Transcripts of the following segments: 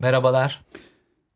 Merhabalar.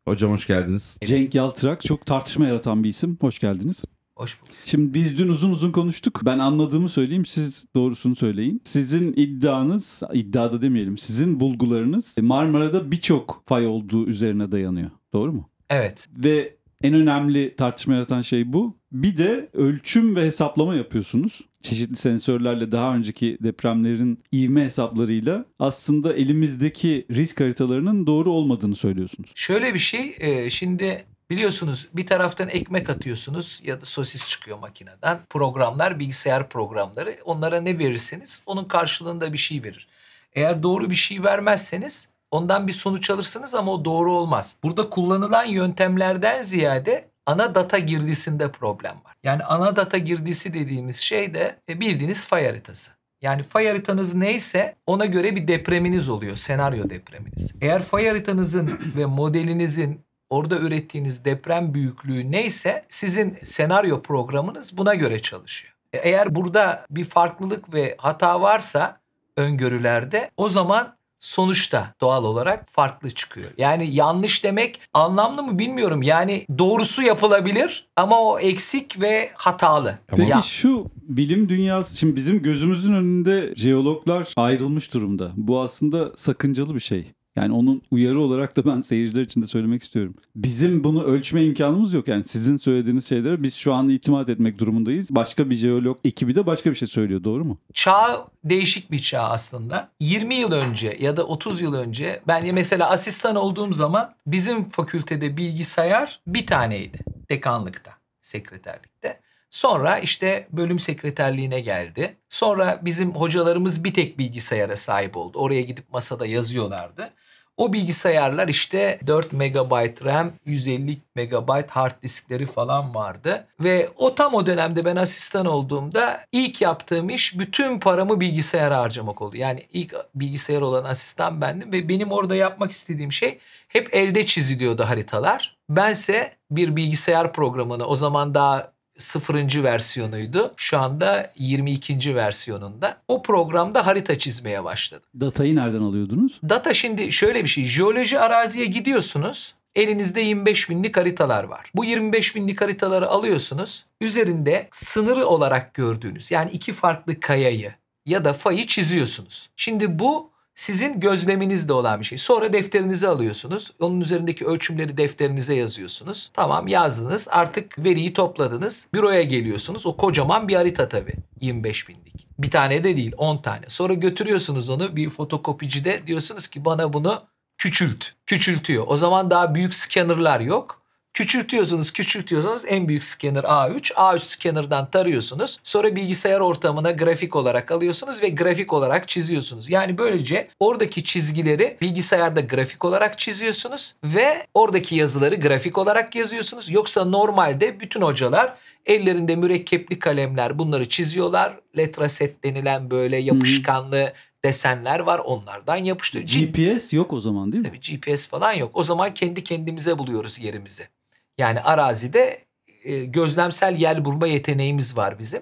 Hocam hoş geldiniz. Cenk Yaltırak çok tartışma yaratan bir isim. Hoş geldiniz. Hoş bulduk. Şimdi biz dün uzun uzun konuştuk. Ben anladığımı söyleyeyim, siz doğrusunu söyleyin. Sizin iddianız, iddiada demeyelim, sizin bulgularınız e, Marmara'da birçok fay olduğu üzerine dayanıyor. Doğru mu? Evet. Ve en önemli tartışma yaratan şey bu. Bir de ölçüm ve hesaplama yapıyorsunuz çeşitli sensörlerle daha önceki depremlerin ivme hesaplarıyla aslında elimizdeki risk haritalarının doğru olmadığını söylüyorsunuz. Şöyle bir şey e, şimdi Biliyorsunuz bir taraftan ekmek atıyorsunuz ya da sosis çıkıyor makineden. Programlar, bilgisayar programları onlara ne verirseniz onun karşılığında bir şey verir. Eğer doğru bir şey vermezseniz ondan bir sonuç alırsınız ama o doğru olmaz. Burada kullanılan yöntemlerden ziyade ana data girdisinde problem var. Yani ana data girdisi dediğimiz şey de e, bildiğiniz fay haritası. Yani fay haritanız neyse ona göre bir depreminiz oluyor, senaryo depreminiz. Eğer fay haritanızın ve modelinizin orada ürettiğiniz deprem büyüklüğü neyse sizin senaryo programınız buna göre çalışıyor. E, eğer burada bir farklılık ve hata varsa öngörülerde o zaman sonuçta doğal olarak farklı çıkıyor. Yani yanlış demek anlamlı mı bilmiyorum. Yani doğrusu yapılabilir ama o eksik ve hatalı. Peki ya. şu bilim dünyası şimdi bizim gözümüzün önünde jeologlar ayrılmış durumda. Bu aslında sakıncalı bir şey. Yani onun uyarı olarak da ben seyirciler için de söylemek istiyorum. Bizim bunu ölçme imkanımız yok. Yani sizin söylediğiniz şeylere biz şu an itimat etmek durumundayız. Başka bir jeolog ekibi de başka bir şey söylüyor. Doğru mu? Çağ değişik bir çağ aslında. 20 yıl önce ya da 30 yıl önce ben mesela asistan olduğum zaman bizim fakültede bilgisayar bir taneydi. Dekanlıkta, sekreterlikte. Sonra işte bölüm sekreterliğine geldi. Sonra bizim hocalarımız bir tek bilgisayara sahip oldu. Oraya gidip masada yazıyorlardı. O bilgisayarlar işte 4 MB RAM, 150 MB hard diskleri falan vardı. Ve o tam o dönemde ben asistan olduğumda ilk yaptığım iş bütün paramı bilgisayara harcamak oldu. Yani ilk bilgisayar olan asistan bendim ve benim orada yapmak istediğim şey hep elde çiziliyordu haritalar. Bense bir bilgisayar programını o zaman daha sıfırıncı versiyonuydu. Şu anda 22. versiyonunda. O programda harita çizmeye başladım. Datayı nereden alıyordunuz? Data şimdi şöyle bir şey. Jeoloji araziye gidiyorsunuz. Elinizde 25 binlik haritalar var. Bu 25 binlik haritaları alıyorsunuz. Üzerinde sınırı olarak gördüğünüz yani iki farklı kayayı ya da fayı çiziyorsunuz. Şimdi bu sizin gözleminizde olan bir şey. Sonra defterinizi alıyorsunuz. Onun üzerindeki ölçümleri defterinize yazıyorsunuz. Tamam yazdınız. Artık veriyi topladınız. Büroya geliyorsunuz. O kocaman bir harita tabii. 25 binlik. Bir tane de değil 10 tane. Sonra götürüyorsunuz onu bir fotokopicide. Diyorsunuz ki bana bunu küçült. Küçültüyor. O zaman daha büyük scannerlar yok. Küçültüyorsunuz, küçültüyorsanız en büyük scanner A3. A3 scanner'dan tarıyorsunuz. Sonra bilgisayar ortamına grafik olarak alıyorsunuz ve grafik olarak çiziyorsunuz. Yani böylece oradaki çizgileri bilgisayarda grafik olarak çiziyorsunuz ve oradaki yazıları grafik olarak yazıyorsunuz. Yoksa normalde bütün hocalar ellerinde mürekkepli kalemler bunları çiziyorlar. Letra set denilen böyle yapışkanlı desenler var onlardan yapıştır. GPS yok o zaman değil mi? Tabii GPS falan yok. O zaman kendi kendimize buluyoruz yerimizi. Yani arazide e, gözlemsel yer bulma yeteneğimiz var bizim.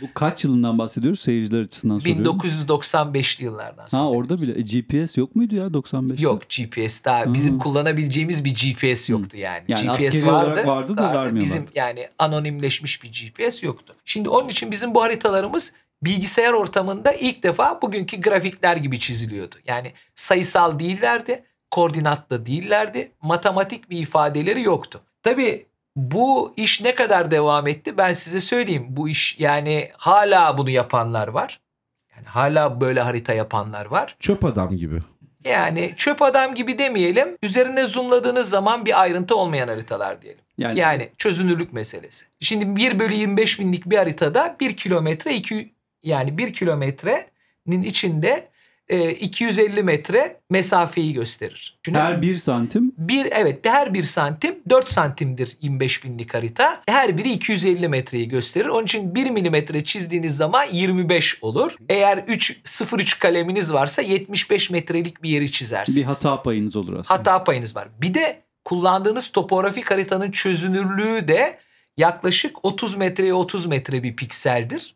Bu kaç yılından bahsediyoruz seyirciler açısından soruyorum. 1995'li yıllardan Ha orada bile e, GPS yok muydu ya 95'te? Yok GPS daha ha. bizim kullanabileceğimiz bir GPS yoktu yani. Yani GPS vardı, vardı da vermiyorlardı. Bizim yani anonimleşmiş bir GPS yoktu. Şimdi onun için bizim bu haritalarımız bilgisayar ortamında ilk defa bugünkü grafikler gibi çiziliyordu. Yani sayısal değillerdi, koordinatlı değillerdi, matematik bir ifadeleri yoktu. Tabi bu iş ne kadar devam etti ben size söyleyeyim. Bu iş yani hala bunu yapanlar var. Yani hala böyle harita yapanlar var. Çöp adam gibi. Yani çöp adam gibi demeyelim. Üzerine zoomladığınız zaman bir ayrıntı olmayan haritalar diyelim. Yani, yani çözünürlük meselesi. Şimdi 1 bölü 25 binlik bir haritada 1 kilometre 2 yani 1 kilometrenin içinde 250 e, metre mesafeyi gösterir. Çünkü her bir santim? Bir, evet her bir santim 4 santimdir 25 binlik harita. Her biri 250 metreyi gösterir. Onun için 1 milimetre çizdiğiniz zaman 25 olur. Eğer 3 0-3 kaleminiz varsa 75 metrelik bir yeri çizersiniz. Bir hata payınız olur aslında. Hata payınız var. Bir de kullandığınız topografik haritanın çözünürlüğü de yaklaşık 30 metreye 30 metre bir pikseldir.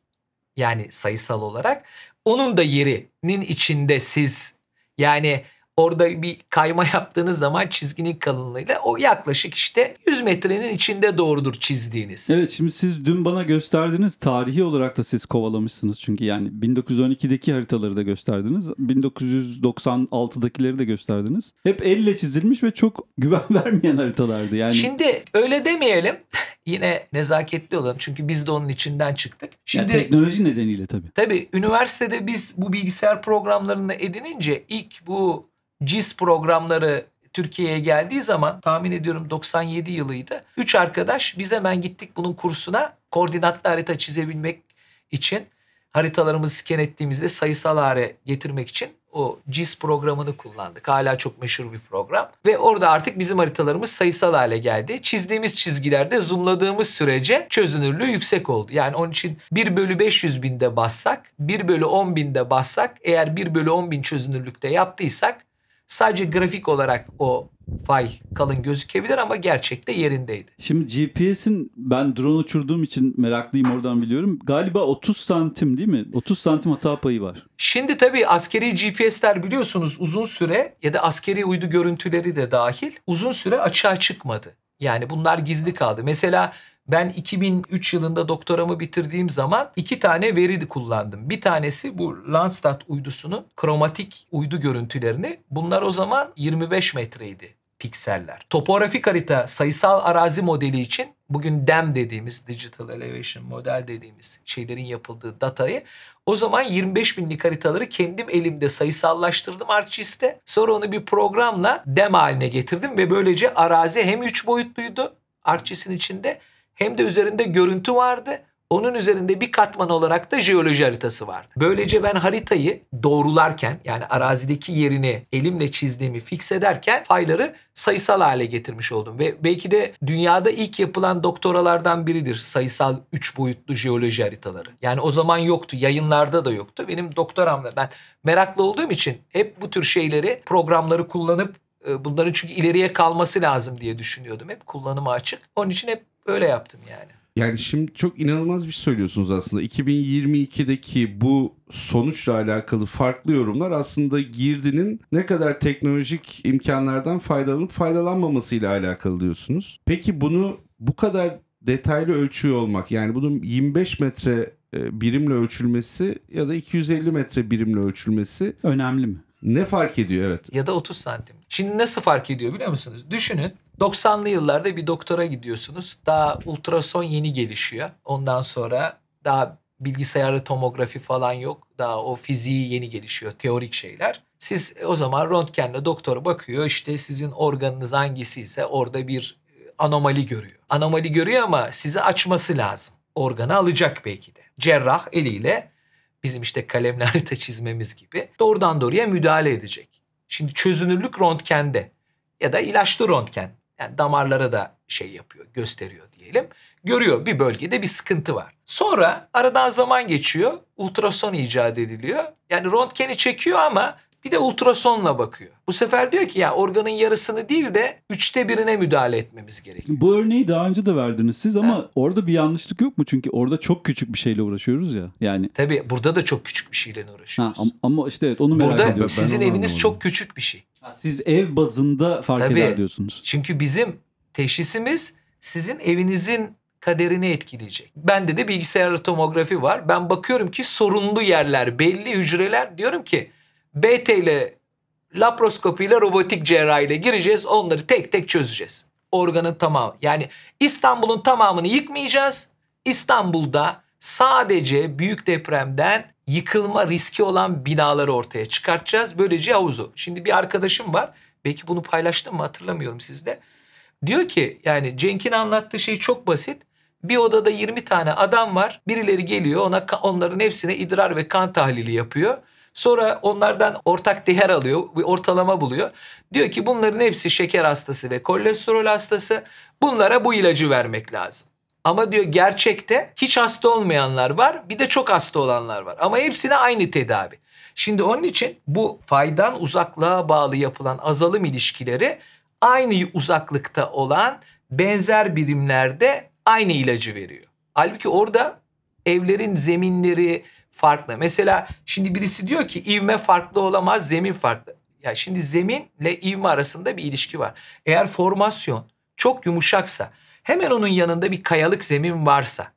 Yani sayısal olarak. Onun da yerinin içinde siz yani Orada bir kayma yaptığınız zaman çizginin kalınlığıyla o yaklaşık işte 100 metrenin içinde doğrudur çizdiğiniz. Evet şimdi siz dün bana gösterdiniz tarihi olarak da siz kovalamışsınız çünkü yani 1912'deki haritaları da gösterdiniz. 1996'dakileri de gösterdiniz. Hep elle çizilmiş ve çok güven vermeyen haritalardı yani. Şimdi öyle demeyelim. Yine nezaketli olalım çünkü biz de onun içinden çıktık. Şimdi yani teknoloji nedeniyle tabii. Tabii üniversitede biz bu bilgisayar programlarını edinince ilk bu CIS programları Türkiye'ye geldiği zaman tahmin ediyorum 97 yılıydı. Üç arkadaş biz hemen gittik bunun kursuna koordinatlı harita çizebilmek için haritalarımızı sken ettiğimizde sayısal hale getirmek için o CIS programını kullandık. Hala çok meşhur bir program. Ve orada artık bizim haritalarımız sayısal hale geldi. Çizdiğimiz çizgilerde zoomladığımız sürece çözünürlüğü yüksek oldu. Yani onun için 1 bölü 500 binde bassak, 1 bölü 10 binde bassak, eğer 1 bölü 10 bin çözünürlükte yaptıysak Sadece grafik olarak o fay kalın gözükebilir ama gerçekte yerindeydi. Şimdi GPS'in ben drone uçurduğum için meraklıyım oradan biliyorum. Galiba 30 santim değil mi? 30 santim hata payı var. Şimdi tabii askeri GPS'ler biliyorsunuz uzun süre ya da askeri uydu görüntüleri de dahil uzun süre açığa çıkmadı. Yani bunlar gizli kaldı. Mesela ben 2003 yılında doktoramı bitirdiğim zaman iki tane veri kullandım. Bir tanesi bu Landsat uydusunun kromatik uydu görüntülerini. Bunlar o zaman 25 metreydi pikseller. Topografik harita sayısal arazi modeli için bugün DEM dediğimiz Digital Elevation Model dediğimiz şeylerin yapıldığı datayı o zaman 25 binlik haritaları kendim elimde sayısallaştırdım ArcGIS'te. Sonra onu bir programla DEM haline getirdim ve böylece arazi hem 3 boyutluydu ArcGIS'in içinde hem de üzerinde görüntü vardı. Onun üzerinde bir katman olarak da jeoloji haritası vardı. Böylece ben haritayı doğrularken yani arazideki yerini elimle çizdiğimi fix ederken fayları sayısal hale getirmiş oldum. Ve belki de dünyada ilk yapılan doktoralardan biridir sayısal 3 boyutlu jeoloji haritaları. Yani o zaman yoktu yayınlarda da yoktu. Benim doktoramla ben meraklı olduğum için hep bu tür şeyleri programları kullanıp e, bunların çünkü ileriye kalması lazım diye düşünüyordum hep kullanıma açık. Onun için hep Öyle yaptım yani. Yani şimdi çok inanılmaz bir şey söylüyorsunuz aslında. 2022'deki bu sonuçla alakalı farklı yorumlar aslında girdinin ne kadar teknolojik imkanlardan faydalanıp faydalanmamasıyla alakalı diyorsunuz. Peki bunu bu kadar detaylı ölçüyor olmak yani bunun 25 metre e, birimle ölçülmesi ya da 250 metre birimle ölçülmesi önemli mi? Ne fark ediyor evet? Ya da 30 santim. Şimdi nasıl fark ediyor biliyor musunuz? Düşünün 90'lı yıllarda bir doktora gidiyorsunuz. Daha ultrason yeni gelişiyor. Ondan sonra daha bilgisayarlı tomografi falan yok. Daha o fiziği yeni gelişiyor. Teorik şeyler. Siz e, o zaman röntgenle doktor bakıyor. İşte sizin organınız hangisiyse orada bir e, anomali görüyor. Anomali görüyor ama sizi açması lazım. Organı alacak belki de. Cerrah eliyle bizim işte kalemle harita çizmemiz gibi doğrudan doğruya müdahale edecek. Şimdi çözünürlük röntgende ya da ilaçlı röntgen yani damarlara da şey yapıyor, gösteriyor diyelim. Görüyor bir bölgede bir sıkıntı var. Sonra aradan zaman geçiyor. Ultrason icat ediliyor. Yani röntgeni çekiyor ama bir de ultrasonla bakıyor. Bu sefer diyor ki ya organın yarısını değil de üçte birine müdahale etmemiz gerekiyor. Bu örneği daha önce de verdiniz siz ama ha. orada bir yanlışlık yok mu? Çünkü orada çok küçük bir şeyle uğraşıyoruz ya. Yani Tabii burada da çok küçük bir şeyle uğraşıyoruz. Ha, ama işte evet onu merak burada ediyorum. Burada sizin eviniz anlamadım. çok küçük bir şey. Siz ev bazında fark Tabii, eder diyorsunuz. Çünkü bizim teşhisimiz sizin evinizin kaderini etkileyecek. Bende de bilgisayarlı tomografi var. Ben bakıyorum ki sorunlu yerler, belli hücreler. Diyorum ki BT ile laproskopi ile robotik cerrahiyle gireceğiz. Onları tek tek çözeceğiz. Organın tamamı. Yani İstanbul'un tamamını yıkmayacağız. İstanbul'da sadece büyük depremden yıkılma riski olan binaları ortaya çıkartacağız. Böylece havuzu. Şimdi bir arkadaşım var. Belki bunu paylaştım mı hatırlamıyorum sizde. Diyor ki yani Cenk'in anlattığı şey çok basit. Bir odada 20 tane adam var. Birileri geliyor ona onların hepsine idrar ve kan tahlili yapıyor. Sonra onlardan ortak değer alıyor, bir ortalama buluyor. Diyor ki bunların hepsi şeker hastası ve kolesterol hastası. Bunlara bu ilacı vermek lazım. Ama diyor gerçekte hiç hasta olmayanlar var bir de çok hasta olanlar var. Ama hepsine aynı tedavi. Şimdi onun için bu faydan uzaklığa bağlı yapılan azalım ilişkileri aynı uzaklıkta olan benzer birimlerde aynı ilacı veriyor. Halbuki orada evlerin zeminleri farklı. Mesela şimdi birisi diyor ki ivme farklı olamaz, zemin farklı. Ya şimdi zeminle ivme arasında bir ilişki var. Eğer formasyon çok yumuşaksa hemen onun yanında bir kayalık zemin varsa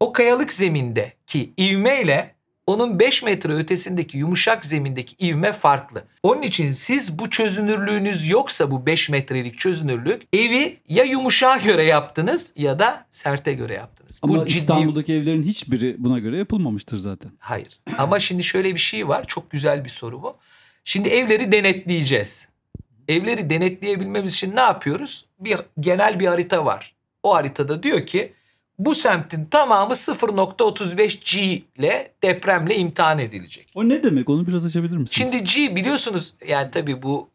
o kayalık zemindeki ivmeyle onun 5 metre ötesindeki yumuşak zemindeki ivme farklı. Onun için siz bu çözünürlüğünüz yoksa bu 5 metrelik çözünürlük evi ya yumuşağa göre yaptınız ya da serte göre yaptınız. Ama bu ciddi... İstanbul'daki evlerin hiçbiri buna göre yapılmamıştır zaten. Hayır ama şimdi şöyle bir şey var çok güzel bir soru bu. Şimdi evleri denetleyeceğiz. Evleri denetleyebilmemiz için ne yapıyoruz? Bir genel bir harita var o haritada diyor ki bu semtin tamamı 0.35 G ile depremle imtihan edilecek. O ne demek? Onu biraz açabilir misiniz? Şimdi G biliyorsunuz yani tabii bu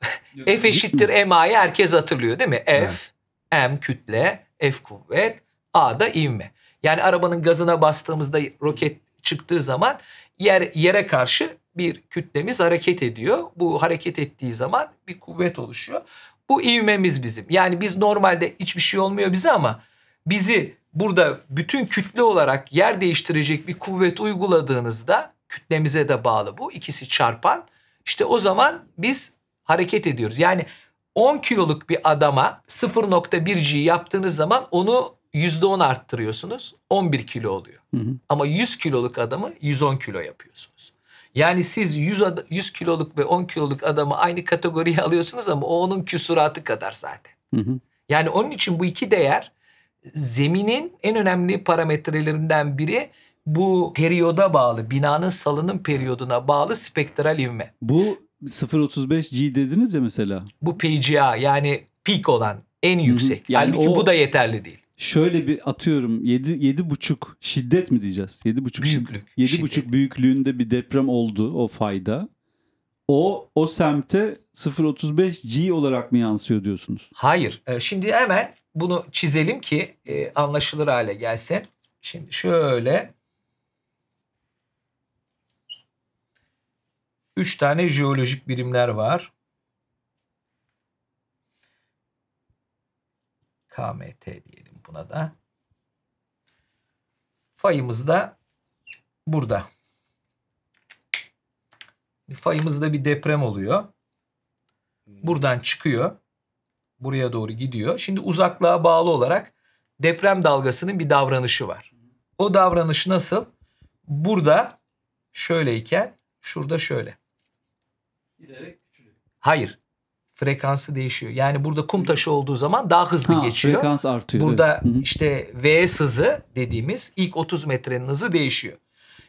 F eşittir MA'yı herkes hatırlıyor değil mi? F, evet. M kütle, F kuvvet, A da ivme. Yani arabanın gazına bastığımızda roket çıktığı zaman yer yere karşı bir kütlemiz hareket ediyor. Bu hareket ettiği zaman bir kuvvet oluşuyor. Bu ivmemiz bizim. Yani biz normalde hiçbir şey olmuyor bize ama bizi burada bütün kütle olarak yer değiştirecek bir kuvvet uyguladığınızda kütlemize de bağlı bu. ikisi çarpan. işte o zaman biz hareket ediyoruz. Yani 10 kiloluk bir adama 0.1G yaptığınız zaman onu %10 arttırıyorsunuz. 11 kilo oluyor. Hı hı. Ama 100 kiloluk adamı 110 kilo yapıyorsunuz. Yani siz 100, 100 kiloluk ve 10 kiloluk adamı aynı kategoriye alıyorsunuz ama o onun küsuratı kadar zaten. Hı hı. Yani onun için bu iki değer zeminin en önemli parametrelerinden biri bu periyoda bağlı, binanın salınım periyoduna bağlı spektral ivme. Bu 0.35G dediniz ya mesela. Bu PGA yani peak olan en yüksek. Hı hı. Yani Halbuki o, bu da yeterli değil şöyle bir atıyorum 7 yedi buçuk şiddet mi diyeceğiz? Yedi buçuk Büyüklük, yedi buçuk büyüklüğünde bir deprem oldu o fayda. O o semte 0.35 G olarak mı yansıyor diyorsunuz? Hayır. Ee, şimdi hemen bunu çizelim ki e, anlaşılır hale gelsin. Şimdi şöyle 3 tane jeolojik birimler var. KMT diye buna da. Fayımız da burada. Fayımızda bir deprem oluyor. Hmm. Buradan çıkıyor. Buraya doğru gidiyor. Şimdi uzaklığa bağlı olarak deprem dalgasının bir davranışı var. O davranış nasıl? Burada şöyleyken şurada şöyle. Giderek küçülüyor. Hayır frekansı değişiyor. Yani burada kum taşı olduğu zaman daha hızlı ha, geçiyor. Frekans artıyor. Burada evet. işte v hızı dediğimiz ilk 30 metrenin hızı değişiyor.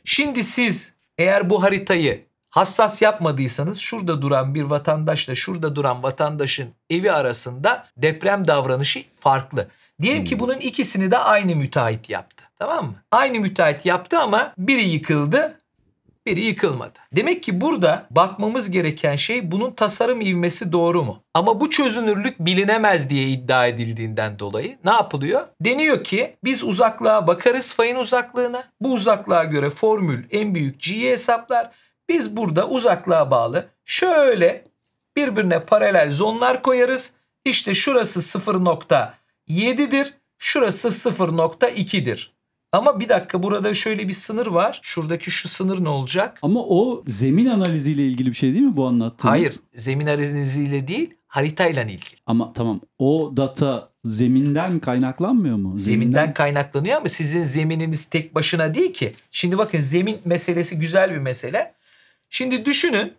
Şimdi siz eğer bu haritayı hassas yapmadıysanız şurada duran bir vatandaşla şurada duran vatandaşın evi arasında deprem davranışı farklı. Diyelim ki hmm. bunun ikisini de aynı müteahhit yaptı. Tamam mı? Aynı müteahhit yaptı ama biri yıkıldı, biri yıkılmadı. Demek ki burada bakmamız gereken şey bunun tasarım ivmesi doğru mu? Ama bu çözünürlük bilinemez diye iddia edildiğinden dolayı ne yapılıyor? Deniyor ki biz uzaklığa bakarız fayın uzaklığına. Bu uzaklığa göre formül en büyük G'yi hesaplar. Biz burada uzaklığa bağlı şöyle birbirine paralel zonlar koyarız. İşte şurası 0.7'dir, şurası 0.2'dir. Ama bir dakika burada şöyle bir sınır var. Şuradaki şu sınır ne olacak? Ama o zemin analiziyle ilgili bir şey değil mi bu anlattığınız? Hayır, zemin analiziyle değil, haritayla ilgili. Ama tamam o data zeminden kaynaklanmıyor mu? Zeminden... zeminden kaynaklanıyor ama sizin zemininiz tek başına değil ki. Şimdi bakın zemin meselesi güzel bir mesele. Şimdi düşünün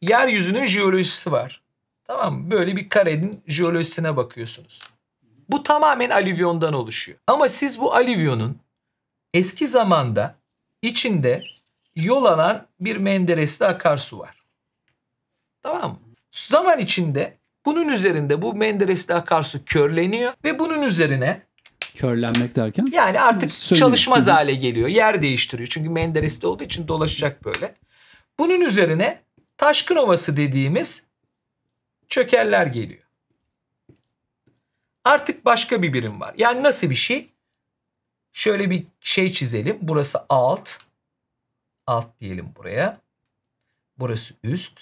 yeryüzünün jeolojisi var. Tamam mı? Böyle bir karenin jeolojisine bakıyorsunuz. Bu tamamen alivyondan oluşuyor. Ama siz bu alivyonun eski zamanda içinde yol alan bir menderesli akarsu var. Tamam mı? Zaman içinde bunun üzerinde bu menderesli akarsu körleniyor ve bunun üzerine körlenmek derken yani artık Sönüyor. çalışmaz hale geliyor. Yer değiştiriyor. Çünkü menderesli olduğu için dolaşacak böyle. Bunun üzerine taşkın ovası dediğimiz çökerler geliyor. Artık başka bir birim var. Yani nasıl bir şey? Şöyle bir şey çizelim. Burası alt. Alt diyelim buraya. Burası üst.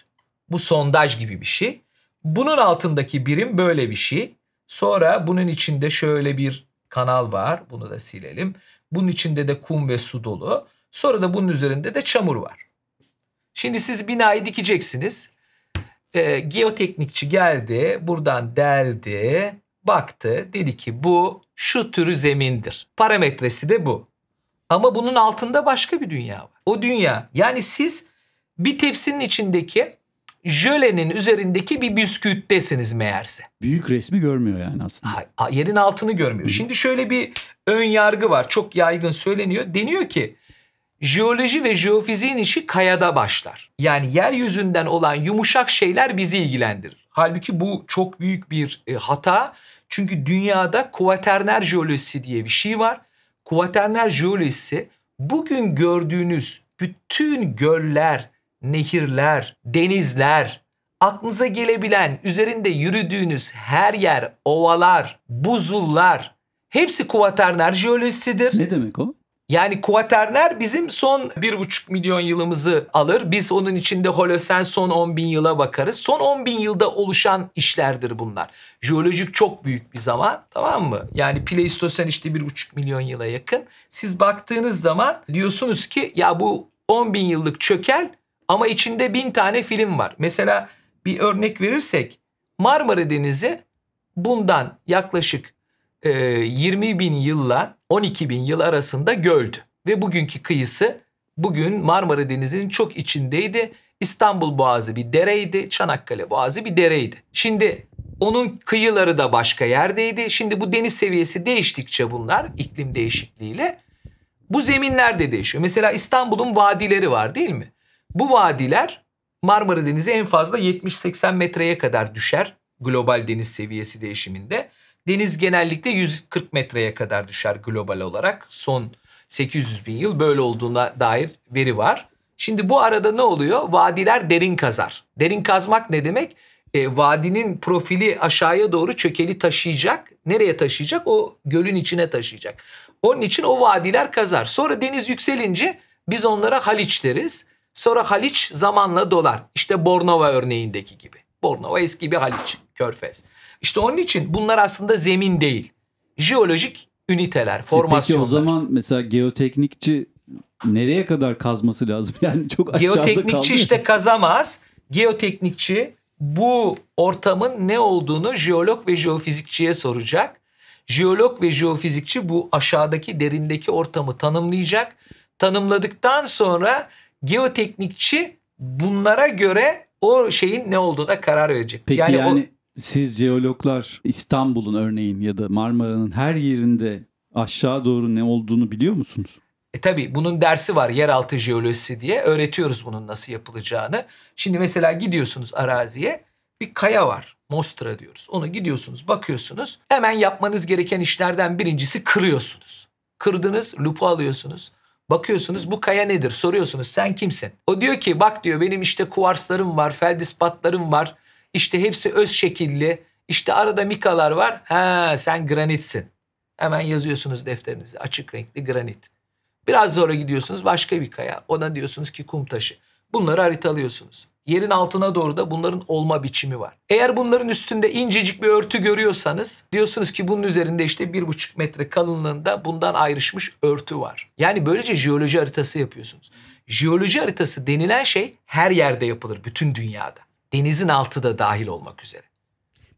Bu sondaj gibi bir şey. Bunun altındaki birim böyle bir şey. Sonra bunun içinde şöyle bir kanal var. Bunu da silelim. Bunun içinde de kum ve su dolu. Sonra da bunun üzerinde de çamur var. Şimdi siz binayı dikeceksiniz. E, geoteknikçi geldi. Buradan deldi. Baktı. Dedi ki bu şu türü zemindir. Parametresi de bu. Ama bunun altında başka bir dünya var. O dünya yani siz bir tepsinin içindeki jölenin üzerindeki bir bisküttesiniz meğerse. Büyük resmi görmüyor yani aslında. Ha, yerin altını görmüyor. Şimdi şöyle bir ön yargı var. Çok yaygın söyleniyor. Deniyor ki jeoloji ve jeofiziğin işi kayada başlar. Yani yeryüzünden olan yumuşak şeyler bizi ilgilendirir. Halbuki bu çok büyük bir e, hata. Çünkü dünyada kuvaterner jeolojisi diye bir şey var. Kuvaterner jeolojisi bugün gördüğünüz bütün göller, nehirler, denizler, aklınıza gelebilen, üzerinde yürüdüğünüz her yer, ovalar, buzullar hepsi kuvaterner jeolojisidir. Ne demek o? Yani kuaterner bizim son 1,5 milyon yılımızı alır. Biz onun içinde Holosen son 10 bin yıla bakarız. Son 10 bin yılda oluşan işlerdir bunlar. Jeolojik çok büyük bir zaman tamam mı? Yani Pleistosen işte 1,5 milyon yıla yakın. Siz baktığınız zaman diyorsunuz ki ya bu 10 bin yıllık çökel ama içinde bin tane film var. Mesela bir örnek verirsek Marmara Denizi bundan yaklaşık 20 bin yılla 12 bin yıl arasında göldü. Ve bugünkü kıyısı bugün Marmara Denizi'nin çok içindeydi. İstanbul Boğazı bir dereydi, Çanakkale Boğazı bir dereydi. Şimdi onun kıyıları da başka yerdeydi. Şimdi bu deniz seviyesi değiştikçe bunlar iklim değişikliğiyle bu zeminler de değişiyor. Mesela İstanbul'un vadileri var değil mi? Bu vadiler Marmara Denizi en fazla 70-80 metreye kadar düşer global deniz seviyesi değişiminde. Deniz genellikle 140 metreye kadar düşer global olarak. Son 800 bin yıl böyle olduğuna dair veri var. Şimdi bu arada ne oluyor? Vadiler derin kazar. Derin kazmak ne demek? E, vadinin profili aşağıya doğru çökeli taşıyacak. Nereye taşıyacak? O gölün içine taşıyacak. Onun için o vadiler kazar. Sonra deniz yükselince biz onlara Haliç deriz. Sonra Haliç zamanla dolar. İşte Bornova örneğindeki gibi. Bornova eski bir Haliç, Körfez. İşte onun için bunlar aslında zemin değil. Jeolojik üniteler, formasyonlar. E peki o zaman mesela geoteknikçi nereye kadar kazması lazım? Yani çok aşağıda Geoteknikçi kaldı. işte kazamaz. Geoteknikçi bu ortamın ne olduğunu jeolog ve jeofizikçiye soracak. Jeolog ve jeofizikçi bu aşağıdaki derindeki ortamı tanımlayacak. Tanımladıktan sonra geoteknikçi bunlara göre o şeyin ne olduğuna karar verecek. Peki yani, yani siz jeologlar İstanbul'un örneğin ya da Marmara'nın her yerinde aşağı doğru ne olduğunu biliyor musunuz? E tabi bunun dersi var yeraltı jeolojisi diye öğretiyoruz bunun nasıl yapılacağını. Şimdi mesela gidiyorsunuz araziye bir kaya var mostra diyoruz. Onu gidiyorsunuz bakıyorsunuz hemen yapmanız gereken işlerden birincisi kırıyorsunuz. Kırdınız lupu alıyorsunuz. Bakıyorsunuz bu kaya nedir? Soruyorsunuz sen kimsin? O diyor ki bak diyor benim işte kuvarslarım var, feldispatlarım var, işte hepsi öz şekilli. İşte arada mikalar var. Ha sen granitsin. Hemen yazıyorsunuz defterinize açık renkli granit. Biraz sonra gidiyorsunuz başka bir kaya. Ona diyorsunuz ki kum taşı. Bunları haritalıyorsunuz. Yerin altına doğru da bunların olma biçimi var. Eğer bunların üstünde incecik bir örtü görüyorsanız diyorsunuz ki bunun üzerinde işte bir buçuk metre kalınlığında bundan ayrışmış örtü var. Yani böylece jeoloji haritası yapıyorsunuz. Jeoloji haritası denilen şey her yerde yapılır bütün dünyada. Denizin altı da dahil olmak üzere.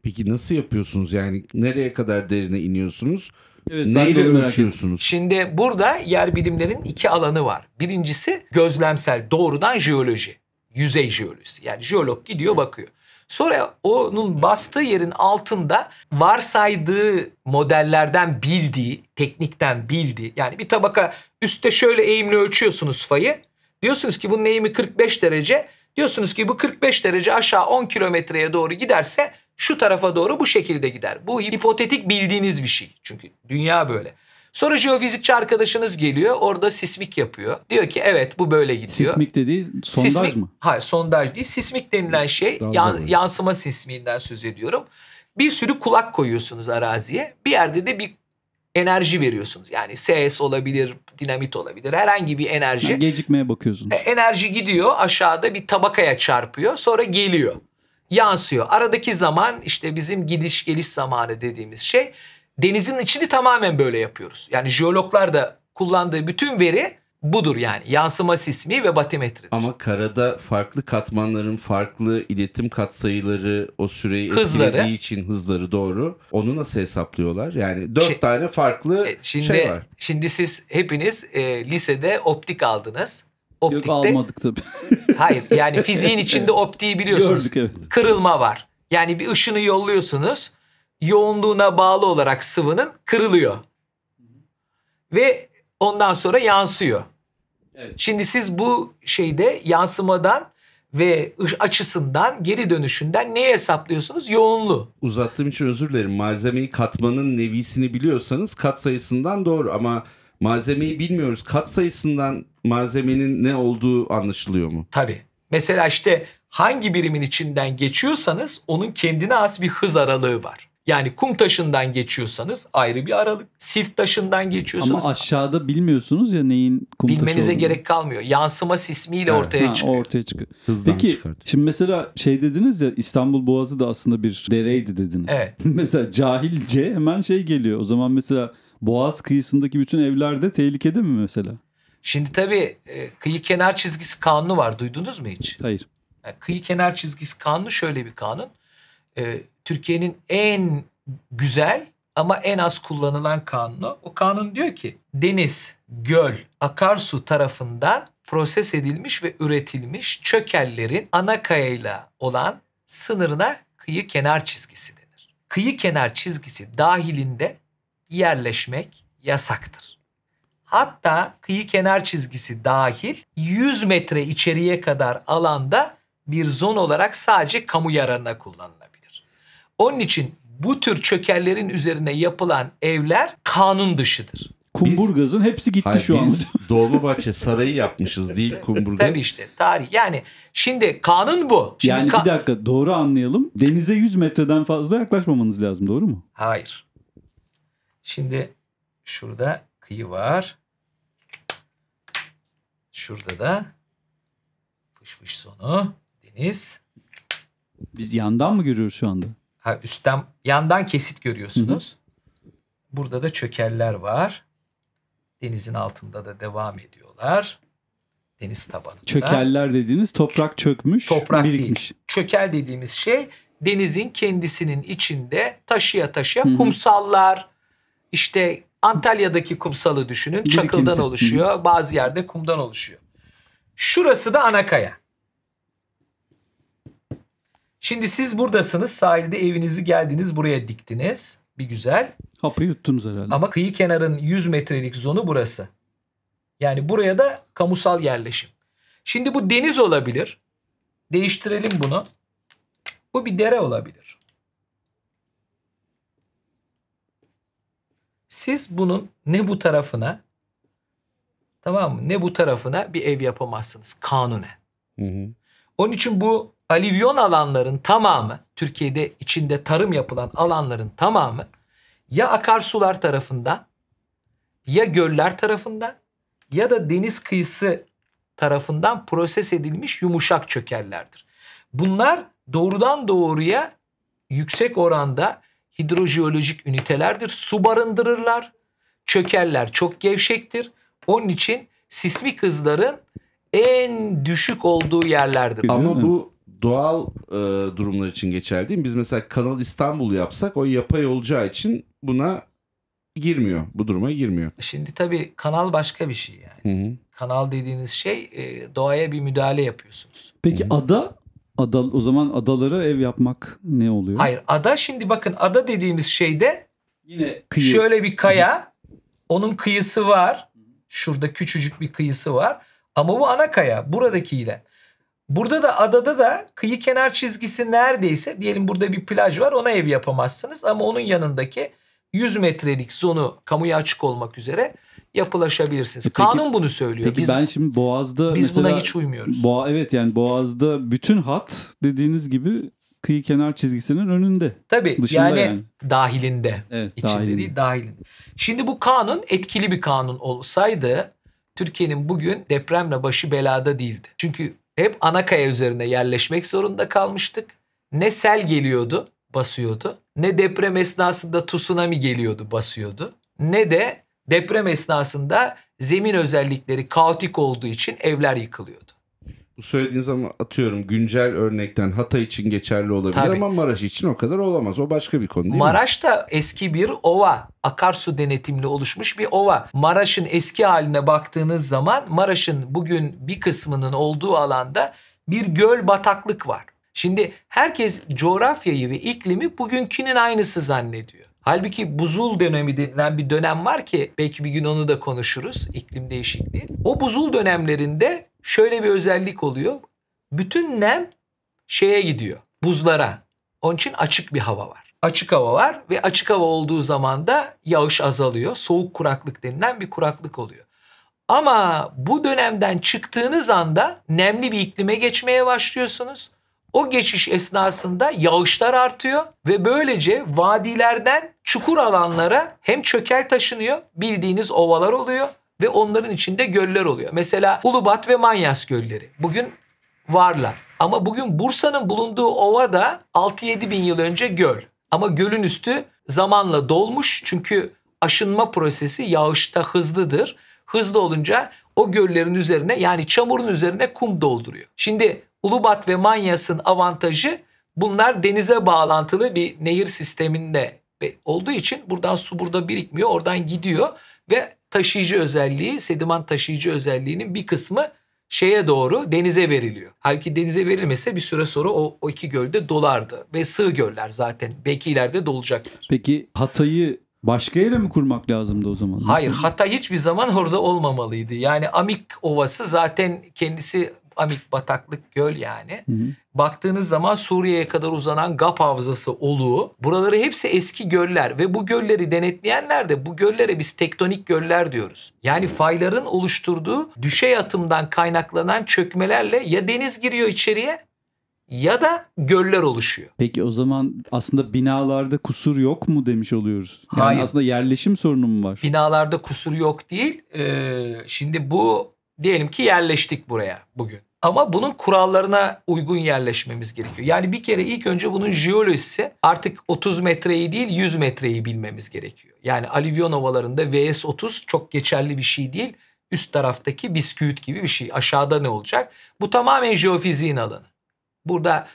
Peki nasıl yapıyorsunuz yani nereye kadar derine iniyorsunuz? Evet, Neyle ölçüyorsunuz? Şimdi burada yer bilimlerin iki alanı var. Birincisi gözlemsel doğrudan jeoloji. Yüzey jeolojisi. Yani jeolog gidiyor bakıyor. Sonra onun bastığı yerin altında varsaydığı modellerden bildiği, teknikten bildiği. Yani bir tabaka üstte şöyle eğimli ölçüyorsunuz fayı. Diyorsunuz ki bunun eğimi 45 derece. Diyorsunuz ki bu 45 derece aşağı 10 kilometreye doğru giderse şu tarafa doğru bu şekilde gider. Bu hipotetik bildiğiniz bir şey. Çünkü dünya böyle. Sonra jeofizikçi arkadaşınız geliyor orada sismik yapıyor. Diyor ki evet bu böyle gidiyor. Sismik dediği sondaj sismik, mı? Hayır sondaj değil. Sismik denilen şey yan, yansıma sismiğinden söz ediyorum. Bir sürü kulak koyuyorsunuz araziye. Bir yerde de bir enerji veriyorsunuz. Yani ses olabilir, dinamit olabilir. Herhangi bir enerji. Yani gecikmeye bakıyorsunuz. E, enerji gidiyor aşağıda bir tabakaya çarpıyor. Sonra geliyor. Yansıyor. Aradaki zaman işte bizim gidiş geliş zamanı dediğimiz şey. Denizin içini tamamen böyle yapıyoruz. Yani jeologlar da kullandığı bütün veri budur yani yansıma sismi ve batimetri. Ama karada farklı katmanların farklı iletim katsayıları o süreyi hızları, etkilediği için hızları doğru. Onu nasıl hesaplıyorlar? Yani dört şimdi, tane farklı e, şimdi, şey var. Şimdi siz hepiniz e, lisede optik aldınız. Optikte, Yok almadık tabii. hayır yani fiziğin içinde optiği biliyorsunuz. Gördük, evet. Kırılma var. Yani bir ışını yolluyorsunuz. Yoğunluğuna bağlı olarak sıvının kırılıyor. Ve ondan sonra yansıyor. Şimdi siz bu şeyde yansımadan ve açısından geri dönüşünden neyi hesaplıyorsunuz? Yoğunluğu. Uzattığım için özür dilerim. Malzemeyi katmanın nevisini biliyorsanız kat sayısından doğru ama malzemeyi bilmiyoruz. Kat sayısından malzemenin ne olduğu anlaşılıyor mu? Tabii. Mesela işte hangi birimin içinden geçiyorsanız onun kendine has bir hız aralığı var. Yani kum taşından geçiyorsanız ayrı bir aralık. Silt taşından geçiyorsanız. Ama aşağıda bilmiyorsunuz ya neyin kum taşı Bilmenize olduğunu. gerek kalmıyor. Yansıma sismiyle evet. ortaya ha, çıkıyor. Ortaya çıkıyor. Hızdan Peki çıkartıyor. şimdi mesela şey dediniz ya İstanbul Boğazı da aslında bir dereydi dediniz. Evet. mesela cahilce hemen şey geliyor. O zaman mesela Boğaz kıyısındaki bütün evlerde tehlikede mi mesela? Şimdi tabii e, kıyı kenar çizgisi kanunu var. Duydunuz mu hiç? Hayır. Yani e, kıyı kenar çizgisi kanunu şöyle bir kanun. E, Türkiye'nin en güzel ama en az kullanılan kanunu. O kanun diyor ki deniz, göl, akarsu tarafından proses edilmiş ve üretilmiş çökellerin ana kayayla olan sınırına kıyı kenar çizgisi denir. Kıyı kenar çizgisi dahilinde yerleşmek yasaktır. Hatta kıyı kenar çizgisi dahil 100 metre içeriye kadar alanda bir zon olarak sadece kamu yararına kullanılabilir. Onun için bu tür çökerlerin üzerine yapılan evler kanun dışıdır. Kumburgaz'ın biz, hepsi gitti hayır, şu an. Biz Dolmabahçe Sarayı yapmışız değil Kumburgaz. Tabii işte tarih. Yani şimdi kanun bu. Şimdi yani ka- bir dakika doğru anlayalım. Denize 100 metreden fazla yaklaşmamanız lazım doğru mu? Hayır. Şimdi şurada kıyı var. Şurada da fış fış sonu deniz. Biz yandan mı görüyoruz şu anda? Ha, üstten yandan kesit görüyorsunuz. Hı hı. Burada da çökerler var. Denizin altında da devam ediyorlar. Deniz tabanında. çökerler dediğiniz toprak çökmüş, toprak birikmiş. Değil. Çökel dediğimiz şey denizin kendisinin içinde taşıya taşıya Hı-hı. kumsallar işte Antalya'daki kumsalı düşünün. Birikinti. Çakıldan oluşuyor. Hı-hı. Bazı yerde kumdan oluşuyor. Şurası da Anakaya. Şimdi siz buradasınız sahilde evinizi geldiniz buraya diktiniz. Bir güzel. Hapı yuttunuz herhalde. Ama kıyı kenarın 100 metrelik zonu burası. Yani buraya da kamusal yerleşim. Şimdi bu deniz olabilir. Değiştirelim bunu. Bu bir dere olabilir. Siz bunun ne bu tarafına tamam mı? Ne bu tarafına bir ev yapamazsınız kanune. Hı hı. Onun için bu alivyon alanların tamamı Türkiye'de içinde tarım yapılan alanların tamamı ya akarsular tarafından ya göller tarafından ya da deniz kıyısı tarafından proses edilmiş yumuşak çökerlerdir. Bunlar doğrudan doğruya yüksek oranda hidrojeolojik ünitelerdir. Su barındırırlar. Çökerler çok gevşektir. Onun için sismik hızların en düşük olduğu yerlerdir. Ama bu doğal e, durumlar için geçerli değil mi? Biz mesela Kanal İstanbul yapsak o yapay olacağı için buna girmiyor. Bu duruma girmiyor. Şimdi tabii kanal başka bir şey yani. Hı hı. Kanal dediğiniz şey e, doğaya bir müdahale yapıyorsunuz. Peki hı hı. ada ada o zaman adalara ev yapmak ne oluyor? Hayır, ada şimdi bakın ada dediğimiz şeyde yine kıyı. şöyle bir kaya, onun kıyısı var. Şurada küçücük bir kıyısı var. Ama bu ana kaya buradakiyle. Burada da adada da kıyı kenar çizgisi neredeyse diyelim burada bir plaj var ona ev yapamazsınız ama onun yanındaki 100 metrelik zonu kamuya açık olmak üzere yapılaşabilirsiniz. Peki, Kanun bunu söylüyor. Peki biz, ben şimdi Boğaz'da biz mesela, buna hiç uymuyoruz. Boğa evet yani Boğaz'da bütün hat dediğiniz gibi kıyı kenar çizgisinin önünde. Tabii yani, yani dahilinde. Evet, içinde dahilinde. değil dahilinde. Şimdi bu kanun etkili bir kanun olsaydı Türkiye'nin bugün depremle başı belada değildi. Çünkü hep ana kaya üzerine yerleşmek zorunda kalmıştık. Ne sel geliyordu basıyordu ne deprem esnasında tsunami geliyordu basıyordu ne de deprem esnasında zemin özellikleri kaotik olduğu için evler yıkılıyordu bu söylediğin zaman atıyorum güncel örnekten Hatay için geçerli olabilir Tabii. ama Maraş için o kadar olamaz. O başka bir konu değil Maraş mi? da eski bir ova. Akarsu denetimli oluşmuş bir ova. Maraş'ın eski haline baktığınız zaman Maraş'ın bugün bir kısmının olduğu alanda bir göl bataklık var. Şimdi herkes coğrafyayı ve iklimi bugünkünün aynısı zannediyor. Halbuki buzul dönemi denilen bir dönem var ki belki bir gün onu da konuşuruz iklim değişikliği. O buzul dönemlerinde şöyle bir özellik oluyor. Bütün nem şeye gidiyor buzlara. Onun için açık bir hava var. Açık hava var ve açık hava olduğu zaman da yağış azalıyor. Soğuk kuraklık denilen bir kuraklık oluyor. Ama bu dönemden çıktığınız anda nemli bir iklime geçmeye başlıyorsunuz. O geçiş esnasında yağışlar artıyor ve böylece vadilerden çukur alanlara hem çökel taşınıyor, bildiğiniz ovalar oluyor ve onların içinde göller oluyor. Mesela Ulubat ve Manyas gölleri. Bugün varlar. Ama bugün Bursa'nın bulunduğu ova da 6-7 bin yıl önce göl. Ama gölün üstü zamanla dolmuş çünkü aşınma prosesi yağışta hızlıdır. Hızlı olunca o göllerin üzerine yani çamurun üzerine kum dolduruyor. Şimdi Ulubat ve Manyas'ın avantajı bunlar denize bağlantılı bir nehir sisteminde olduğu için buradan su burada birikmiyor. Oradan gidiyor ve taşıyıcı özelliği, sediman taşıyıcı özelliğinin bir kısmı şeye doğru denize veriliyor. Halbuki denize verilmese bir süre sonra o, o iki gölde dolardı. Ve sığ göller zaten. Belki ileride dolacaklar. Peki Hatay'ı başka yere mi kurmak lazımdı o zaman? Nasıl? Hayır Hatay hiçbir zaman orada olmamalıydı. Yani Amik Ovası zaten kendisi amik bataklık göl yani. Hı hı. Baktığınız zaman Suriye'ye kadar uzanan GAP havzası oluğu. Buraları hepsi eski göller ve bu gölleri denetleyenler de bu göllere biz tektonik göller diyoruz. Yani fayların oluşturduğu düşey atımdan kaynaklanan çökmelerle ya deniz giriyor içeriye ya da göller oluşuyor. Peki o zaman aslında binalarda kusur yok mu demiş oluyoruz? Yani Hayır. aslında yerleşim sorunu mu var? Binalarda kusur yok değil. Ee, şimdi bu Diyelim ki yerleştik buraya bugün. Ama bunun kurallarına uygun yerleşmemiz gerekiyor. Yani bir kere ilk önce bunun jeolojisi artık 30 metreyi değil 100 metreyi bilmemiz gerekiyor. Yani alüvyon ovalarında VS30 çok geçerli bir şey değil. Üst taraftaki bisküvit gibi bir şey. Aşağıda ne olacak? Bu tamamen jeofiziğin alanı. Burada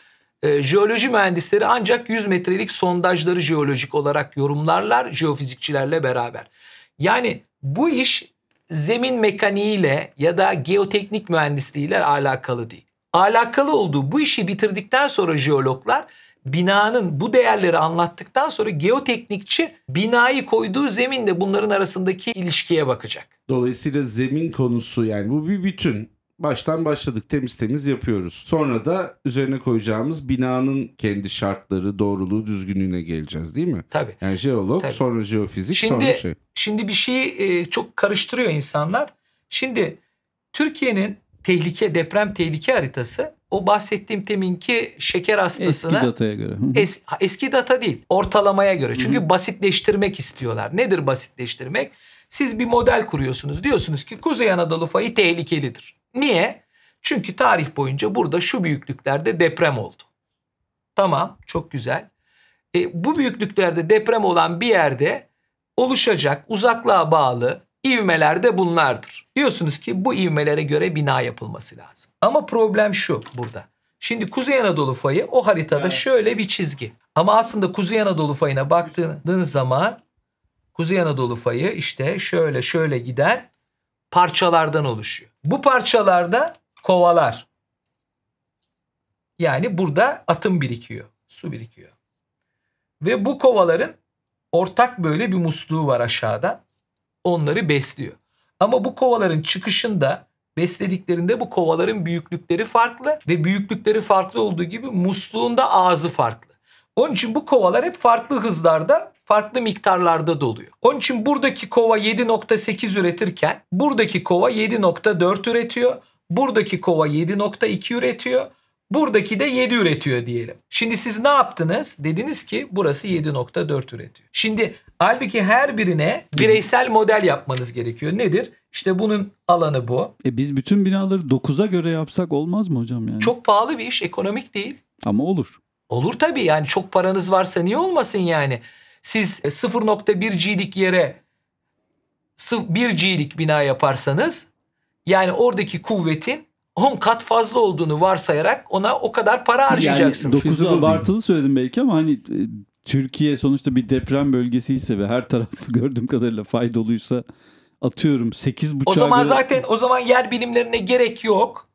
e, jeoloji mühendisleri ancak 100 metrelik sondajları jeolojik olarak yorumlarlar jeofizikçilerle beraber. Yani bu iş zemin mekaniğiyle ya da geoteknik mühendisliğiyle alakalı değil. Alakalı olduğu bu işi bitirdikten sonra jeologlar binanın bu değerleri anlattıktan sonra geoteknikçi binayı koyduğu zeminle bunların arasındaki ilişkiye bakacak. Dolayısıyla zemin konusu yani bu bir bütün baştan başladık temiz temiz yapıyoruz. Sonra da üzerine koyacağımız binanın kendi şartları, doğruluğu, düzgünlüğüne geleceğiz değil mi? Tabii. Yani jeolog, Tabii. sonra jeofizik, şimdi, sonra şey. Şimdi bir şeyi e, çok karıştırıyor insanlar. Şimdi Türkiye'nin tehlike deprem tehlike haritası o bahsettiğim teminki şeker hastasına eski dataya göre. es, eski data değil, ortalamaya göre. Çünkü basitleştirmek istiyorlar. Nedir basitleştirmek? Siz bir model kuruyorsunuz. Diyorsunuz ki Kuzey Anadolu fayı tehlikelidir. Niye? Çünkü tarih boyunca burada şu büyüklüklerde deprem oldu. Tamam çok güzel. E, bu büyüklüklerde deprem olan bir yerde oluşacak uzaklığa bağlı ivmeler de bunlardır. Diyorsunuz ki bu ivmelere göre bina yapılması lazım. Ama problem şu burada. Şimdi Kuzey Anadolu fayı o haritada evet. şöyle bir çizgi. Ama aslında Kuzey Anadolu fayına baktığınız zaman Kuzey Anadolu fayı işte şöyle şöyle gider parçalardan oluşuyor. Bu parçalarda kovalar. Yani burada atım birikiyor, su birikiyor. Ve bu kovaların ortak böyle bir musluğu var aşağıda. Onları besliyor. Ama bu kovaların çıkışında beslediklerinde bu kovaların büyüklükleri farklı ve büyüklükleri farklı olduğu gibi musluğun da ağzı farklı. Onun için bu kovalar hep farklı hızlarda farklı miktarlarda doluyor. Onun için buradaki kova 7.8 üretirken buradaki kova 7.4 üretiyor. Buradaki kova 7.2 üretiyor. Buradaki de 7 üretiyor diyelim. Şimdi siz ne yaptınız? Dediniz ki burası 7.4 üretiyor. Şimdi halbuki her birine bireysel model yapmanız gerekiyor. Nedir? İşte bunun alanı bu. E biz bütün binaları 9'a göre yapsak olmaz mı hocam yani? Çok pahalı bir iş, ekonomik değil. Ama olur. Olur tabii yani çok paranız varsa niye olmasın yani? Siz 0.1 e, G'lik yere 1 G'lik bina yaparsanız yani oradaki kuvvetin 10 kat fazla olduğunu varsayarak ona o kadar para harcayacaksınız. Yani 9'u abartılı söyledim belki ama hani e, Türkiye sonuçta bir deprem bölgesi ise ve her taraf gördüğüm kadarıyla faydalıysa atıyorum 8 buçuk. O zaman zaten o zaman yer bilimlerine gerek yok.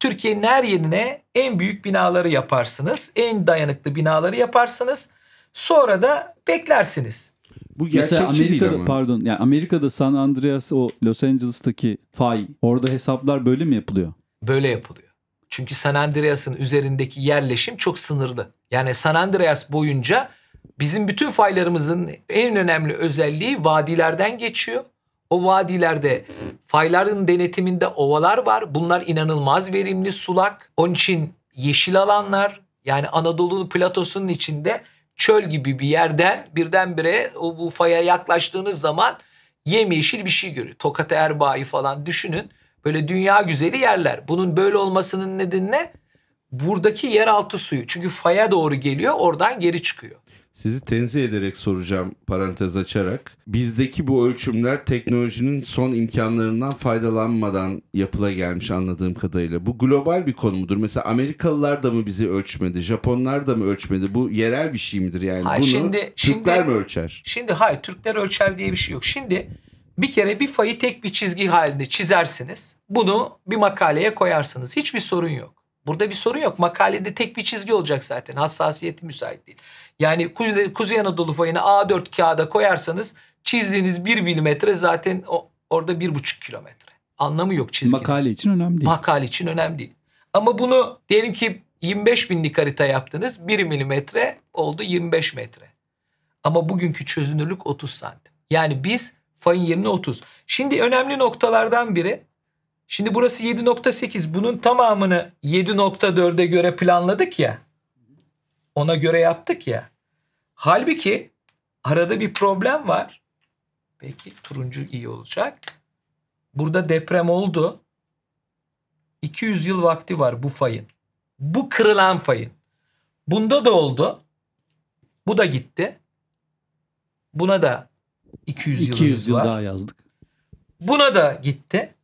Türkiye'nin her yerine en büyük binaları yaparsınız. En dayanıklı binaları yaparsınız. Sonra da beklersiniz. Bu gerçekçi Amerika'da değil ama. pardon yani Amerika'da San Andreas o Los Angeles'taki fay orada hesaplar böyle mi yapılıyor? Böyle yapılıyor. Çünkü San Andreas'ın üzerindeki yerleşim çok sınırlı. Yani San Andreas boyunca bizim bütün faylarımızın en önemli özelliği vadilerden geçiyor. O vadilerde fayların denetiminde ovalar var. Bunlar inanılmaz verimli sulak. Onun için yeşil alanlar yani Anadolu'nun platosunun içinde çöl gibi bir yerden birdenbire o bu faya yaklaştığınız zaman yemyeşil bir şey görüyor. Tokat Erbaa'yı falan düşünün. Böyle dünya güzeli yerler. Bunun böyle olmasının nedeni ne? Buradaki yeraltı suyu. Çünkü faya doğru geliyor oradan geri çıkıyor. Sizi tenzih ederek soracağım parantez açarak. Bizdeki bu ölçümler teknolojinin son imkanlarından faydalanmadan yapıla gelmiş anladığım kadarıyla. Bu global bir konu mudur? Mesela Amerikalılar da mı bizi ölçmedi? Japonlar da mı ölçmedi? Bu yerel bir şey midir yani? Hayır, Bunu şimdi, Türkler şimdi, mi ölçer? Şimdi hayır Türkler ölçer diye bir şey yok. Şimdi bir kere bir fayı tek bir çizgi halinde çizersiniz. Bunu bir makaleye koyarsınız. Hiçbir sorun yok. Burada bir sorun yok. Makalede tek bir çizgi olacak zaten. Hassasiyeti müsait değil. Yani Kuzey Anadolu fayını A4 kağıda koyarsanız çizdiğiniz bir milimetre zaten o, orada buçuk kilometre. Anlamı yok çizginin. Makale için önemli değil. Makale için önemli değil. Ama bunu diyelim ki 25 binlik harita yaptınız. 1 milimetre oldu 25 metre. Ama bugünkü çözünürlük 30 santim. Yani biz fayın yerine 30. Şimdi önemli noktalardan biri Şimdi burası 7.8 bunun tamamını 7.4'e göre planladık ya. Ona göre yaptık ya. Halbuki arada bir problem var. Peki turuncu iyi olacak. Burada deprem oldu. 200 yıl vakti var bu fayın. Bu kırılan fayın. Bunda da oldu. Bu da gitti. Buna da 200, 200 yıl, var. daha yazdık. Buna da gitti.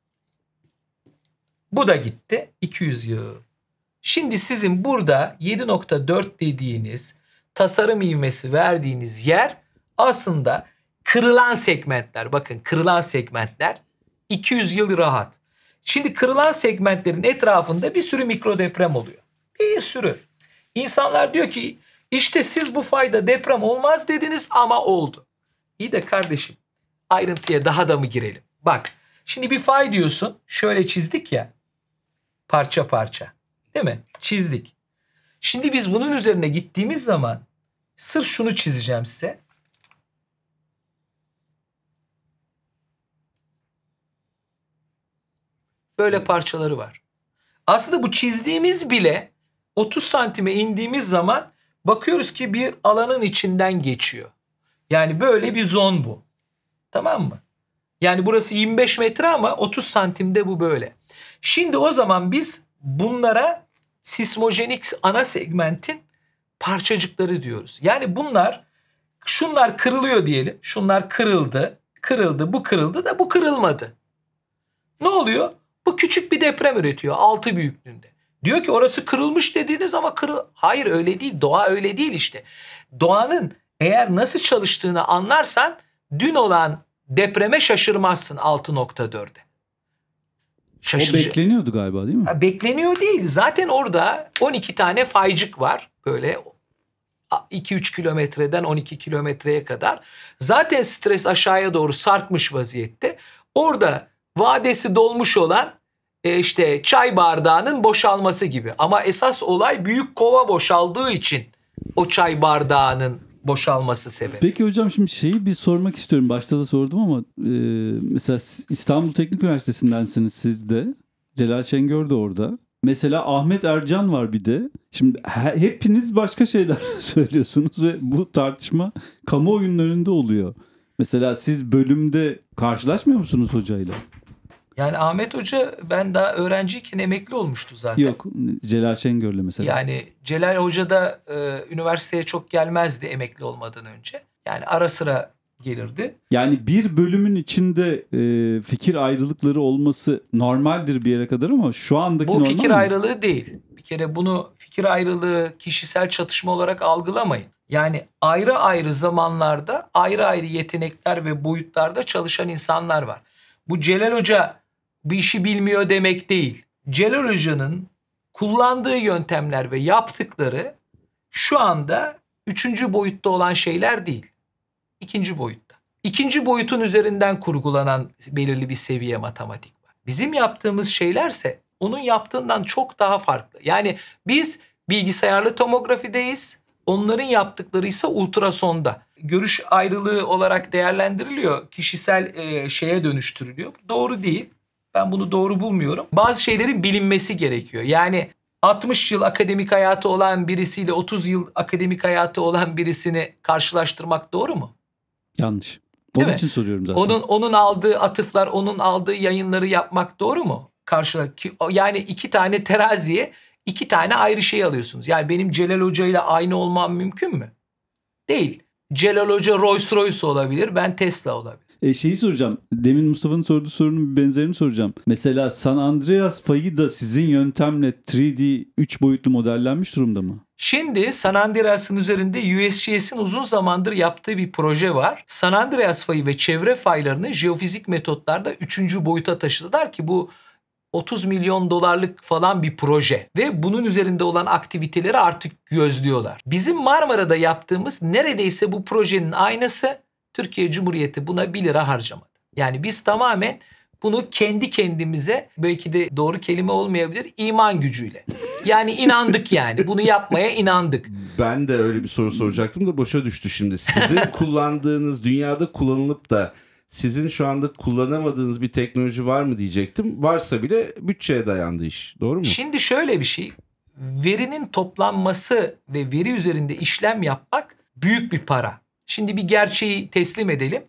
Bu da gitti. 200 yıl. Şimdi sizin burada 7.4 dediğiniz tasarım ivmesi verdiğiniz yer aslında kırılan segmentler. Bakın kırılan segmentler 200 yıl rahat. Şimdi kırılan segmentlerin etrafında bir sürü mikro deprem oluyor. Bir sürü. İnsanlar diyor ki işte siz bu fayda deprem olmaz dediniz ama oldu. İyi de kardeşim ayrıntıya daha da mı girelim? Bak şimdi bir fay diyorsun şöyle çizdik ya. Parça parça. Değil mi? Çizdik. Şimdi biz bunun üzerine gittiğimiz zaman sırf şunu çizeceğim size. Böyle parçaları var. Aslında bu çizdiğimiz bile 30 santime indiğimiz zaman bakıyoruz ki bir alanın içinden geçiyor. Yani böyle bir zon bu. Tamam mı? Yani burası 25 metre ama 30 santimde bu böyle. Şimdi o zaman biz bunlara sismojenik ana segmentin parçacıkları diyoruz. Yani bunlar şunlar kırılıyor diyelim. Şunlar kırıldı, kırıldı, bu kırıldı da bu kırılmadı. Ne oluyor? Bu küçük bir deprem üretiyor 6 büyüklüğünde. Diyor ki orası kırılmış dediğiniz ama kırıl... Hayır öyle değil. Doğa öyle değil işte. Doğanın eğer nasıl çalıştığını anlarsan dün olan depreme şaşırmazsın 6.4'e şaşırıcı. O bekleniyordu galiba değil mi? Bekleniyor değil. Zaten orada 12 tane faycık var. Böyle 2-3 kilometreden 12 kilometreye kadar. Zaten stres aşağıya doğru sarkmış vaziyette. Orada vadesi dolmuş olan e, işte çay bardağının boşalması gibi. Ama esas olay büyük kova boşaldığı için o çay bardağının boşalması sebebi. Peki hocam şimdi şeyi bir sormak istiyorum. Başta da sordum ama e, mesela İstanbul Teknik Üniversitesi'ndensiniz siz de. Celal Şengör de orada. Mesela Ahmet Ercan var bir de. Şimdi he, hepiniz başka şeyler söylüyorsunuz ve bu tartışma kamuoyunun önünde oluyor. Mesela siz bölümde karşılaşmıyor musunuz hocayla? Yani Ahmet Hoca ben daha öğrenciyken emekli olmuştu zaten. Yok Celal Şengör'lü mesela. Yani Celal Hoca da e, üniversiteye çok gelmezdi emekli olmadan önce. Yani ara sıra gelirdi. Yani bir bölümün içinde e, fikir ayrılıkları olması normaldir bir yere kadar ama şu andaki Bu normal fikir mi? ayrılığı değil. Bir kere bunu fikir ayrılığı kişisel çatışma olarak algılamayın. Yani ayrı ayrı zamanlarda ayrı ayrı yetenekler ve boyutlarda çalışan insanlar var. Bu Celal Hoca bir işi bilmiyor demek değil. Celal Hoca'nın kullandığı yöntemler ve yaptıkları şu anda üçüncü boyutta olan şeyler değil. İkinci boyutta. İkinci boyutun üzerinden kurgulanan belirli bir seviye matematik var. Bizim yaptığımız şeylerse onun yaptığından çok daha farklı. Yani biz bilgisayarlı tomografideyiz. Onların yaptıkları ise ultrasonda. Görüş ayrılığı olarak değerlendiriliyor. Kişisel e, şeye dönüştürülüyor. Doğru değil. Ben bunu doğru bulmuyorum. Bazı şeylerin bilinmesi gerekiyor. Yani 60 yıl akademik hayatı olan birisiyle 30 yıl akademik hayatı olan birisini karşılaştırmak doğru mu? Yanlış. Onun için soruyorum zaten. Onun onun aldığı atıflar, onun aldığı yayınları yapmak doğru mu? Karşıla yani iki tane teraziye iki tane ayrı şey alıyorsunuz. Yani benim Celal Hoca ile aynı olmam mümkün mü? Değil. Celal Hoca Rolls Royce olabilir, ben Tesla olabilir. E, şeyi soracağım. Demin Mustafa'nın sorduğu sorunun bir benzerini soracağım. Mesela San Andreas fayı da sizin yöntemle 3D 3 boyutlu modellenmiş durumda mı? Şimdi San Andreas'ın üzerinde USGS'in uzun zamandır yaptığı bir proje var. San Andreas fayı ve çevre faylarını jeofizik metotlarda 3. boyuta taşıdılar ki bu 30 milyon dolarlık falan bir proje ve bunun üzerinde olan aktiviteleri artık gözlüyorlar. Bizim Marmara'da yaptığımız neredeyse bu projenin aynısı Türkiye Cumhuriyeti buna 1 lira harcamadı. Yani biz tamamen bunu kendi kendimize belki de doğru kelime olmayabilir iman gücüyle. Yani inandık yani bunu yapmaya inandık. Ben de öyle bir soru soracaktım da boşa düştü şimdi. Sizin kullandığınız dünyada kullanılıp da sizin şu anda kullanamadığınız bir teknoloji var mı diyecektim. Varsa bile bütçeye dayandı iş. Doğru mu? Şimdi şöyle bir şey. Verinin toplanması ve veri üzerinde işlem yapmak büyük bir para. Şimdi bir gerçeği teslim edelim.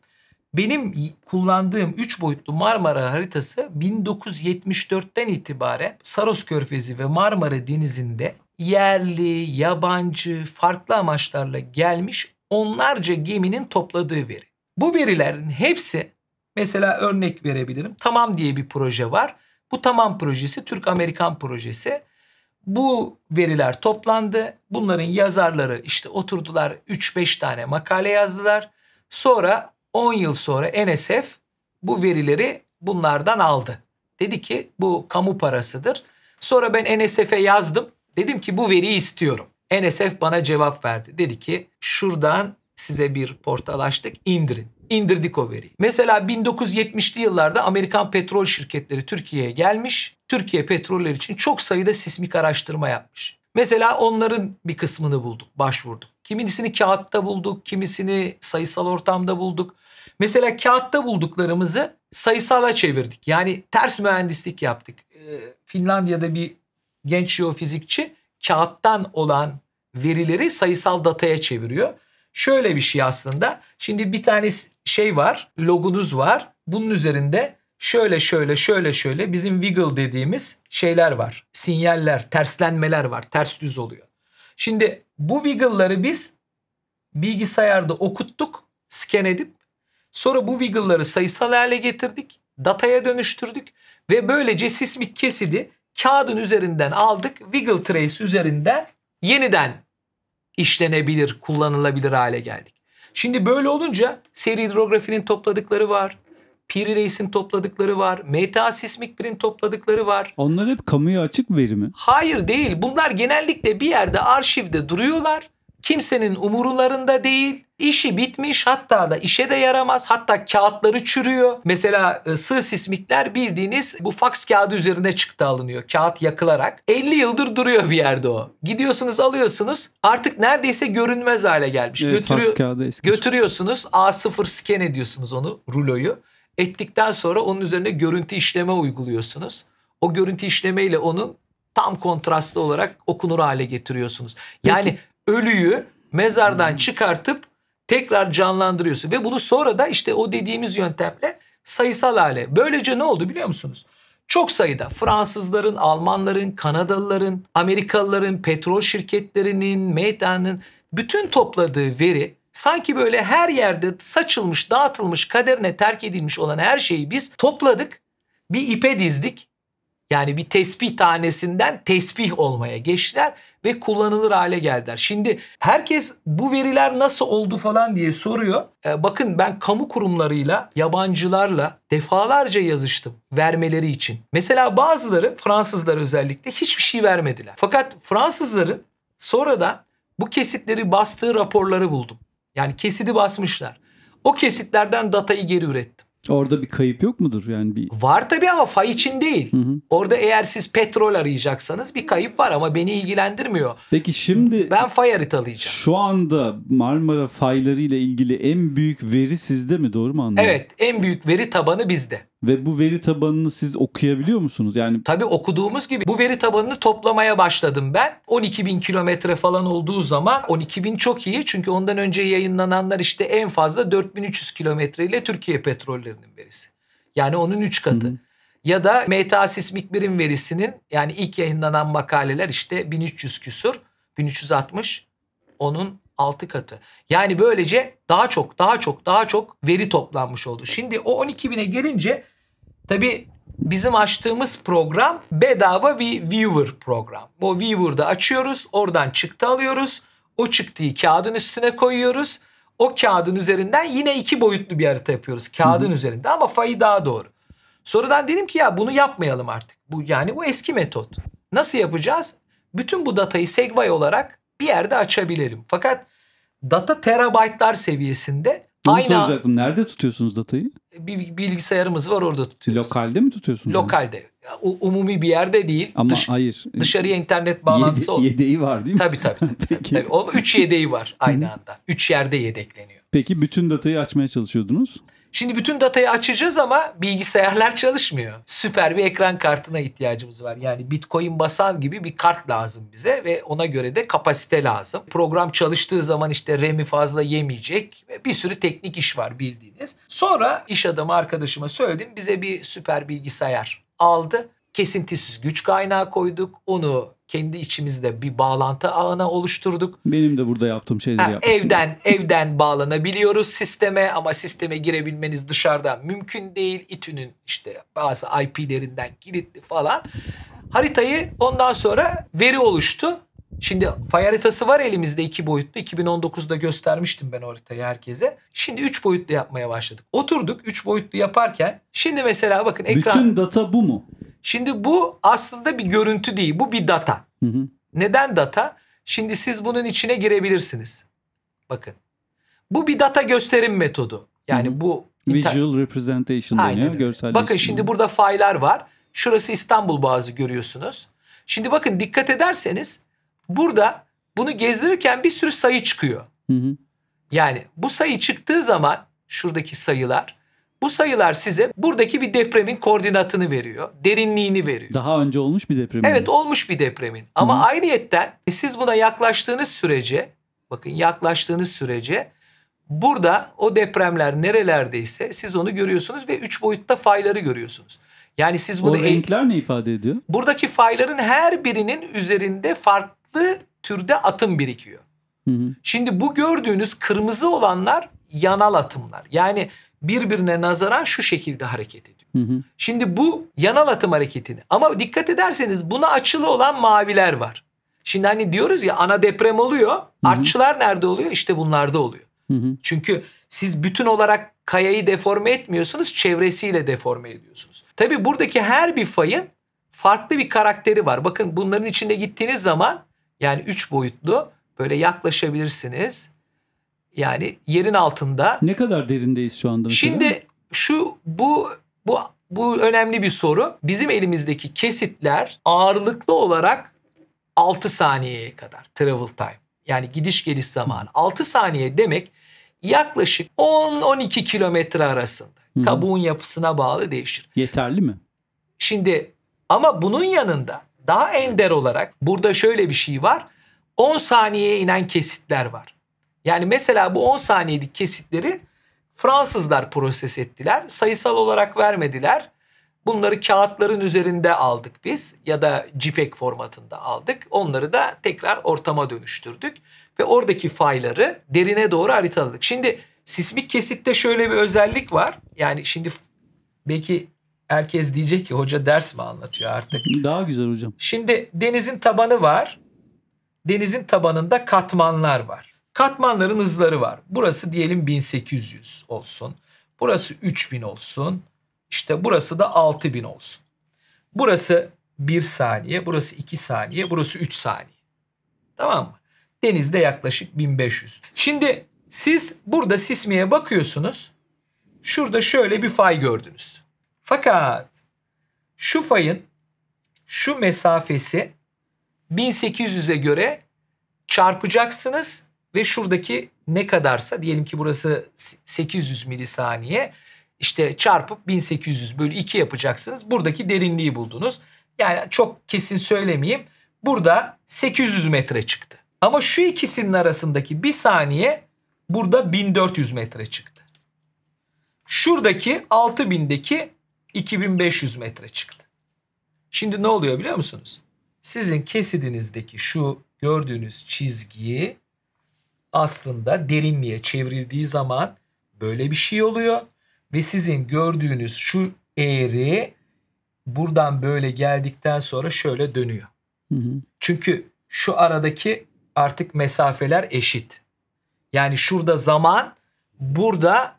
Benim kullandığım 3 boyutlu Marmara haritası 1974'ten itibaren Saros Körfezi ve Marmara Denizi'nde yerli, yabancı, farklı amaçlarla gelmiş onlarca geminin topladığı veri. Bu verilerin hepsi mesela örnek verebilirim. Tamam diye bir proje var. Bu tamam projesi Türk-Amerikan projesi. Bu veriler toplandı. Bunların yazarları işte oturdular 3-5 tane makale yazdılar. Sonra 10 yıl sonra NSF bu verileri bunlardan aldı. Dedi ki bu kamu parasıdır. Sonra ben NSF'e yazdım. Dedim ki bu veriyi istiyorum. NSF bana cevap verdi. Dedi ki şuradan size bir portal açtık indirin. İndirdik o veriyi. Mesela 1970'li yıllarda Amerikan petrol şirketleri Türkiye'ye gelmiş. Türkiye Petroller için çok sayıda sismik araştırma yapmış. Mesela onların bir kısmını bulduk, başvurduk. Kimisini kağıtta bulduk, kimisini sayısal ortamda bulduk. Mesela kağıtta bulduklarımızı sayısala çevirdik. Yani ters mühendislik yaptık. Ee, Finlandiya'da bir genç jeofizikçi kağıttan olan verileri sayısal dataya çeviriyor. Şöyle bir şey aslında. Şimdi bir tane şey var, logunuz var. Bunun üzerinde şöyle şöyle şöyle şöyle bizim wiggle dediğimiz şeyler var. Sinyaller, terslenmeler var. Ters düz oluyor. Şimdi bu wiggle'ları biz bilgisayarda okuttuk, scan edip sonra bu wiggle'ları sayısal hale getirdik, dataya dönüştürdük ve böylece sismik kesidi kağıdın üzerinden aldık, wiggle trace üzerinden yeniden işlenebilir, kullanılabilir hale geldik. Şimdi böyle olunca seri hidrografinin topladıkları var, Piri Reis'in topladıkları var. MTA Sismik Bir'in topladıkları var. Onlar hep kamuya açık veri mi? Hayır değil. Bunlar genellikle bir yerde arşivde duruyorlar. Kimsenin umurlarında değil. İşi bitmiş hatta da işe de yaramaz. Hatta kağıtları çürüyor. Mesela e, sığ sismikler bildiğiniz bu faks kağıdı üzerine çıktı alınıyor. Kağıt yakılarak. 50 yıldır duruyor bir yerde o. Gidiyorsunuz alıyorsunuz. Artık neredeyse görünmez hale gelmiş. Evet, Götürü- götürüyorsunuz. A0 scan ediyorsunuz onu ruloyu. Ettikten sonra onun üzerine görüntü işleme uyguluyorsunuz. O görüntü işlemeyle onun tam kontrastlı olarak okunur hale getiriyorsunuz. Yani Peki. ölüyü mezardan hmm. çıkartıp tekrar canlandırıyorsun ve bunu sonra da işte o dediğimiz yöntemle sayısal hale. Böylece ne oldu biliyor musunuz? Çok sayıda Fransızların, Almanların, Kanadalıların, Amerikalıların, petrol şirketlerinin, meydanın bütün topladığı veri sanki böyle her yerde saçılmış, dağıtılmış, kaderine terk edilmiş olan her şeyi biz topladık, bir ipe dizdik. Yani bir tesbih tanesinden tesbih olmaya geçtiler ve kullanılır hale geldiler. Şimdi herkes bu veriler nasıl oldu falan diye soruyor. E, bakın ben kamu kurumlarıyla, yabancılarla defalarca yazıştım vermeleri için. Mesela bazıları Fransızlar özellikle hiçbir şey vermediler. Fakat Fransızların sonradan bu kesitleri bastığı raporları buldum. Yani kesidi basmışlar. O kesitlerden datayı geri ürettim. Orada bir kayıp yok mudur yani bir? Var tabii ama fay için değil. Hı hı. Orada eğer siz petrol arayacaksanız bir kayıp var ama beni ilgilendirmiyor. Peki şimdi ben fay haritalayacağım. Şu anda Marmara fayları ile ilgili en büyük veri sizde mi doğru mu anlıyorum? Evet, en büyük veri tabanı bizde. Ve bu veri tabanını siz okuyabiliyor musunuz? Yani Tabii okuduğumuz gibi bu veri tabanını toplamaya başladım ben. 12 bin kilometre falan olduğu zaman 12 bin çok iyi. Çünkü ondan önce yayınlananlar işte en fazla 4300 kilometre ile Türkiye petrollerinin verisi. Yani onun 3 katı. Hı hı. Ya da MTA Sismik Birim verisinin yani ilk yayınlanan makaleler işte 1300 küsur, 1360. Onun 6 katı. Yani böylece daha çok daha çok daha çok veri toplanmış oldu. Şimdi o 12 bine gelince tabi bizim açtığımız program bedava bir viewer program. Bu viewer'da açıyoruz oradan çıktı alıyoruz. O çıktıyı kağıdın üstüne koyuyoruz. O kağıdın üzerinden yine iki boyutlu bir harita yapıyoruz kağıdın Hı-hı. üzerinde ama fayı daha doğru. Sonradan dedim ki ya bunu yapmayalım artık. Bu yani bu eski metot. Nasıl yapacağız? Bütün bu datayı Segway olarak bir yerde açabilirim. Fakat data terabaytlar seviyesinde aynı soracaktım. Nerede tutuyorsunuz datayı? E, bir bilgisayarımız var orada tutuyoruz. Lokalde mi tutuyorsunuz? Lokalde. U- umumi bir yerde değil. Ama Dış, hayır. Dışarıya internet bağlantısı Yede, Yedeği var değil mi? Tabii tabii. tabii, Peki. tabii. O üç yedeği var aynı anda. Üç yerde yedekleniyor. Peki bütün datayı açmaya çalışıyordunuz? Şimdi bütün datayı açacağız ama bilgisayarlar çalışmıyor. Süper bir ekran kartına ihtiyacımız var. Yani Bitcoin basan gibi bir kart lazım bize ve ona göre de kapasite lazım. Program çalıştığı zaman işte RAM'i fazla yemeyecek ve bir sürü teknik iş var bildiğiniz. Sonra iş adamı arkadaşıma söyledim bize bir süper bilgisayar aldı. Kesintisiz güç kaynağı koyduk. Onu kendi içimizde bir bağlantı ağına oluşturduk. Benim de burada yaptığım şeyleri ha, yapmışsınız. Evden evden bağlanabiliyoruz sisteme ama sisteme girebilmeniz dışarıdan mümkün değil. İTÜ'nün işte bazı IP'lerinden kilitli falan. Haritayı ondan sonra veri oluştu. Şimdi fay haritası var elimizde iki boyutlu. 2019'da göstermiştim ben o haritayı herkese. Şimdi üç boyutlu yapmaya başladık. Oturduk üç boyutlu yaparken. Şimdi mesela bakın ekran... Bütün data bu mu? Şimdi bu aslında bir görüntü değil. Bu bir data. Hı hı. Neden data? Şimdi siz bunun içine girebilirsiniz. Bakın. Bu bir data gösterim metodu. Yani Hı-hı. bu visual representation deniyor. Görsel bakın şimdi burada faylar var. Şurası İstanbul Boğazı görüyorsunuz. Şimdi bakın dikkat ederseniz burada bunu gezdirirken bir sürü sayı çıkıyor. Hı hı. Yani bu sayı çıktığı zaman şuradaki sayılar bu sayılar size buradaki bir depremin koordinatını veriyor. Derinliğini veriyor. Daha önce olmuş bir depremin. Evet olmuş bir depremin. Ama Hı. ayrıyetten siz buna yaklaştığınız sürece bakın yaklaştığınız sürece burada o depremler nerelerdeyse siz onu görüyorsunuz ve üç boyutta fayları görüyorsunuz. Yani siz bunu... O e- renkler e- ne ifade ediyor? Buradaki fayların her birinin üzerinde farklı türde atım birikiyor. Hı hı. Şimdi bu gördüğünüz kırmızı olanlar yanal atımlar. Yani birbirine nazaran şu şekilde hareket ediyor. Hı hı. Şimdi bu yanal atım hareketini ama dikkat ederseniz buna açılı olan maviler var. Şimdi hani diyoruz ya ana deprem oluyor. Hı hı. Artçılar nerede oluyor? İşte bunlarda oluyor. Hı hı. Çünkü siz bütün olarak kayayı deforme etmiyorsunuz, çevresiyle deforme ediyorsunuz. Tabii buradaki her bir fayın farklı bir karakteri var. Bakın bunların içinde gittiğiniz zaman yani üç boyutlu böyle yaklaşabilirsiniz. Yani yerin altında. Ne kadar derindeyiz şu anda? Mesela? Şimdi şu bu bu bu önemli bir soru. Bizim elimizdeki kesitler ağırlıklı olarak 6 saniyeye kadar travel time. Yani gidiş geliş zamanı. 6 saniye demek yaklaşık 10-12 kilometre arasında. hı Kabuğun yapısına bağlı değişir. Yeterli mi? Şimdi ama bunun yanında daha ender olarak burada şöyle bir şey var. 10 saniyeye inen kesitler var. Yani mesela bu 10 saniyelik kesitleri Fransızlar proses ettiler. Sayısal olarak vermediler. Bunları kağıtların üzerinde aldık biz ya da JPEG formatında aldık. Onları da tekrar ortama dönüştürdük ve oradaki fayları derine doğru haritaladık. Şimdi sismik kesitte şöyle bir özellik var. Yani şimdi belki herkes diyecek ki hoca ders mi anlatıyor artık? Daha güzel hocam. Şimdi denizin tabanı var. Denizin tabanında katmanlar var. Katmanların hızları var. Burası diyelim 1800 olsun. Burası 3000 olsun. İşte burası da 6000 olsun. Burası 1 saniye, burası 2 saniye, burası 3 saniye. Tamam mı? Denizde yaklaşık 1500. Şimdi siz burada sismiye bakıyorsunuz. Şurada şöyle bir fay gördünüz. Fakat şu fayın şu mesafesi 1800'e göre çarpacaksınız ve şuradaki ne kadarsa diyelim ki burası 800 milisaniye işte çarpıp 1800 bölü 2 yapacaksınız. Buradaki derinliği buldunuz. Yani çok kesin söylemeyeyim. Burada 800 metre çıktı. Ama şu ikisinin arasındaki bir saniye burada 1400 metre çıktı. Şuradaki 6000'deki 2500 metre çıktı. Şimdi ne oluyor biliyor musunuz? Sizin kesidinizdeki şu gördüğünüz çizgiyi aslında derinliğe çevrildiği zaman böyle bir şey oluyor. Ve sizin gördüğünüz şu eğri buradan böyle geldikten sonra şöyle dönüyor. Hı hı. Çünkü şu aradaki artık mesafeler eşit. Yani şurada zaman burada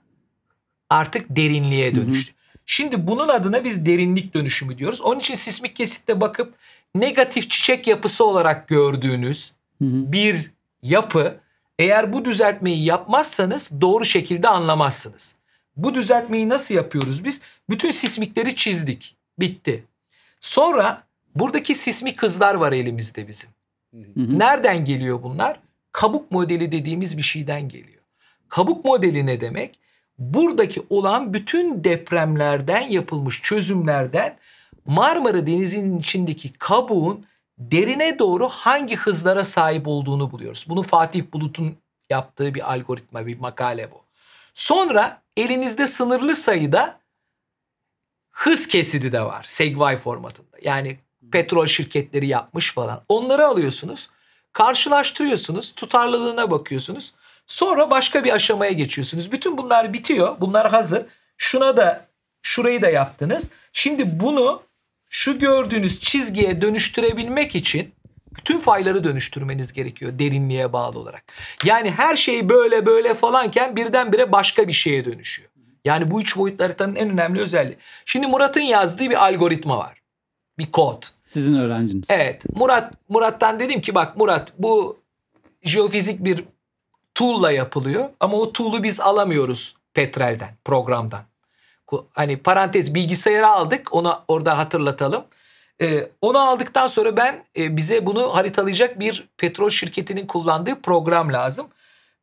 artık derinliğe dönüştü. Hı hı. Şimdi bunun adına biz derinlik dönüşümü diyoruz. Onun için sismik kesitte bakıp negatif çiçek yapısı olarak gördüğünüz hı hı. bir yapı eğer bu düzeltmeyi yapmazsanız doğru şekilde anlamazsınız. Bu düzeltmeyi nasıl yapıyoruz biz? Bütün sismikleri çizdik. Bitti. Sonra buradaki sismik hızlar var elimizde bizim. Nereden geliyor bunlar? Kabuk modeli dediğimiz bir şeyden geliyor. Kabuk modeli ne demek? Buradaki olan bütün depremlerden yapılmış çözümlerden Marmara Denizi'nin içindeki kabuğun derine doğru hangi hızlara sahip olduğunu buluyoruz. Bunu Fatih Bulut'un yaptığı bir algoritma, bir makale bu. Sonra elinizde sınırlı sayıda hız kesidi de var Segway formatında. Yani hmm. petrol şirketleri yapmış falan. Onları alıyorsunuz, karşılaştırıyorsunuz, tutarlılığına bakıyorsunuz. Sonra başka bir aşamaya geçiyorsunuz. Bütün bunlar bitiyor. Bunlar hazır. Şuna da şurayı da yaptınız. Şimdi bunu şu gördüğünüz çizgiye dönüştürebilmek için bütün fayları dönüştürmeniz gerekiyor derinliğe bağlı olarak. Yani her şey böyle böyle falanken birdenbire başka bir şeye dönüşüyor. Yani bu üç boyutlu haritanın en önemli özelliği. Şimdi Murat'ın yazdığı bir algoritma var. Bir kod. Sizin öğrenciniz. Evet. Murat Murat'tan dedim ki bak Murat bu jeofizik bir tool'la yapılıyor ama o tool'u biz alamıyoruz Petrel'den, programdan. Hani parantez bilgisayarı aldık. Onu orada hatırlatalım. Ee, onu aldıktan sonra ben e, bize bunu haritalayacak bir petrol şirketinin kullandığı program lazım.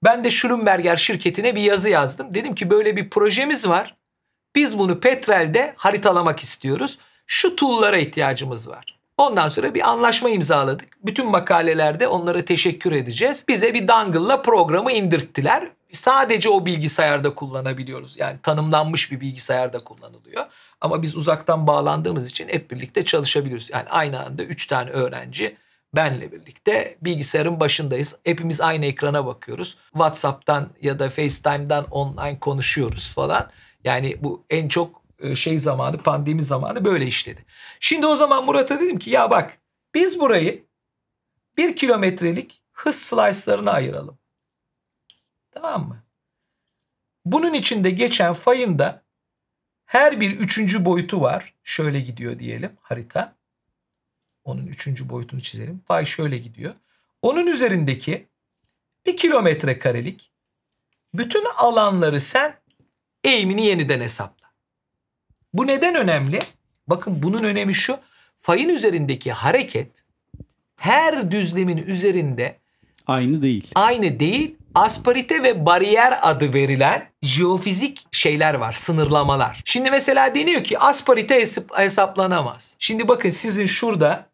Ben de Schlumberger şirketine bir yazı yazdım. Dedim ki böyle bir projemiz var. Biz bunu Petrel'de haritalamak istiyoruz. Şu tool'lara ihtiyacımız var. Ondan sonra bir anlaşma imzaladık. Bütün makalelerde onlara teşekkür edeceğiz. Bize bir dangle'la programı indirttiler sadece o bilgisayarda kullanabiliyoruz. Yani tanımlanmış bir bilgisayarda kullanılıyor. Ama biz uzaktan bağlandığımız için hep birlikte çalışabiliyoruz. Yani aynı anda 3 tane öğrenci benle birlikte bilgisayarın başındayız. Hepimiz aynı ekrana bakıyoruz. WhatsApp'tan ya da FaceTime'dan online konuşuyoruz falan. Yani bu en çok e, şey zamanı, pandemi zamanı böyle işledi. Şimdi o zaman Murat'a dedim ki ya bak biz burayı bir kilometrelik hız slice'larına ayıralım. Tamam mı? Bunun içinde geçen fayın da her bir üçüncü boyutu var. Şöyle gidiyor diyelim harita. Onun üçüncü boyutunu çizelim. Fay şöyle gidiyor. Onun üzerindeki bir kilometre karelik bütün alanları sen eğimini yeniden hesapla. Bu neden önemli? Bakın bunun önemi şu. Fayın üzerindeki hareket her düzlemin üzerinde aynı değil. Aynı değil asparite ve bariyer adı verilen jeofizik şeyler var, sınırlamalar. Şimdi mesela deniyor ki asparite hesap hesaplanamaz. Şimdi bakın sizin şurada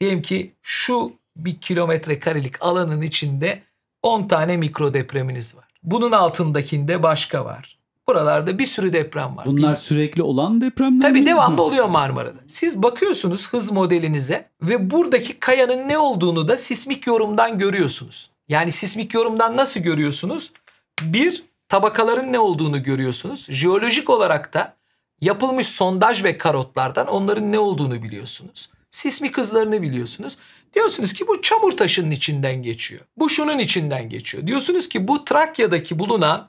diyelim ki şu bir kilometre karelik alanın içinde 10 tane mikro depreminiz var. Bunun altındakinde başka var. Buralarda bir sürü deprem var. Bunlar Bilmiyorum. sürekli olan depremler Tabii mi? devamlı oluyor Marmara'da. Siz bakıyorsunuz hız modelinize ve buradaki kayanın ne olduğunu da sismik yorumdan görüyorsunuz. Yani sismik yorumdan nasıl görüyorsunuz? Bir, tabakaların ne olduğunu görüyorsunuz. Jeolojik olarak da yapılmış sondaj ve karotlardan onların ne olduğunu biliyorsunuz. Sismik hızlarını biliyorsunuz. Diyorsunuz ki bu çamur taşının içinden geçiyor. Bu şunun içinden geçiyor. Diyorsunuz ki bu Trakya'daki bulunan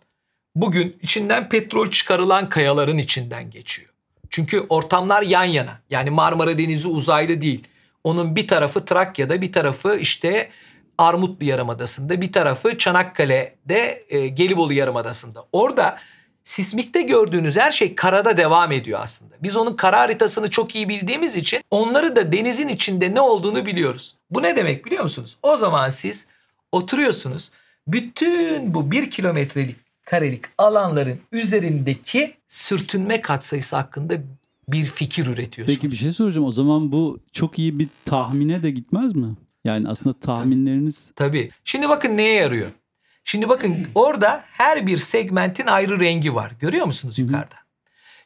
bugün içinden petrol çıkarılan kayaların içinden geçiyor. Çünkü ortamlar yan yana. Yani Marmara Denizi uzaylı değil. Onun bir tarafı Trakya'da bir tarafı işte Armutlu Yarımadası'nda, bir tarafı Çanakkale'de e, Gelibolu Yarımadası'nda. Orada sismikte gördüğünüz her şey karada devam ediyor aslında. Biz onun kara haritasını çok iyi bildiğimiz için onları da denizin içinde ne olduğunu biliyoruz. Bu ne demek biliyor musunuz? O zaman siz oturuyorsunuz. Bütün bu bir kilometrelik karelik alanların üzerindeki sürtünme katsayısı hakkında bir fikir üretiyorsunuz. Peki bir şey soracağım. O zaman bu çok iyi bir tahmine de gitmez mi? Yani aslında tahminleriniz... Tabii. Şimdi bakın neye yarıyor. Şimdi bakın orada her bir segmentin ayrı rengi var. Görüyor musunuz yukarıda?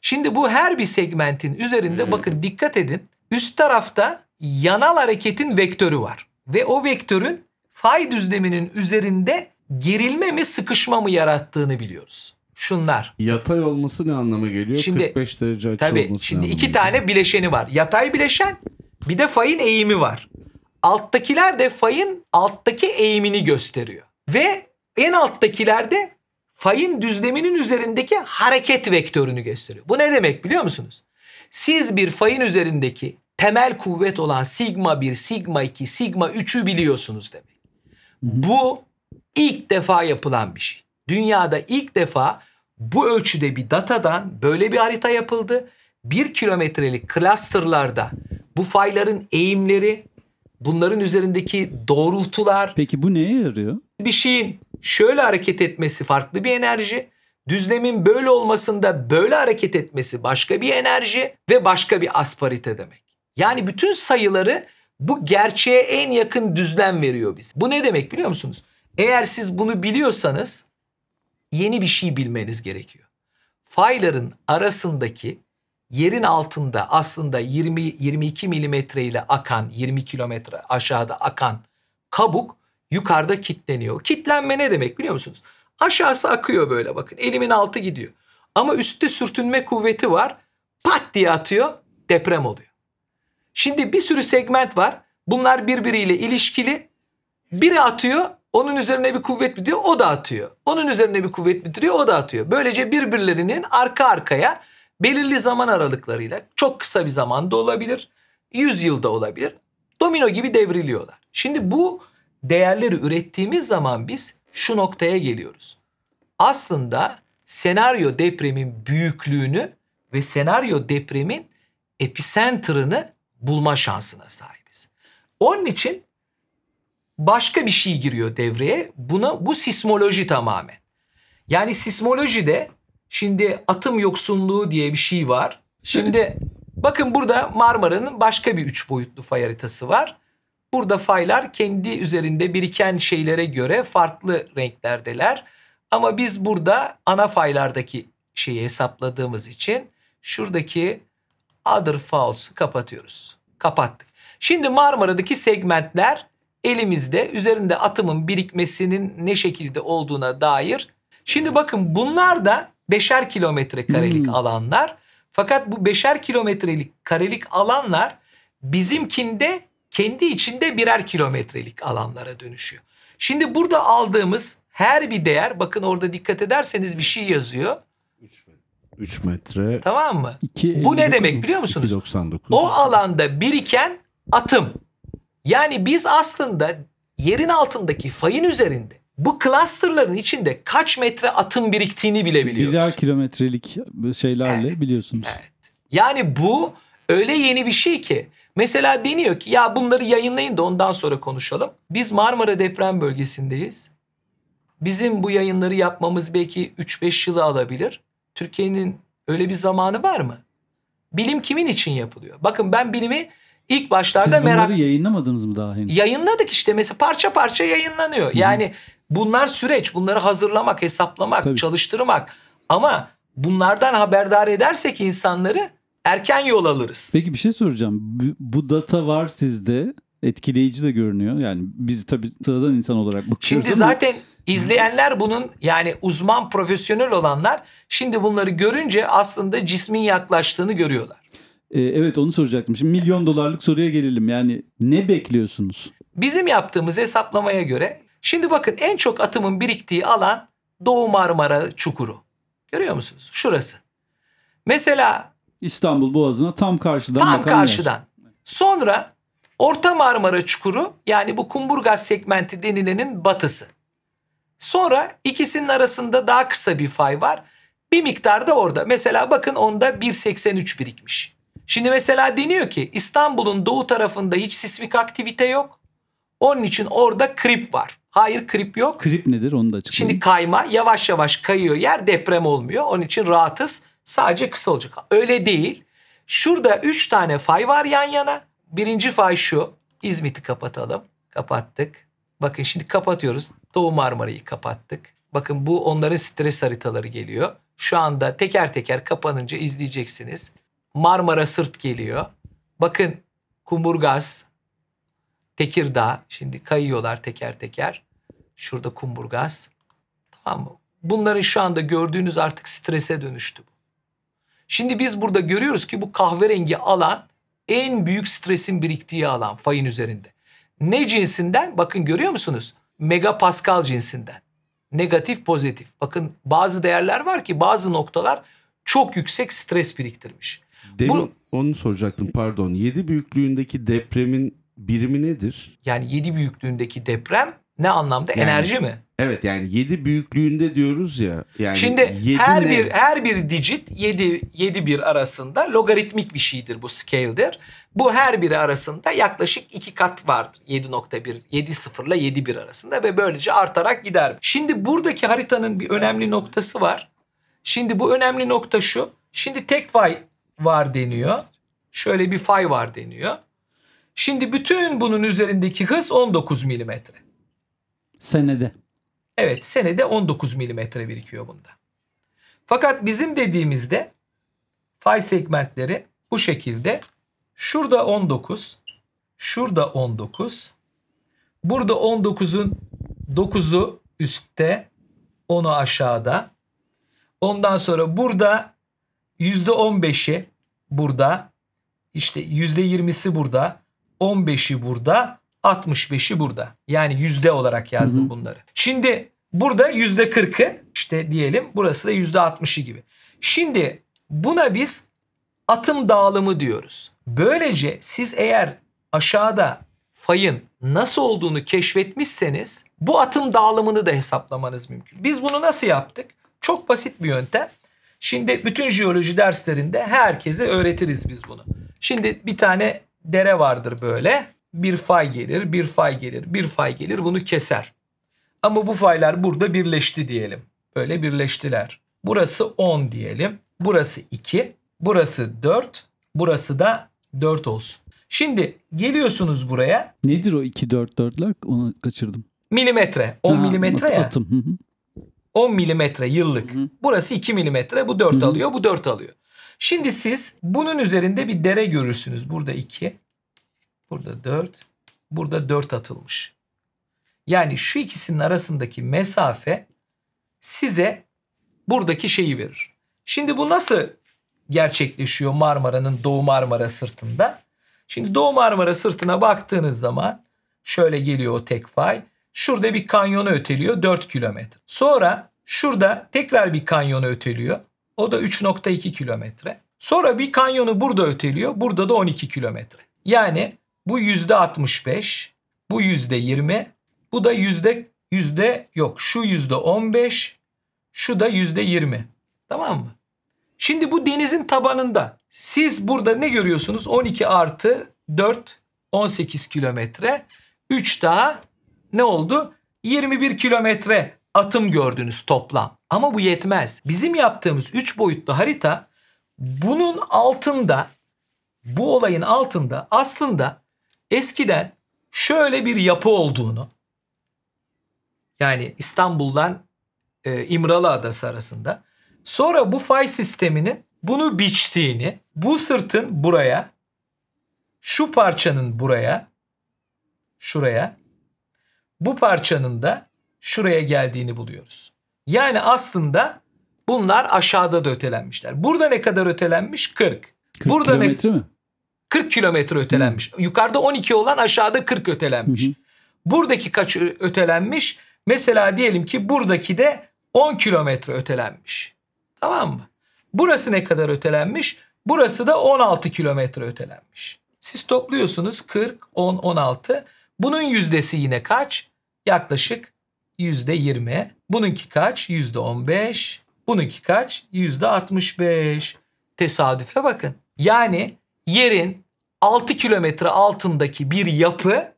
Şimdi bu her bir segmentin üzerinde bakın dikkat edin. Üst tarafta yanal hareketin vektörü var. Ve o vektörün fay düzleminin üzerinde gerilme mi sıkışma mı yarattığını biliyoruz. Şunlar. Yatay olması ne anlama geliyor? Şimdi, 45 derece açı tabii, olması Şimdi iki geliyor? tane bileşeni var. Yatay bileşen bir de fayın eğimi var. Alttakiler de fayın alttaki eğimini gösteriyor. Ve en alttakiler de fayın düzleminin üzerindeki hareket vektörünü gösteriyor. Bu ne demek biliyor musunuz? Siz bir fayın üzerindeki temel kuvvet olan sigma 1, sigma 2, sigma 3'ü biliyorsunuz demek. Bu ilk defa yapılan bir şey. Dünyada ilk defa bu ölçüde bir datadan böyle bir harita yapıldı. Bir kilometrelik clusterlarda bu fayların eğimleri, Bunların üzerindeki doğrultular. Peki bu neye yarıyor? Bir şeyin şöyle hareket etmesi farklı bir enerji. Düzlemin böyle olmasında böyle hareket etmesi başka bir enerji ve başka bir asparite demek. Yani bütün sayıları bu gerçeğe en yakın düzlem veriyor biz. Bu ne demek biliyor musunuz? Eğer siz bunu biliyorsanız yeni bir şey bilmeniz gerekiyor. Fayların arasındaki yerin altında aslında 20 22 milimetre ile akan 20 kilometre aşağıda akan kabuk yukarıda kitleniyor. Kitlenme ne demek biliyor musunuz? Aşağısı akıyor böyle bakın elimin altı gidiyor. Ama üstte sürtünme kuvveti var. Pat diye atıyor deprem oluyor. Şimdi bir sürü segment var. Bunlar birbiriyle ilişkili. Biri atıyor onun üzerine bir kuvvet bitiyor o da atıyor. Onun üzerine bir kuvvet bitiriyor o da atıyor. Böylece birbirlerinin arka arkaya belirli zaman aralıklarıyla çok kısa bir zamanda olabilir, 100 yılda olabilir. Domino gibi devriliyorlar. Şimdi bu değerleri ürettiğimiz zaman biz şu noktaya geliyoruz. Aslında senaryo depremin büyüklüğünü ve senaryo depremin epicenter'ını bulma şansına sahibiz. Onun için başka bir şey giriyor devreye. Buna bu sismoloji tamamen. Yani sismolojide Şimdi atım yoksunluğu diye bir şey var. Şimdi bakın burada Marmara'nın başka bir üç boyutlu fay haritası var. Burada faylar kendi üzerinde biriken şeylere göre farklı renklerdeler. Ama biz burada ana faylardaki şeyi hesapladığımız için şuradaki other false'u kapatıyoruz. Kapattık. Şimdi Marmara'daki segmentler elimizde üzerinde atımın birikmesinin ne şekilde olduğuna dair. Şimdi bakın bunlar da beşer kilometre karelik hmm. alanlar. Fakat bu beşer kilometrelik karelik alanlar bizimkinde kendi içinde birer kilometrelik alanlara dönüşüyor. Şimdi burada aldığımız her bir değer bakın orada dikkat ederseniz bir şey yazıyor. 3 metre. 3 metre. Tamam mı? 2, Bu ne demek biliyor musunuz? 299. O alanda biriken atım. Yani biz aslında yerin altındaki fayın üzerinde bu clusterların içinde kaç metre atın biriktiğini bile biliyoruz. Birer kilometrelik şeylerle evet, biliyorsunuz. Evet. Yani bu öyle yeni bir şey ki. Mesela deniyor ki ya bunları yayınlayın da ondan sonra konuşalım. Biz Marmara deprem bölgesindeyiz. Bizim bu yayınları yapmamız belki 3-5 yılı alabilir. Türkiye'nin öyle bir zamanı var mı? Bilim kimin için yapılıyor? Bakın ben bilimi ilk başlarda merak... Siz bunları merak... yayınlamadınız mı daha henüz? Yayınladık işte mesela parça parça yayınlanıyor. Hı-hı. Yani Bunlar süreç. Bunları hazırlamak, hesaplamak, Tabii. çalıştırmak. Ama bunlardan haberdar edersek insanları erken yol alırız. Peki bir şey soracağım. Bu, data var sizde. Etkileyici de görünüyor. Yani biz tabii sıradan insan olarak bakıyoruz. Şimdi zaten izleyenler bunun yani uzman profesyonel olanlar şimdi bunları görünce aslında cismin yaklaştığını görüyorlar. Ee, evet onu soracaktım. Şimdi milyon dolarlık soruya gelelim. Yani ne bekliyorsunuz? Bizim yaptığımız hesaplamaya göre Şimdi bakın en çok atımın biriktiği alan Doğu Marmara Çukuru. Görüyor musunuz? Şurası. Mesela İstanbul Boğazı'na tam karşıdan tam karşıdan. Yer. Sonra Orta Marmara Çukuru yani bu Kumburgaz segmenti denilenin batısı. Sonra ikisinin arasında daha kısa bir fay var. Bir miktar da orada. Mesela bakın onda 1.83 birikmiş. Şimdi mesela deniyor ki İstanbul'un doğu tarafında hiç sismik aktivite yok. Onun için orada krip var. Hayır krip yok. Krip nedir onu da açıklayayım. Şimdi kayma yavaş yavaş kayıyor yer deprem olmuyor. Onun için rahatız sadece kısa olacak. Öyle değil. Şurada 3 tane fay var yan yana. Birinci fay şu. İzmit'i kapatalım. Kapattık. Bakın şimdi kapatıyoruz. Doğu Marmara'yı kapattık. Bakın bu onların stres haritaları geliyor. Şu anda teker teker kapanınca izleyeceksiniz. Marmara Sırt geliyor. Bakın Kumburgaz, Tekirdağ şimdi kayıyorlar teker teker. Şurada Kumburgaz. Tamam mı? Bunların şu anda gördüğünüz artık strese dönüştü. Şimdi biz burada görüyoruz ki bu kahverengi alan en büyük stresin biriktiği alan fayın üzerinde. Ne cinsinden? Bakın görüyor musunuz? Megapascal cinsinden. Negatif pozitif. Bakın bazı değerler var ki bazı noktalar çok yüksek stres biriktirmiş. Demin Bu, onu soracaktım pardon. 7 büyüklüğündeki depremin birimi nedir? Yani 7 büyüklüğündeki deprem ne anlamda? Yani, Enerji mi? Evet yani 7 büyüklüğünde diyoruz ya. Yani Şimdi her ne? bir her bir digit 7 7 bir arasında logaritmik bir şeydir bu scale'dir. Bu her biri arasında yaklaşık 2 kat vardır. 7.1 7 0 ile 7 1 arasında ve böylece artarak gider. Şimdi buradaki haritanın bir önemli noktası var. Şimdi bu önemli nokta şu. Şimdi tek fay var deniyor. Şöyle bir fay var deniyor. Şimdi bütün bunun üzerindeki hız 19 milimetre. Senede. Evet senede 19 milimetre birikiyor bunda. Fakat bizim dediğimizde fay segmentleri bu şekilde şurada 19, şurada 19, burada 19'un 9'u üstte, 10'u aşağıda. Ondan sonra burada %15'i burada, işte %20'si burada, 15'i burada, 65'i burada. Yani yüzde olarak yazdım Hı-hı. bunları. Şimdi burada yüzde 40'ı işte diyelim burası da yüzde 60'ı gibi. Şimdi buna biz atım dağılımı diyoruz. Böylece siz eğer aşağıda fayın nasıl olduğunu keşfetmişseniz bu atım dağılımını da hesaplamanız mümkün. Biz bunu nasıl yaptık? Çok basit bir yöntem. Şimdi bütün jeoloji derslerinde herkese öğretiriz biz bunu. Şimdi bir tane dere vardır böyle. Bir fay gelir, bir fay gelir, bir fay gelir bunu keser. Ama bu faylar burada birleşti diyelim. Böyle birleştiler. Burası 10 diyelim. Burası 2, burası 4, burası da 4 olsun. Şimdi geliyorsunuz buraya. Nedir o 2 4 4'ler? Onu kaçırdım. Milimetre. 10 milimetre ya. Atım. 10 milimetre yıllık. Hı hı. Burası 2 milimetre. Bu 4 hı hı. alıyor. Bu 4 alıyor. Şimdi siz bunun üzerinde bir dere görürsünüz. Burada 2, burada 4, burada 4 atılmış. Yani şu ikisinin arasındaki mesafe size buradaki şeyi verir. Şimdi bu nasıl gerçekleşiyor Marmara'nın Doğu Marmara sırtında? Şimdi Doğu Marmara sırtına baktığınız zaman şöyle geliyor o tek fay. Şurada bir kanyonu öteliyor 4 kilometre. Sonra şurada tekrar bir kanyonu öteliyor. O da 3.2 kilometre. Sonra bir kanyonu burada öteliyor. Burada da 12 kilometre. Yani bu yüzde 65, bu yüzde 20, bu da yüzde yüzde yok. Şu yüzde 15, şu da yüzde 20. Tamam mı? Şimdi bu denizin tabanında siz burada ne görüyorsunuz? 12 artı 4 18 kilometre. 3 daha ne oldu? 21 kilometre atım gördünüz toplam. Ama bu yetmez. Bizim yaptığımız 3 boyutlu harita bunun altında bu olayın altında aslında eskiden şöyle bir yapı olduğunu yani İstanbul'dan e, İmralı Adası arasında sonra bu fay sisteminin bunu biçtiğini bu sırtın buraya şu parçanın buraya şuraya bu parçanın da şuraya geldiğini buluyoruz. Yani aslında bunlar aşağıda da ötelenmişler. Burada ne kadar ötelenmiş? 40. 40 Burada kilometre ne... mi? 40 kilometre ötelenmiş. Hı. Hmm. Yukarıda 12 olan aşağıda 40 ötelenmiş. Hı hı. Buradaki kaç ötelenmiş? Mesela diyelim ki buradaki de 10 kilometre ötelenmiş. Tamam mı? Burası ne kadar ötelenmiş? Burası da 16 kilometre ötelenmiş. Siz topluyorsunuz 40, 10, 16. Bunun yüzdesi yine kaç? Yaklaşık %20. Bununki kaç? %15. Bununki kaç? %65. Tesadüfe bakın. Yani yerin 6 kilometre altındaki bir yapı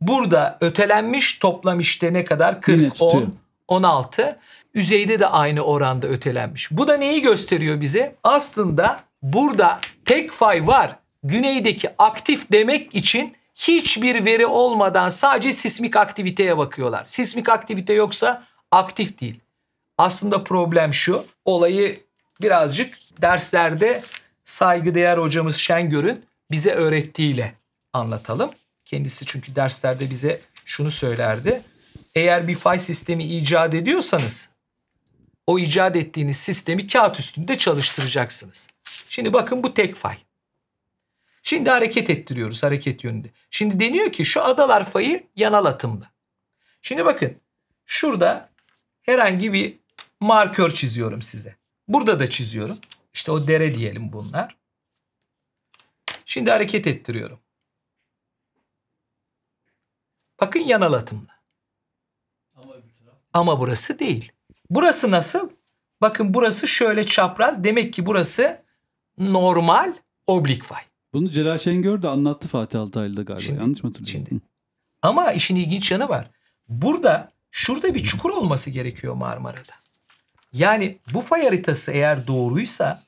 burada ötelenmiş toplam işte ne kadar? 40, 10, 16. Üzeyde de aynı oranda ötelenmiş. Bu da neyi gösteriyor bize? Aslında burada tek fay var. Güneydeki aktif demek için hiçbir veri olmadan sadece sismik aktiviteye bakıyorlar. Sismik aktivite yoksa aktif değil. Aslında problem şu. Olayı birazcık derslerde saygıdeğer hocamız Şengör'ün bize öğrettiğiyle anlatalım. Kendisi çünkü derslerde bize şunu söylerdi. Eğer bir fay sistemi icat ediyorsanız o icat ettiğiniz sistemi kağıt üstünde çalıştıracaksınız. Şimdi bakın bu tek fay. Şimdi hareket ettiriyoruz hareket yönünde. Şimdi deniyor ki şu adalar fayı yanal atımlı. Şimdi bakın şurada herhangi bir markör çiziyorum size. Burada da çiziyorum. İşte o dere diyelim bunlar. Şimdi hareket ettiriyorum. Bakın yanal atımlı. Ama, burası değil. Burası nasıl? Bakın burası şöyle çapraz. Demek ki burası normal oblik fay. Bunu Celal Şengör de anlattı Fatih Altaylı'da galiba. Şimdi, Yanlış mı hatırlıyorum? Şimdi. Ama işin ilginç yanı var. Burada şurada bir çukur olması gerekiyor Marmara'da. Yani bu fay haritası eğer doğruysa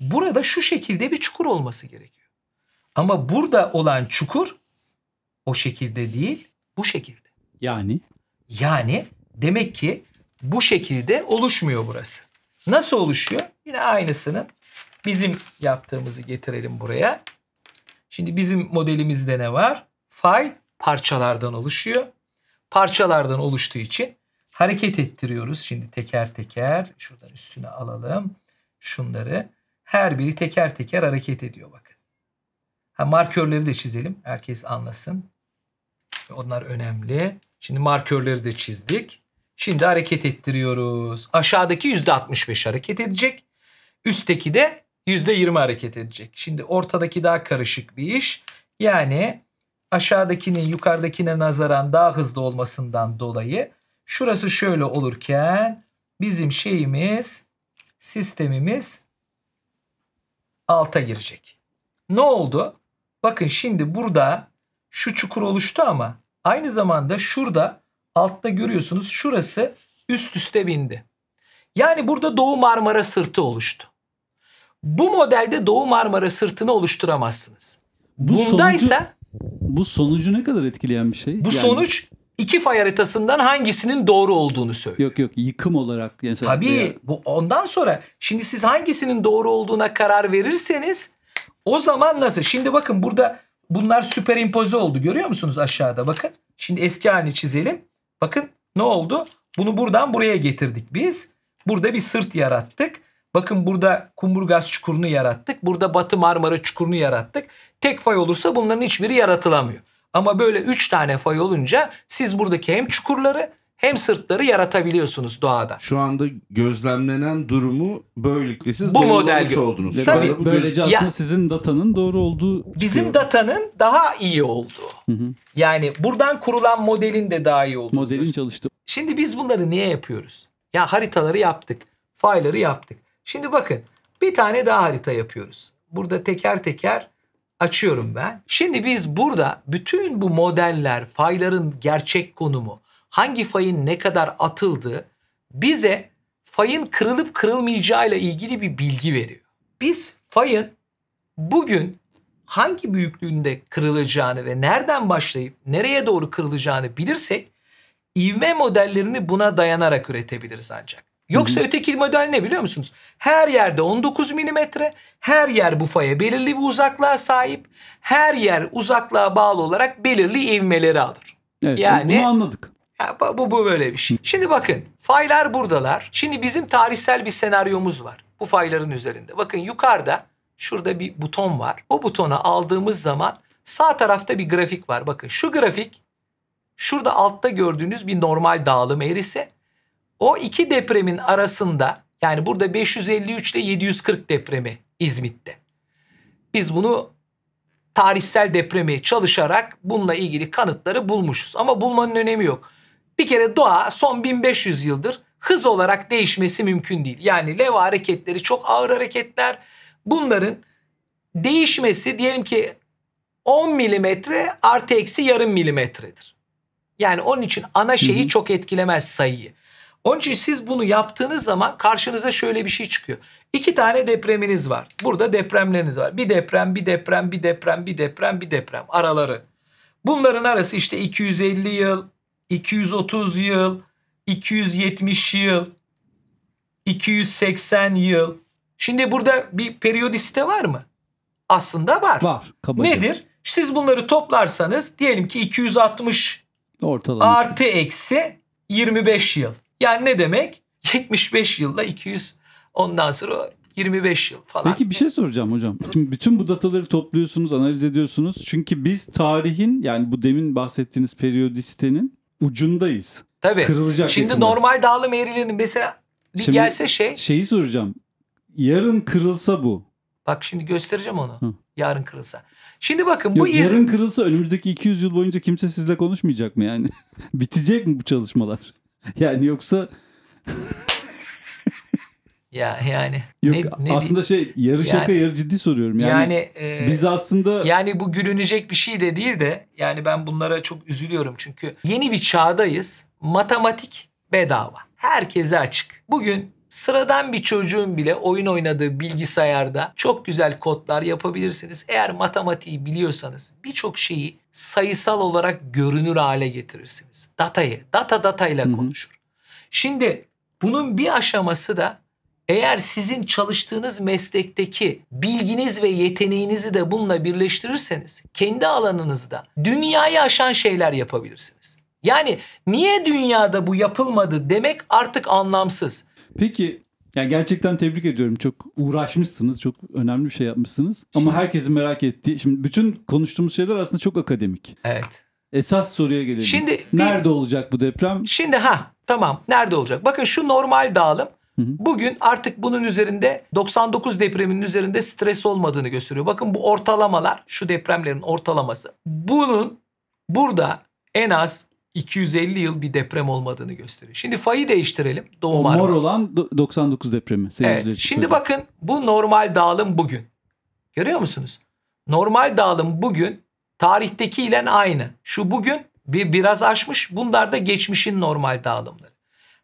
burada şu şekilde bir çukur olması gerekiyor. Ama burada olan çukur o şekilde değil, bu şekilde. Yani? Yani demek ki bu şekilde oluşmuyor burası. Nasıl oluşuyor? Yine aynısının Bizim yaptığımızı getirelim buraya. Şimdi bizim modelimizde ne var? Fay parçalardan oluşuyor. Parçalardan oluştuğu için hareket ettiriyoruz. Şimdi teker teker şuradan üstüne alalım şunları. Her biri teker teker hareket ediyor bakın. Ha, markörleri de çizelim. Herkes anlasın. Onlar önemli. Şimdi markörleri de çizdik. Şimdi hareket ettiriyoruz. Aşağıdaki %65 hareket edecek. Üstteki de %20 hareket edecek. Şimdi ortadaki daha karışık bir iş. Yani aşağıdakinin yukarıdakine nazaran daha hızlı olmasından dolayı şurası şöyle olurken bizim şeyimiz sistemimiz alta girecek. Ne oldu? Bakın şimdi burada şu çukur oluştu ama aynı zamanda şurada altta görüyorsunuz şurası üst üste bindi. Yani burada Doğu Marmara sırtı oluştu. Bu modelde Doğu Marmara sırtını oluşturamazsınız. Bu Bundaysa sonucu, bu sonucu ne kadar etkileyen bir şey? Bu yani... sonuç iki fay haritasından hangisinin doğru olduğunu söylüyor. Yok yok yıkım olarak. Yani Tabii veya... bu ondan sonra şimdi siz hangisinin doğru olduğuna karar verirseniz o zaman nasıl? Şimdi bakın burada bunlar süperimpoze oldu görüyor musunuz aşağıda bakın. Şimdi eski halini çizelim. Bakın ne oldu? Bunu buradan buraya getirdik biz. Burada bir sırt yarattık. Bakın burada Kumburgaz çukurunu yarattık. Burada Batı Marmara çukurunu yarattık. Tek fay olursa bunların hiçbiri yaratılamıyor. Ama böyle 3 tane fay olunca siz buradaki hem çukurları hem sırtları yaratabiliyorsunuz doğada. Şu anda gözlemlenen durumu böylelikle siz bu model oldunuz. Şu Tabii, bu böylece aslında ya, sizin datanın doğru olduğu çıkıyor. Bizim datanın daha iyi oldu. Hı hı. Yani buradan kurulan modelin de daha iyi oldu. Modelin çalıştı. Şimdi biz bunları niye yapıyoruz? Ya haritaları yaptık, fayları yaptık. Şimdi bakın bir tane daha harita yapıyoruz. Burada teker teker açıyorum ben. Şimdi biz burada bütün bu modeller, fayların gerçek konumu, hangi fayın ne kadar atıldığı bize fayın kırılıp kırılmayacağıyla ilgili bir bilgi veriyor. Biz fayın bugün hangi büyüklüğünde kırılacağını ve nereden başlayıp nereye doğru kırılacağını bilirsek ivme modellerini buna dayanarak üretebiliriz ancak. Yoksa Hı-hı. öteki model ne biliyor musunuz? Her yerde 19 milimetre, her yer bufaya belirli bir uzaklığa sahip, her yer uzaklığa bağlı olarak belirli ivmeleri alır. Evet, yani bunu anladık. Ya, bu, bu böyle bir şey. Şimdi bakın faylar buradalar. Şimdi bizim tarihsel bir senaryomuz var bu fayların üzerinde. Bakın yukarıda şurada bir buton var. O butona aldığımız zaman sağ tarafta bir grafik var. Bakın şu grafik şurada altta gördüğünüz bir normal dağılım eğrisi. O iki depremin arasında yani burada 553 ile 740 depremi İzmit'te. Biz bunu tarihsel depremi çalışarak bununla ilgili kanıtları bulmuşuz. Ama bulmanın önemi yok. Bir kere doğa son 1500 yıldır hız olarak değişmesi mümkün değil. Yani leva hareketleri çok ağır hareketler. Bunların değişmesi diyelim ki 10 milimetre artı eksi yarım milimetredir. Yani onun için ana şeyi çok etkilemez sayıyı. Onun için siz bunu yaptığınız zaman karşınıza şöyle bir şey çıkıyor. İki tane depreminiz var. Burada depremleriniz var. Bir deprem, bir deprem, bir deprem, bir deprem, bir deprem araları. Bunların arası işte 250 yıl, 230 yıl, 270 yıl, 280 yıl. Şimdi burada bir periyodisite var mı? Aslında var. Var. Kabaca. Nedir? Siz bunları toplarsanız diyelim ki 260 Ortalama. artı eksi 25 yıl. Yani ne demek? 75 yılda 200 ondan sonra 25 yıl falan. Peki bir şey soracağım hocam. Şimdi bütün bu dataları topluyorsunuz, analiz ediyorsunuz. Çünkü biz tarihin yani bu demin bahsettiğiniz periyodistenin ucundayız. Tabii. Kırılacak. Şimdi yakında. normal dağılım eğrilerinin mesela bir şimdi gelse şey. Şeyi soracağım. Yarın kırılsa bu. Bak şimdi göstereceğim onu. Hı. Yarın kırılsa. Şimdi bakın bu Yok, yarın izin... kırılsa önümüzdeki 200 yıl boyunca kimse sizle konuşmayacak mı yani? Bitecek mi bu çalışmalar? Yani yoksa ya yani Yok, ne, ne aslında diyeyim? şey yarı şaka yani, yarı ciddi soruyorum. Yani, yani e, biz aslında yani bu gülünecek bir şey de değil de yani ben bunlara çok üzülüyorum çünkü yeni bir çağdayız. Matematik bedava. Herkese açık. Bugün Sıradan bir çocuğun bile oyun oynadığı bilgisayarda çok güzel kodlar yapabilirsiniz. Eğer matematiği biliyorsanız birçok şeyi sayısal olarak görünür hale getirirsiniz. Datayı, data datayla konuşur. Şimdi bunun bir aşaması da eğer sizin çalıştığınız meslekteki bilginiz ve yeteneğinizi de bununla birleştirirseniz kendi alanınızda dünyayı aşan şeyler yapabilirsiniz. Yani niye dünyada bu yapılmadı demek artık anlamsız. Peki yani gerçekten tebrik ediyorum. Çok uğraşmışsınız. Çok önemli bir şey yapmışsınız. Şimdi... Ama herkesin merak ettiği şimdi bütün konuştuğumuz şeyler aslında çok akademik. Evet. Esas soruya gelelim. Şimdi nerede bir... olacak bu deprem? Şimdi ha tamam nerede olacak? Bakın şu normal dağılım Bugün artık bunun üzerinde 99 depreminin üzerinde stres olmadığını gösteriyor. Bakın bu ortalamalar şu depremlerin ortalaması. Bunun burada en az 250 yıl bir deprem olmadığını gösteriyor. Şimdi fayı değiştirelim. Doğu o mor olan 99 depremi. Evet. Şimdi bakın bu normal dağılım bugün. Görüyor musunuz? Normal dağılım bugün tarihteki ile aynı. Şu bugün bir biraz aşmış. Bunlar da geçmişin normal dağılımları.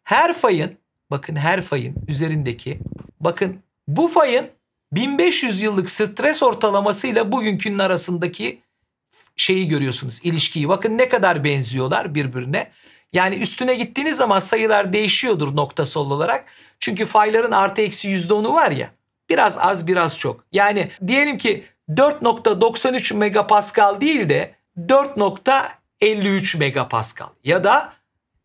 Her fayın bakın her fayın üzerindeki bakın bu fayın 1500 yıllık stres ortalamasıyla bugünkünün arasındaki şeyi görüyorsunuz ilişkiyi. Bakın ne kadar benziyorlar birbirine. Yani üstüne gittiğiniz zaman sayılar değişiyordur noktasal olarak. Çünkü fayların artı eksi yüzde onu var ya. Biraz az biraz çok. Yani diyelim ki 4.93 megapascal değil de 4.53 megapascal ya da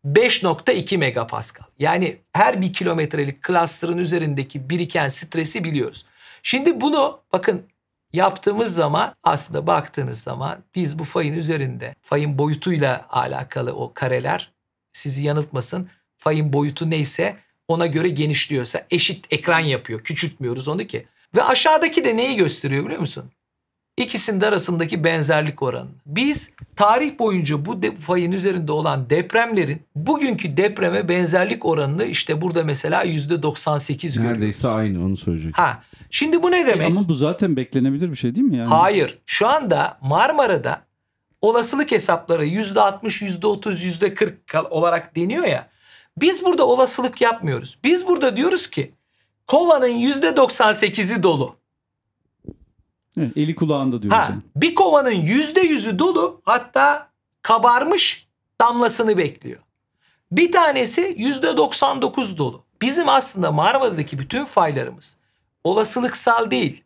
5.2 megapascal. Yani her bir kilometrelik klastırın üzerindeki biriken stresi biliyoruz. Şimdi bunu bakın yaptığımız zaman aslında baktığınız zaman biz bu fayın üzerinde fayın boyutuyla alakalı o kareler sizi yanıltmasın. Fayın boyutu neyse ona göre genişliyorsa eşit ekran yapıyor. Küçültmüyoruz onu ki. Ve aşağıdaki de neyi gösteriyor biliyor musun? İkisinin arasındaki benzerlik oranı. Biz tarih boyunca bu fayın üzerinde olan depremlerin bugünkü depreme benzerlik oranını işte burada mesela %98 Neredeyse görüyoruz. Neredeyse aynı onu söyleyecek. Ha, Şimdi bu ne e, demek? Ama bu zaten beklenebilir bir şey değil mi? Yani? Hayır. Şu anda Marmara'da olasılık hesapları %60, %30, %40 olarak deniyor ya. Biz burada olasılık yapmıyoruz. Biz burada diyoruz ki kovanın %98'i dolu. Evet, eli kulağında diyoruz. Ha, yani. Bir kovanın %100'ü dolu hatta kabarmış damlasını bekliyor. Bir tanesi %99 dolu. Bizim aslında Marmara'daki bütün faylarımız olasılıksal değil,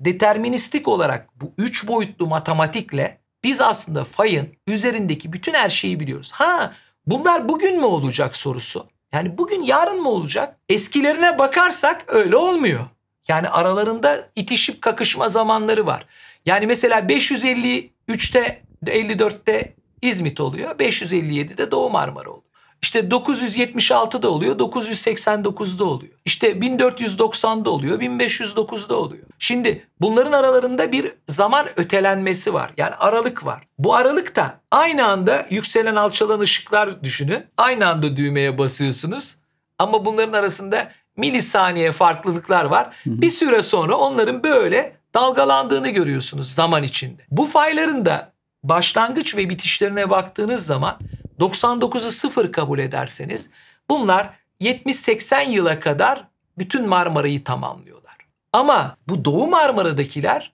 deterministik olarak bu üç boyutlu matematikle biz aslında fayın üzerindeki bütün her şeyi biliyoruz. Ha bunlar bugün mü olacak sorusu. Yani bugün yarın mı olacak? Eskilerine bakarsak öyle olmuyor. Yani aralarında itişip kakışma zamanları var. Yani mesela 553'te 54'te İzmit oluyor. 557'de Doğu Marmara oluyor. İşte 976'da oluyor, 989'da oluyor. İşte 1490'da oluyor, 1509'da oluyor. Şimdi bunların aralarında bir zaman ötelenmesi var. Yani aralık var. Bu aralıkta aynı anda yükselen alçalan ışıklar düşünün. Aynı anda düğmeye basıyorsunuz. Ama bunların arasında milisaniye farklılıklar var. Bir süre sonra onların böyle dalgalandığını görüyorsunuz zaman içinde. Bu fayların da başlangıç ve bitişlerine baktığınız zaman 99'u sıfır kabul ederseniz bunlar 70-80 yıla kadar bütün Marmara'yı tamamlıyorlar. Ama bu Doğu Marmara'dakiler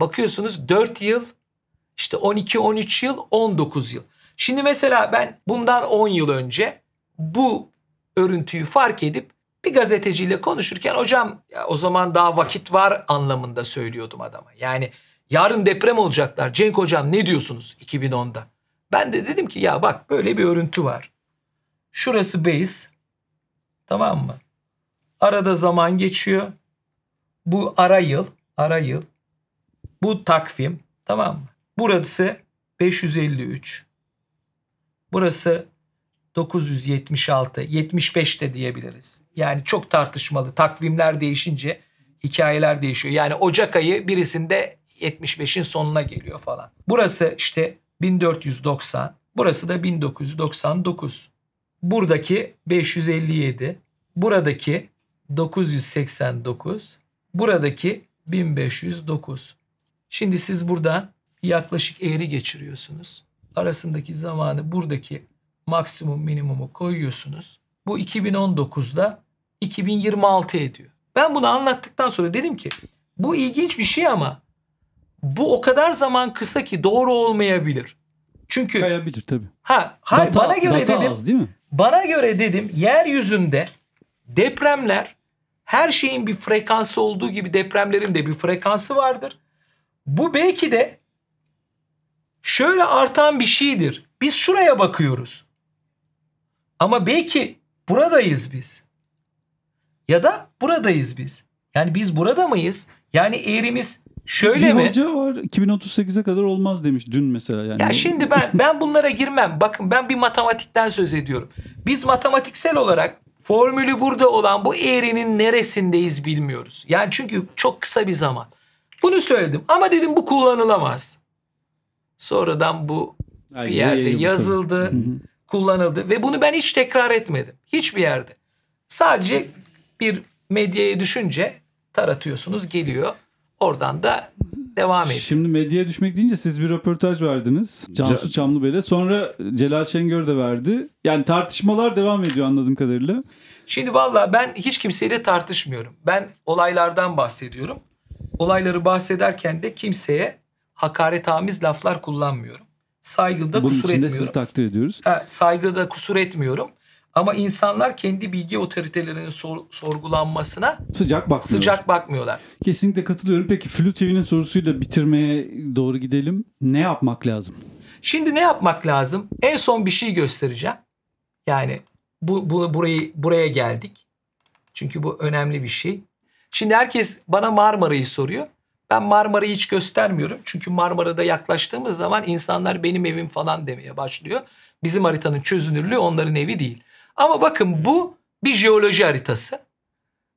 bakıyorsunuz 4 yıl işte 12-13 yıl 19 yıl. Şimdi mesela ben bundan 10 yıl önce bu örüntüyü fark edip bir gazeteciyle konuşurken hocam ya o zaman daha vakit var anlamında söylüyordum adama. Yani yarın deprem olacaklar. Cenk hocam ne diyorsunuz 2010'da? Ben de dedim ki ya bak böyle bir örüntü var. Şurası base. Tamam mı? Arada zaman geçiyor. Bu ara yıl. Ara yıl. Bu takvim. Tamam mı? Burası 553. Burası 976, 75 de diyebiliriz. Yani çok tartışmalı. Takvimler değişince hikayeler değişiyor. Yani Ocak ayı birisinde 75'in sonuna geliyor falan. Burası işte 1490, burası da 1999. Buradaki 557, buradaki 989, buradaki 1509. Şimdi siz buradan yaklaşık eğri geçiriyorsunuz. Arasındaki zamanı buradaki maksimum minimumu koyuyorsunuz. Bu 2019'da 2026 ediyor. Ben bunu anlattıktan sonra dedim ki bu ilginç bir şey ama bu o kadar zaman kısa ki doğru olmayabilir. Çünkü kayabilir tabii. Ha, hay, data, bana göre data dedim. Az, değil mi? Bana göre dedim yeryüzünde depremler her şeyin bir frekansı olduğu gibi depremlerin de bir frekansı vardır. Bu belki de şöyle artan bir şeydir. Biz şuraya bakıyoruz. Ama belki buradayız biz. Ya da buradayız biz. Yani biz burada mıyız? Yani eğrimiz Şöyle bir mi? hoca var 2038'e kadar olmaz demiş dün mesela yani. Ya şimdi ben ben bunlara girmem. Bakın ben bir matematikten söz ediyorum. Biz matematiksel olarak formülü burada olan bu eğrinin neresindeyiz bilmiyoruz. Yani çünkü çok kısa bir zaman. Bunu söyledim ama dedim bu kullanılamaz. Sonradan bu Aynen, bir yerde yazıldı, kullanıldı ve bunu ben hiç tekrar etmedim. Hiçbir yerde. Sadece bir medyaya düşünce taratıyorsunuz geliyor. Oradan da devam ediyor. Şimdi medyaya düşmek deyince siz bir röportaj verdiniz. Cansu Çamlıbel'e. Sonra Celal Şengör de verdi. Yani tartışmalar devam ediyor anladığım kadarıyla. Şimdi valla ben hiç kimseyle tartışmıyorum. Ben olaylardan bahsediyorum. Olayları bahsederken de kimseye hakaret amiz laflar kullanmıyorum. Saygıda Bunun kusur etmiyorum. Bunun için de sizi takdir ediyoruz. Ha, saygıda kusur etmiyorum. Ama insanlar kendi bilgi otoritelerinin sor, sorgulanmasına sıcak bakmıyorlar. Sıcak bakmıyorlar. Kesinlikle katılıyorum. Peki Flu TV'nin sorusuyla bitirmeye doğru gidelim. Ne yapmak lazım? Şimdi ne yapmak lazım? En son bir şey göstereceğim. Yani bu, bu burayı buraya geldik. Çünkü bu önemli bir şey. Şimdi herkes bana Marmara'yı soruyor. Ben Marmara'yı hiç göstermiyorum. Çünkü Marmara'da yaklaştığımız zaman insanlar benim evim falan demeye başlıyor. Bizim haritanın çözünürlüğü onların evi değil. Ama bakın bu bir jeoloji haritası.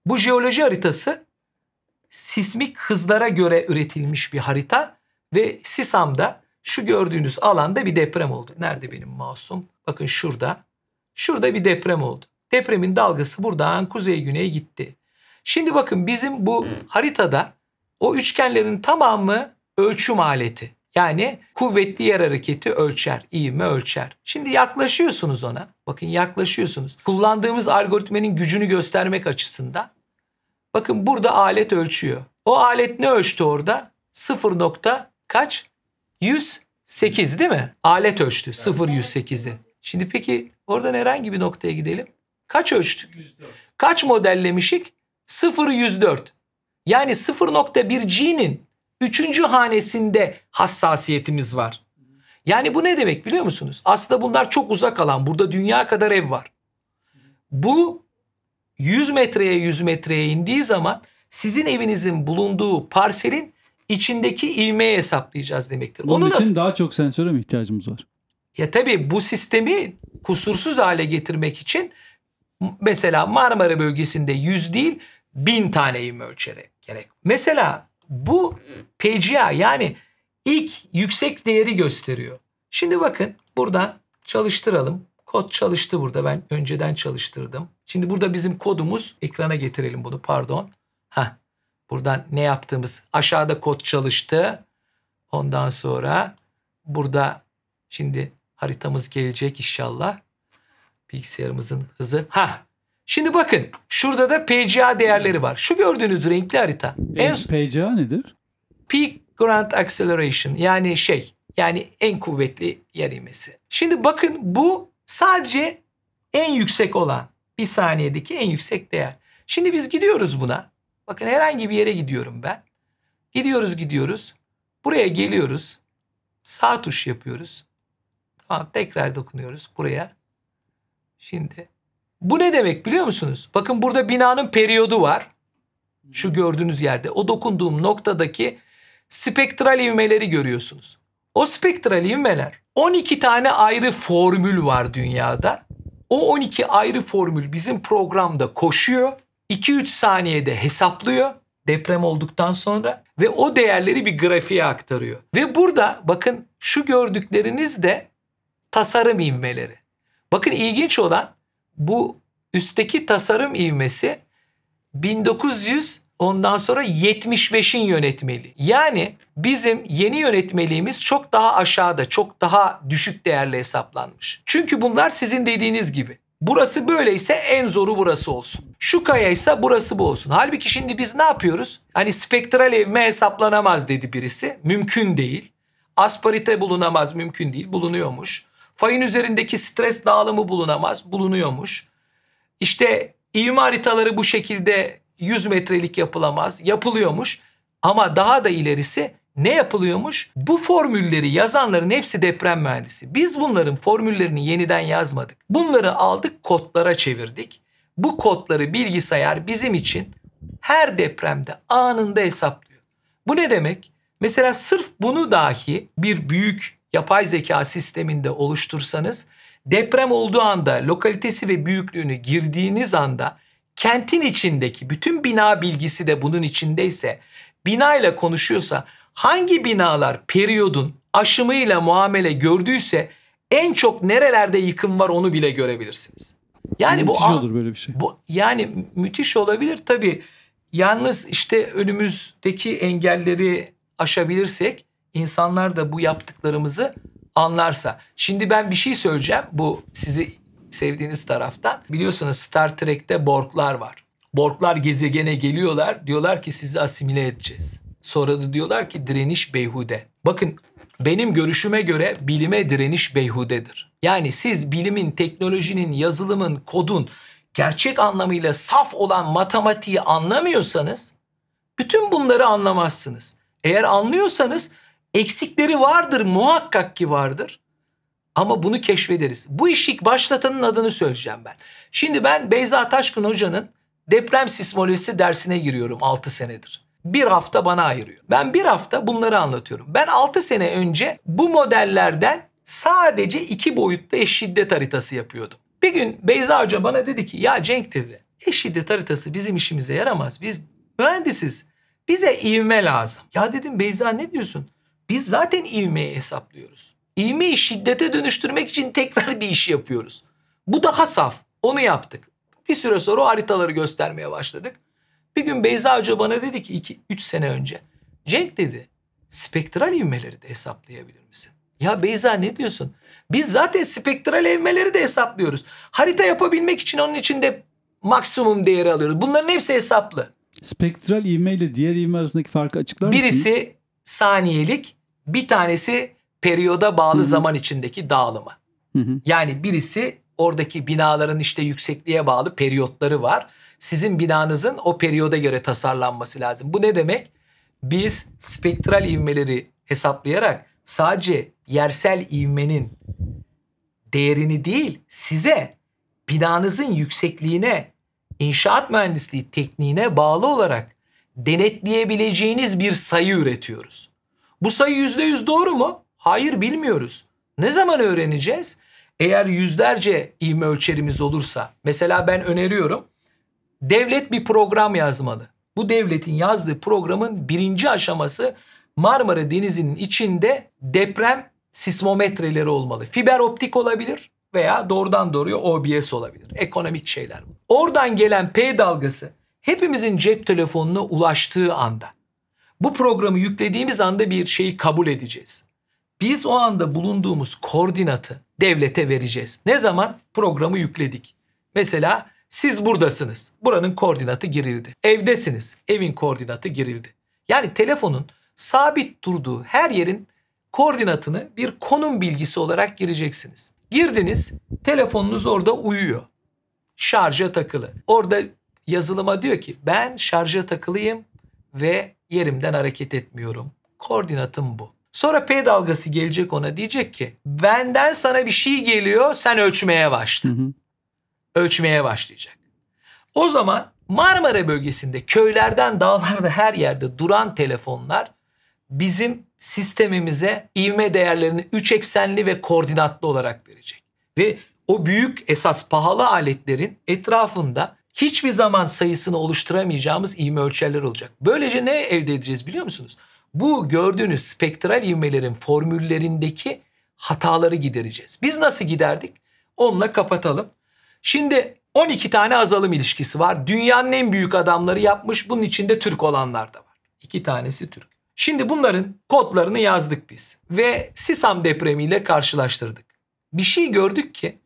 Bu jeoloji haritası sismik hızlara göre üretilmiş bir harita ve Sisam'da şu gördüğünüz alanda bir deprem oldu. Nerede benim masum? Bakın şurada. Şurada bir deprem oldu. Depremin dalgası buradan kuzey güneye gitti. Şimdi bakın bizim bu haritada o üçgenlerin tamamı ölçüm aleti. Yani kuvvetli yer hareketi ölçer, ivme ölçer. Şimdi yaklaşıyorsunuz ona. Bakın yaklaşıyorsunuz. Kullandığımız algoritmenin gücünü göstermek açısından. Bakın burada alet ölçüyor. O alet ne ölçtü orada? 0 kaç? 108 değil mi? Alet ölçtü 0.108'i. Şimdi peki oradan herhangi bir noktaya gidelim. Kaç ölçtük? 104. Kaç modellemişik? 0.104. Yani 0.1 G'nin Üçüncü hanesinde hassasiyetimiz var. Yani bu ne demek biliyor musunuz? Aslında bunlar çok uzak alan. Burada dünya kadar ev var. Bu 100 metreye 100 metreye indiği zaman sizin evinizin bulunduğu parselin içindeki ivmeyi hesaplayacağız demektir. Onun Onu için da... daha çok sensöre mi ihtiyacımız var? Ya tabii bu sistemi kusursuz hale getirmek için mesela Marmara bölgesinde 100 değil 1000 tane ivme ölçeri gerek. Mesela bu PGA yani ilk yüksek değeri gösteriyor. Şimdi bakın buradan çalıştıralım. Kod çalıştı burada ben önceden çalıştırdım. Şimdi burada bizim kodumuz ekrana getirelim bunu pardon. Ha buradan ne yaptığımız aşağıda kod çalıştı. Ondan sonra burada şimdi haritamız gelecek inşallah. Bilgisayarımızın hızı. Ha Şimdi bakın şurada da PGA değerleri var. Şu gördüğünüz renkli harita. en, PGA nedir? Peak Grand Acceleration yani şey yani en kuvvetli yer inmesi. Şimdi bakın bu sadece en yüksek olan bir saniyedeki en yüksek değer. Şimdi biz gidiyoruz buna. Bakın herhangi bir yere gidiyorum ben. Gidiyoruz gidiyoruz. Buraya geliyoruz. Sağ tuş yapıyoruz. Tamam tekrar dokunuyoruz buraya. Şimdi bu ne demek biliyor musunuz? Bakın burada binanın periyodu var. Şu gördüğünüz yerde o dokunduğum noktadaki spektral ivmeleri görüyorsunuz. O spektral ivmeler 12 tane ayrı formül var dünyada. O 12 ayrı formül bizim programda koşuyor. 2-3 saniyede hesaplıyor deprem olduktan sonra ve o değerleri bir grafiğe aktarıyor. Ve burada bakın şu gördükleriniz de tasarım ivmeleri. Bakın ilginç olan bu üstteki tasarım ivmesi 1900 ondan sonra 75'in yönetmeli. Yani bizim yeni yönetmeliğimiz çok daha aşağıda, çok daha düşük değerle hesaplanmış. Çünkü bunlar sizin dediğiniz gibi. Burası böyleyse en zoru burası olsun. Şu kayaysa burası bu olsun. Halbuki şimdi biz ne yapıyoruz? Hani spektral evme hesaplanamaz dedi birisi. Mümkün değil. Asparite bulunamaz mümkün değil. Bulunuyormuş. Fayın üzerindeki stres dağılımı bulunamaz, bulunuyormuş. İşte ivme haritaları bu şekilde 100 metrelik yapılamaz, yapılıyormuş. Ama daha da ilerisi ne yapılıyormuş? Bu formülleri yazanların hepsi deprem mühendisi. Biz bunların formüllerini yeniden yazmadık. Bunları aldık kodlara çevirdik. Bu kodları bilgisayar bizim için her depremde anında hesaplıyor. Bu ne demek? Mesela sırf bunu dahi bir büyük yapay zeka sisteminde oluştursanız deprem olduğu anda lokalitesi ve büyüklüğünü girdiğiniz anda kentin içindeki bütün bina bilgisi de bunun içindeyse bina ile konuşuyorsa hangi binalar periyodun aşımıyla muamele gördüyse en çok nerelerde yıkım var onu bile görebilirsiniz. Yani müthiş bu olur böyle bir şey. Bu yani müthiş olabilir tabii. Yalnız işte önümüzdeki engelleri aşabilirsek insanlar da bu yaptıklarımızı anlarsa. Şimdi ben bir şey söyleyeceğim bu sizi sevdiğiniz taraftan. Biliyorsunuz Star Trek'te Borglar var. Borglar gezegene geliyorlar. Diyorlar ki sizi asimile edeceğiz. Sonra da diyorlar ki direniş beyhude. Bakın benim görüşüme göre bilime direniş beyhudedir. Yani siz bilimin, teknolojinin, yazılımın, kodun gerçek anlamıyla saf olan matematiği anlamıyorsanız bütün bunları anlamazsınız. Eğer anlıyorsanız Eksikleri vardır muhakkak ki vardır. Ama bunu keşfederiz. Bu işi başlatanın adını söyleyeceğim ben. Şimdi ben Beyza Taşkın Hoca'nın deprem sismolojisi dersine giriyorum 6 senedir. Bir hafta bana ayırıyor. Ben bir hafta bunları anlatıyorum. Ben 6 sene önce bu modellerden sadece iki boyutlu eş şiddet haritası yapıyordum. Bir gün Beyza Hoca bana dedi ki ya Cenk dedi eş şiddet haritası bizim işimize yaramaz. Biz mühendisiz. Bize ivme lazım. Ya dedim Beyza ne diyorsun? Biz zaten ivmeyi hesaplıyoruz. İvmeyi şiddete dönüştürmek için tekrar bir iş yapıyoruz. Bu daha saf. Onu yaptık. Bir süre sonra o haritaları göstermeye başladık. Bir gün Beyza Hoca bana dedi ki 2-3 sene önce. Cenk dedi spektral ivmeleri de hesaplayabilir misin? Ya Beyza ne diyorsun? Biz zaten spektral evmeleri de hesaplıyoruz. Harita yapabilmek için onun içinde maksimum değeri alıyoruz. Bunların hepsi hesaplı. Spektral ivme ile diğer ivme arasındaki farkı açıklar mısın? Birisi saniyelik, bir tanesi periyoda bağlı Hı-hı. zaman içindeki dağılımı. Hı-hı. Yani birisi oradaki binaların işte yüksekliğe bağlı periyotları var. Sizin binanızın o periyoda göre tasarlanması lazım. Bu ne demek? Biz spektral ivmeleri hesaplayarak sadece yersel ivmenin değerini değil size binanızın yüksekliğine, inşaat mühendisliği tekniğine bağlı olarak denetleyebileceğiniz bir sayı üretiyoruz. Bu sayı %100 doğru mu? Hayır bilmiyoruz. Ne zaman öğreneceğiz? Eğer yüzlerce ivme ölçerimiz olursa mesela ben öneriyorum devlet bir program yazmalı. Bu devletin yazdığı programın birinci aşaması Marmara Denizi'nin içinde deprem sismometreleri olmalı. Fiber optik olabilir veya doğrudan doğruya OBS olabilir. Ekonomik şeyler Oradan gelen P dalgası hepimizin cep telefonuna ulaştığı anda bu programı yüklediğimiz anda bir şeyi kabul edeceğiz. Biz o anda bulunduğumuz koordinatı devlete vereceğiz. Ne zaman? Programı yükledik. Mesela siz buradasınız. Buranın koordinatı girildi. Evdesiniz. Evin koordinatı girildi. Yani telefonun sabit durduğu her yerin koordinatını bir konum bilgisi olarak gireceksiniz. Girdiniz, telefonunuz orada uyuyor. Şarja takılı. Orada yazılıma diyor ki ben şarja takılıyım ve Yerimden hareket etmiyorum. Koordinatım bu. Sonra P dalgası gelecek ona diyecek ki benden sana bir şey geliyor sen ölçmeye başla. Hı hı. Ölçmeye başlayacak. O zaman Marmara bölgesinde köylerden dağlarda her yerde duran telefonlar bizim sistemimize ivme değerlerini üç eksenli ve koordinatlı olarak verecek. Ve o büyük esas pahalı aletlerin etrafında hiçbir zaman sayısını oluşturamayacağımız ivme ölçerler olacak. Böylece ne elde edeceğiz biliyor musunuz? Bu gördüğünüz spektral ivmelerin formüllerindeki hataları gidereceğiz. Biz nasıl giderdik? Onunla kapatalım. Şimdi 12 tane azalım ilişkisi var. Dünyanın en büyük adamları yapmış. Bunun içinde Türk olanlar da var. İki tanesi Türk. Şimdi bunların kodlarını yazdık biz. Ve Sisam depremiyle karşılaştırdık. Bir şey gördük ki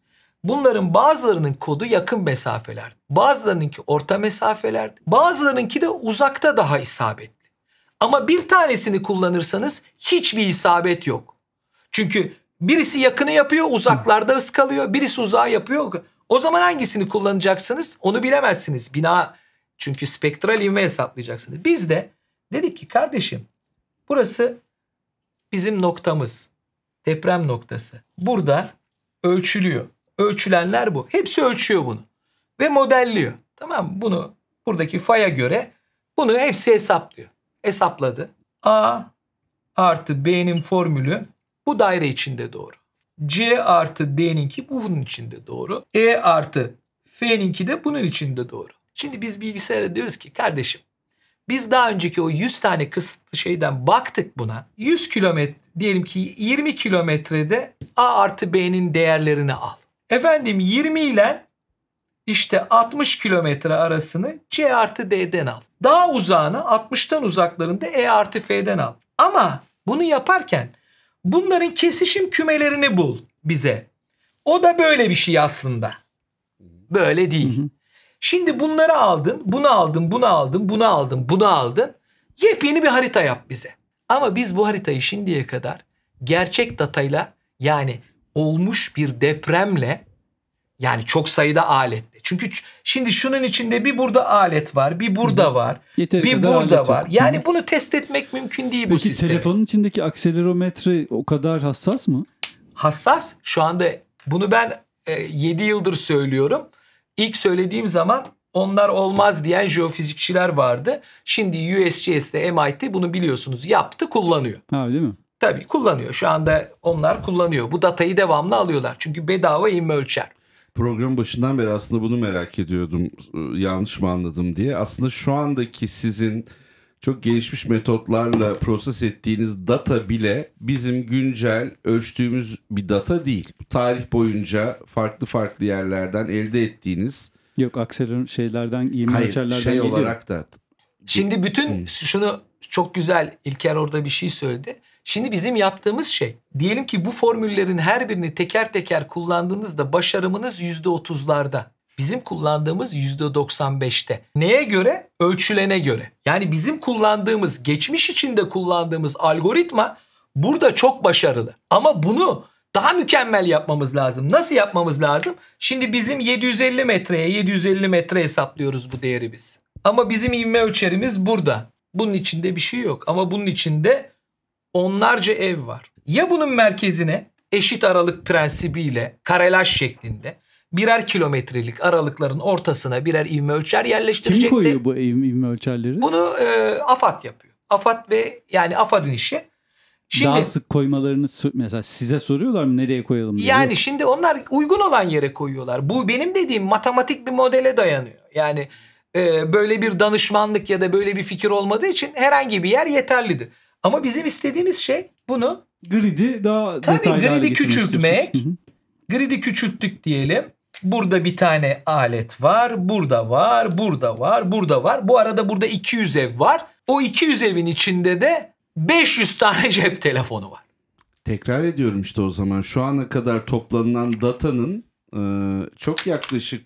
Bunların bazılarının kodu yakın mesafeler, bazılarınınki orta mesafeler, bazılarınınki de uzakta daha isabetli. Ama bir tanesini kullanırsanız hiçbir isabet yok. Çünkü birisi yakını yapıyor, uzaklarda ıskalıyor, birisi uzağı yapıyor. O zaman hangisini kullanacaksınız? Onu bilemezsiniz. Bina çünkü spektral ivme hesaplayacaksınız. Biz de dedik ki kardeşim burası bizim noktamız. Deprem noktası. Burada ölçülüyor. Ölçülenler bu. Hepsi ölçüyor bunu. Ve modelliyor. Tamam mı? Bunu buradaki faya göre bunu hepsi hesaplıyor. Hesapladı. A artı B'nin formülü bu daire içinde doğru. C artı D'ninki bunun içinde doğru. E artı F'ninki de bunun içinde doğru. Şimdi biz bilgisayara diyoruz ki kardeşim biz daha önceki o 100 tane kısıtlı şeyden baktık buna. 100 kilometre diyelim ki 20 kilometrede A artı B'nin değerlerini al. Efendim 20 ile işte 60 kilometre arasını C artı D'den al. Daha uzağını 60'tan uzaklarında E artı F'den al. Ama bunu yaparken bunların kesişim kümelerini bul bize. O da böyle bir şey aslında. Böyle değil. Şimdi bunları aldın, bunu aldın, bunu aldın, bunu aldın, bunu aldın. Yepyeni bir harita yap bize. Ama biz bu haritayı şimdiye kadar gerçek datayla yani olmuş bir depremle yani çok sayıda aletle. Çünkü şimdi şunun içinde bir burada alet var, bir burada var, Yeteri bir burada var. Yok. Yani bunu test etmek mümkün değil Peki, bu sistem telefonun içindeki akselerometre o kadar hassas mı? Hassas. Şu anda bunu ben e, 7 yıldır söylüyorum. İlk söylediğim zaman onlar olmaz diyen jeofizikçiler vardı. Şimdi USGS'de MIT bunu biliyorsunuz yaptı kullanıyor. Ha değil mi? Tabii kullanıyor. Şu anda onlar kullanıyor. Bu datayı devamlı alıyorlar. Çünkü bedava inme ölçer. Program başından beri aslında bunu merak ediyordum. Iı, yanlış mı anladım diye. Aslında şu andaki sizin çok gelişmiş metotlarla proses ettiğiniz data bile bizim güncel ölçtüğümüz bir data değil. Tarih boyunca farklı farklı yerlerden elde ettiğiniz Yok akseleron şeylerden, yeni Hayır, ölçerlerden şey geliyor. olarak da. Şimdi bütün şunu çok güzel İlker orada bir şey söyledi. Şimdi bizim yaptığımız şey diyelim ki bu formüllerin her birini teker teker kullandığınızda başarımınız %30'larda. Bizim kullandığımız %95'te. Neye göre? Ölçülene göre. Yani bizim kullandığımız, geçmiş içinde kullandığımız algoritma burada çok başarılı. Ama bunu daha mükemmel yapmamız lazım. Nasıl yapmamız lazım? Şimdi bizim 750 metreye 750 metre hesaplıyoruz bu değeri biz. Ama bizim ivme ölçerimiz burada. Bunun içinde bir şey yok ama bunun içinde onlarca ev var. Ya bunun merkezine eşit aralık prensibiyle karelaj şeklinde birer kilometrelik aralıkların ortasına birer ivme ölçer yerleştirecekti. Kim koyuyor bu ivme ölçerleri? Bunu e, AFAD yapıyor. AFAD ve yani AFAD'ın işi. Şimdi, Daha sık koymalarını mesela size soruyorlar mı nereye koyalım diye. Yani şimdi onlar uygun olan yere koyuyorlar. Bu benim dediğim matematik bir modele dayanıyor. Yani e, böyle bir danışmanlık ya da böyle bir fikir olmadığı için herhangi bir yer yeterlidir. Ama bizim istediğimiz şey bunu gridi daha tabii detaylı gridi küçültmek. Gridi küçülttük diyelim. Burada bir tane alet var, burada var, burada var, burada var. Bu arada burada 200 ev var. O 200 evin içinde de 500 tane cep telefonu var. Tekrar ediyorum işte o zaman. Şu ana kadar toplanan datanın e, çok yaklaşık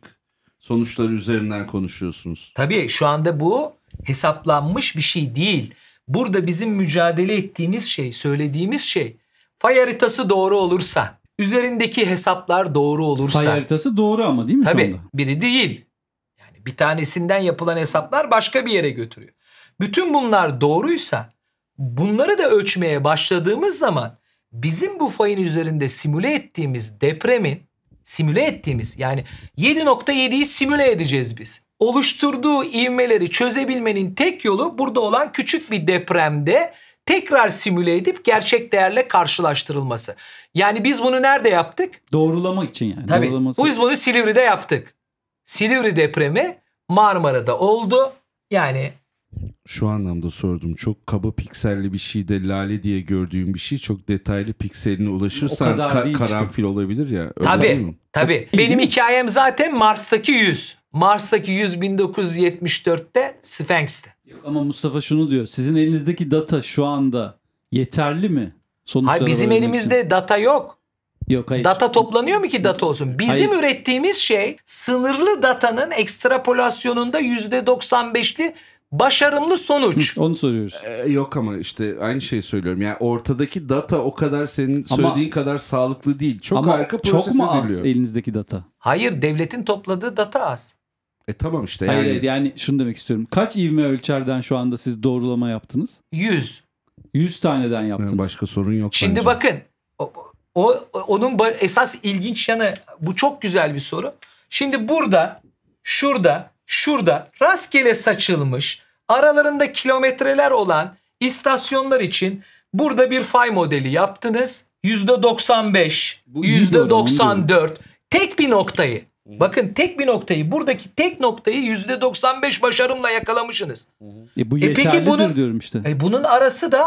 sonuçları üzerinden konuşuyorsunuz. Tabii şu anda bu hesaplanmış bir şey değil. Burada bizim mücadele ettiğimiz şey, söylediğimiz şey fay haritası doğru olursa, üzerindeki hesaplar doğru olursa. Fay haritası doğru ama değil mi tabii, şu anda? biri değil. Yani bir tanesinden yapılan hesaplar başka bir yere götürüyor. Bütün bunlar doğruysa bunları da ölçmeye başladığımız zaman bizim bu fayın üzerinde simüle ettiğimiz depremin simüle ettiğimiz yani 7.7'yi simüle edeceğiz biz oluşturduğu ivmeleri çözebilmenin tek yolu burada olan küçük bir depremde tekrar simüle edip gerçek değerle karşılaştırılması. Yani biz bunu nerede yaptık? Doğrulamak için yani. Tabii. Doğrulaması. Biz bunu Silivri'de yaptık. Silivri depremi Marmara'da oldu. Yani şu anlamda sordum. Çok kaba pikselli bir şey de lale diye gördüğüm bir şey çok detaylı pikseline ulaşırsan ka- karanfil işte. olabilir ya. Öyle tabii tabii. Benim hikayem zaten Mars'taki yüz. Mars'taki yüz 1974'te Sphinx'te. Ama Mustafa şunu diyor. Sizin elinizdeki data şu anda yeterli mi? Sonuçlara Hayır bizim elimizde için. data yok. Yok hayır. Data toplanıyor mu ki data olsun? Bizim hayır. ürettiğimiz şey sınırlı datanın ekstrapolasyonunda %95'li başarımlı sonuç. Onu soruyoruz. Ee, yok ama işte aynı şeyi söylüyorum. Yani ortadaki data o kadar senin ama, söylediğin kadar sağlıklı değil. Çok ama arka çok mu ediliyor. az elinizdeki data? Hayır devletin topladığı data az. E tamam işte yani. Hayır yani şunu demek istiyorum. Kaç ivme ölçerden şu anda siz doğrulama yaptınız? 100. 100 taneden ee, yaptınız. Yani başka sorun yok Şimdi bence. bakın o onun esas ilginç yanı bu çok güzel bir soru. Şimdi burada şurada şurada rastgele saçılmış aralarında kilometreler olan istasyonlar için burada bir fay modeli yaptınız. %95, Bu %94 tek bir noktayı Bakın tek bir noktayı buradaki tek noktayı yüzde 95 başarımla yakalamışsınız. E bu E peki bunun diyorum işte. e bunun arası da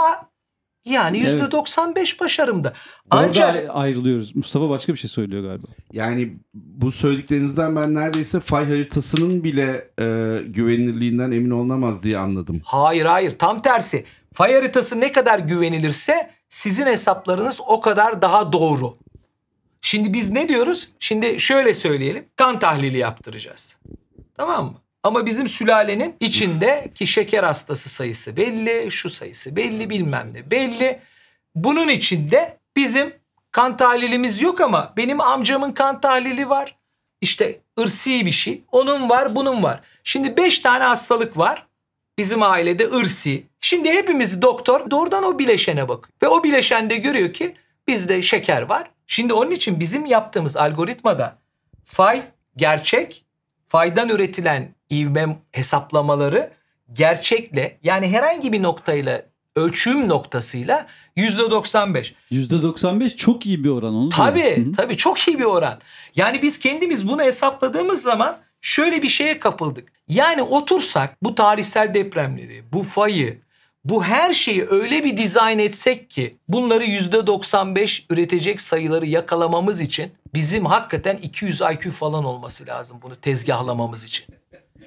yani yüzde 95 başarımda. Ancak ayrılıyoruz. Mustafa başka bir şey söylüyor galiba. Yani bu söylediklerinizden ben neredeyse fay haritasının bile e, güvenilirliğinden emin olunamaz diye anladım. Hayır hayır tam tersi. Fay haritası ne kadar güvenilirse sizin hesaplarınız o kadar daha doğru. Şimdi biz ne diyoruz? Şimdi şöyle söyleyelim. Kan tahlili yaptıracağız. Tamam mı? Ama bizim sülalenin içinde ki şeker hastası sayısı belli, şu sayısı belli, bilmem ne belli. Bunun içinde bizim kan tahlilimiz yok ama benim amcamın kan tahlili var. İşte ırsi bir şey. Onun var, bunun var. Şimdi 5 tane hastalık var. Bizim ailede ırsi. Şimdi hepimiz doktor doğrudan o bileşene bakıyor. Ve o bileşende görüyor ki bizde şeker var. Şimdi onun için bizim yaptığımız algoritmada fay gerçek, faydan üretilen ivme hesaplamaları gerçekle yani herhangi bir noktayla ölçüm noktasıyla %95. %95 çok iyi bir oran onu. Tabii Hı-hı. tabii çok iyi bir oran. Yani biz kendimiz bunu hesapladığımız zaman şöyle bir şeye kapıldık. Yani otursak bu tarihsel depremleri, bu fayı, bu her şeyi öyle bir dizayn etsek ki bunları %95 üretecek sayıları yakalamamız için bizim hakikaten 200 IQ falan olması lazım bunu tezgahlamamız için.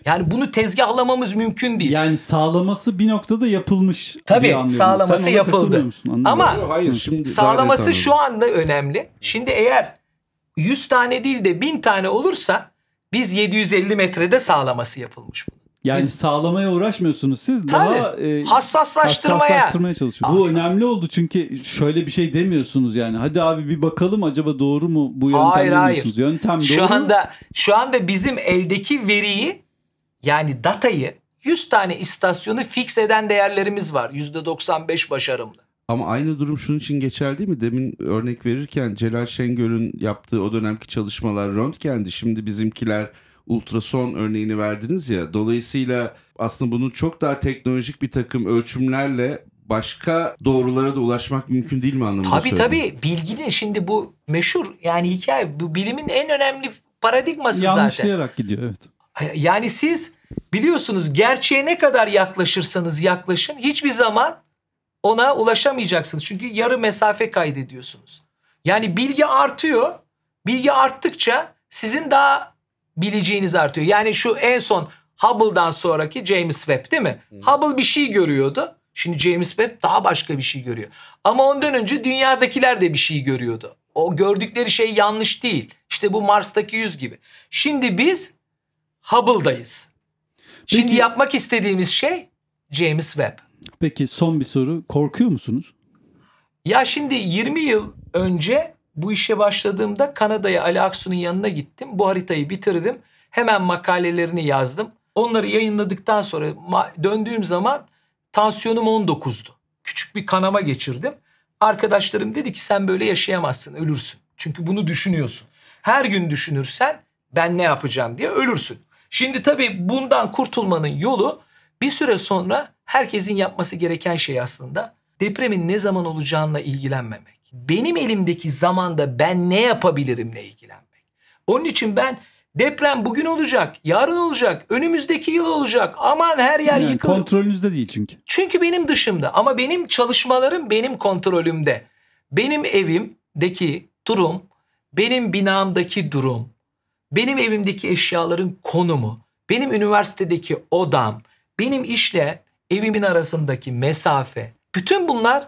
Yani bunu tezgahlamamız mümkün değil. Yani sağlaması bir noktada yapılmış. Tabii sağlaması Sen yapıldı. Ama hayır, şimdi sağlaması şu anda önemli. Şimdi eğer 100 tane değil de 1000 tane olursa biz 750 metrede sağlaması yapılmış bunu. Yani Biz, sağlamaya uğraşmıyorsunuz siz tabii, daha e, hassaslaştırmaya. hassaslaştırmaya çalışıyorsunuz. Hassas. Bu önemli oldu çünkü şöyle bir şey demiyorsunuz yani. Hadi abi bir bakalım acaba doğru mu bu yöntem hayır, hayır. Yöntem doğru şu anda mu? şu anda bizim eldeki veriyi yani datayı 100 tane istasyonu fix eden değerlerimiz var. %95 başarımlı. Ama aynı durum şunun için geçerli değil mi? Demin örnek verirken Celal Şengör'ün yaptığı o dönemki çalışmalar röntgendi. Şimdi bizimkiler ultrason örneğini verdiniz ya. Dolayısıyla aslında bunun çok daha teknolojik bir takım ölçümlerle başka doğrulara da ulaşmak mümkün değil mi anlamında Tabii söyledim. tabii. Bilgili şimdi bu meşhur yani hikaye bu bilimin en önemli paradigması Yanlışlayarak zaten. Yanlışlayarak gidiyor evet. Yani siz biliyorsunuz gerçeğe ne kadar yaklaşırsanız yaklaşın hiçbir zaman ona ulaşamayacaksınız. Çünkü yarı mesafe kaydediyorsunuz. Yani bilgi artıyor. Bilgi arttıkça sizin daha bileceğiniz artıyor. Yani şu en son Hubble'dan sonraki James Webb değil mi? Hmm. Hubble bir şey görüyordu. Şimdi James Webb daha başka bir şey görüyor. Ama ondan önce dünyadakiler de bir şey görüyordu. O gördükleri şey yanlış değil. İşte bu Mars'taki yüz gibi. Şimdi biz Hubble'dayız. Peki, Şimdi yapmak istediğimiz şey James Webb. Peki son bir soru. Korkuyor musunuz? Ya şimdi 20 yıl önce bu işe başladığımda Kanada'ya Ali Aksu'nun yanına gittim. Bu haritayı bitirdim. Hemen makalelerini yazdım. Onları yayınladıktan sonra döndüğüm zaman tansiyonum 19'du. Küçük bir kanama geçirdim. Arkadaşlarım dedi ki sen böyle yaşayamazsın, ölürsün. Çünkü bunu düşünüyorsun. Her gün düşünürsen ben ne yapacağım diye ölürsün. Şimdi tabii bundan kurtulmanın yolu bir süre sonra herkesin yapması gereken şey aslında depremin ne zaman olacağına ilgilenmemek. Benim elimdeki zamanda ben ne yapabilirimle ilgilenmek. Onun için ben deprem bugün olacak, yarın olacak, önümüzdeki yıl olacak. Aman her yer yani yıkılır. Kontrolünüzde değil çünkü. Çünkü benim dışımda ama benim çalışmalarım benim kontrolümde. Benim evimdeki durum, benim binamdaki durum, benim evimdeki eşyaların konumu, benim üniversitedeki odam, benim işle evimin arasındaki mesafe, bütün bunlar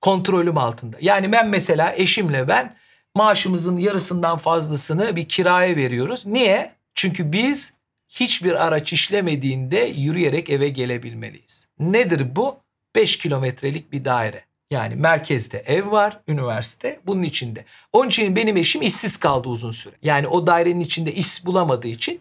kontrolüm altında. Yani ben mesela eşimle ben maaşımızın yarısından fazlasını bir kiraya veriyoruz. Niye? Çünkü biz hiçbir araç işlemediğinde yürüyerek eve gelebilmeliyiz. Nedir bu? 5 kilometrelik bir daire. Yani merkezde ev var, üniversite bunun içinde. Onun için benim eşim işsiz kaldı uzun süre. Yani o dairenin içinde iş bulamadığı için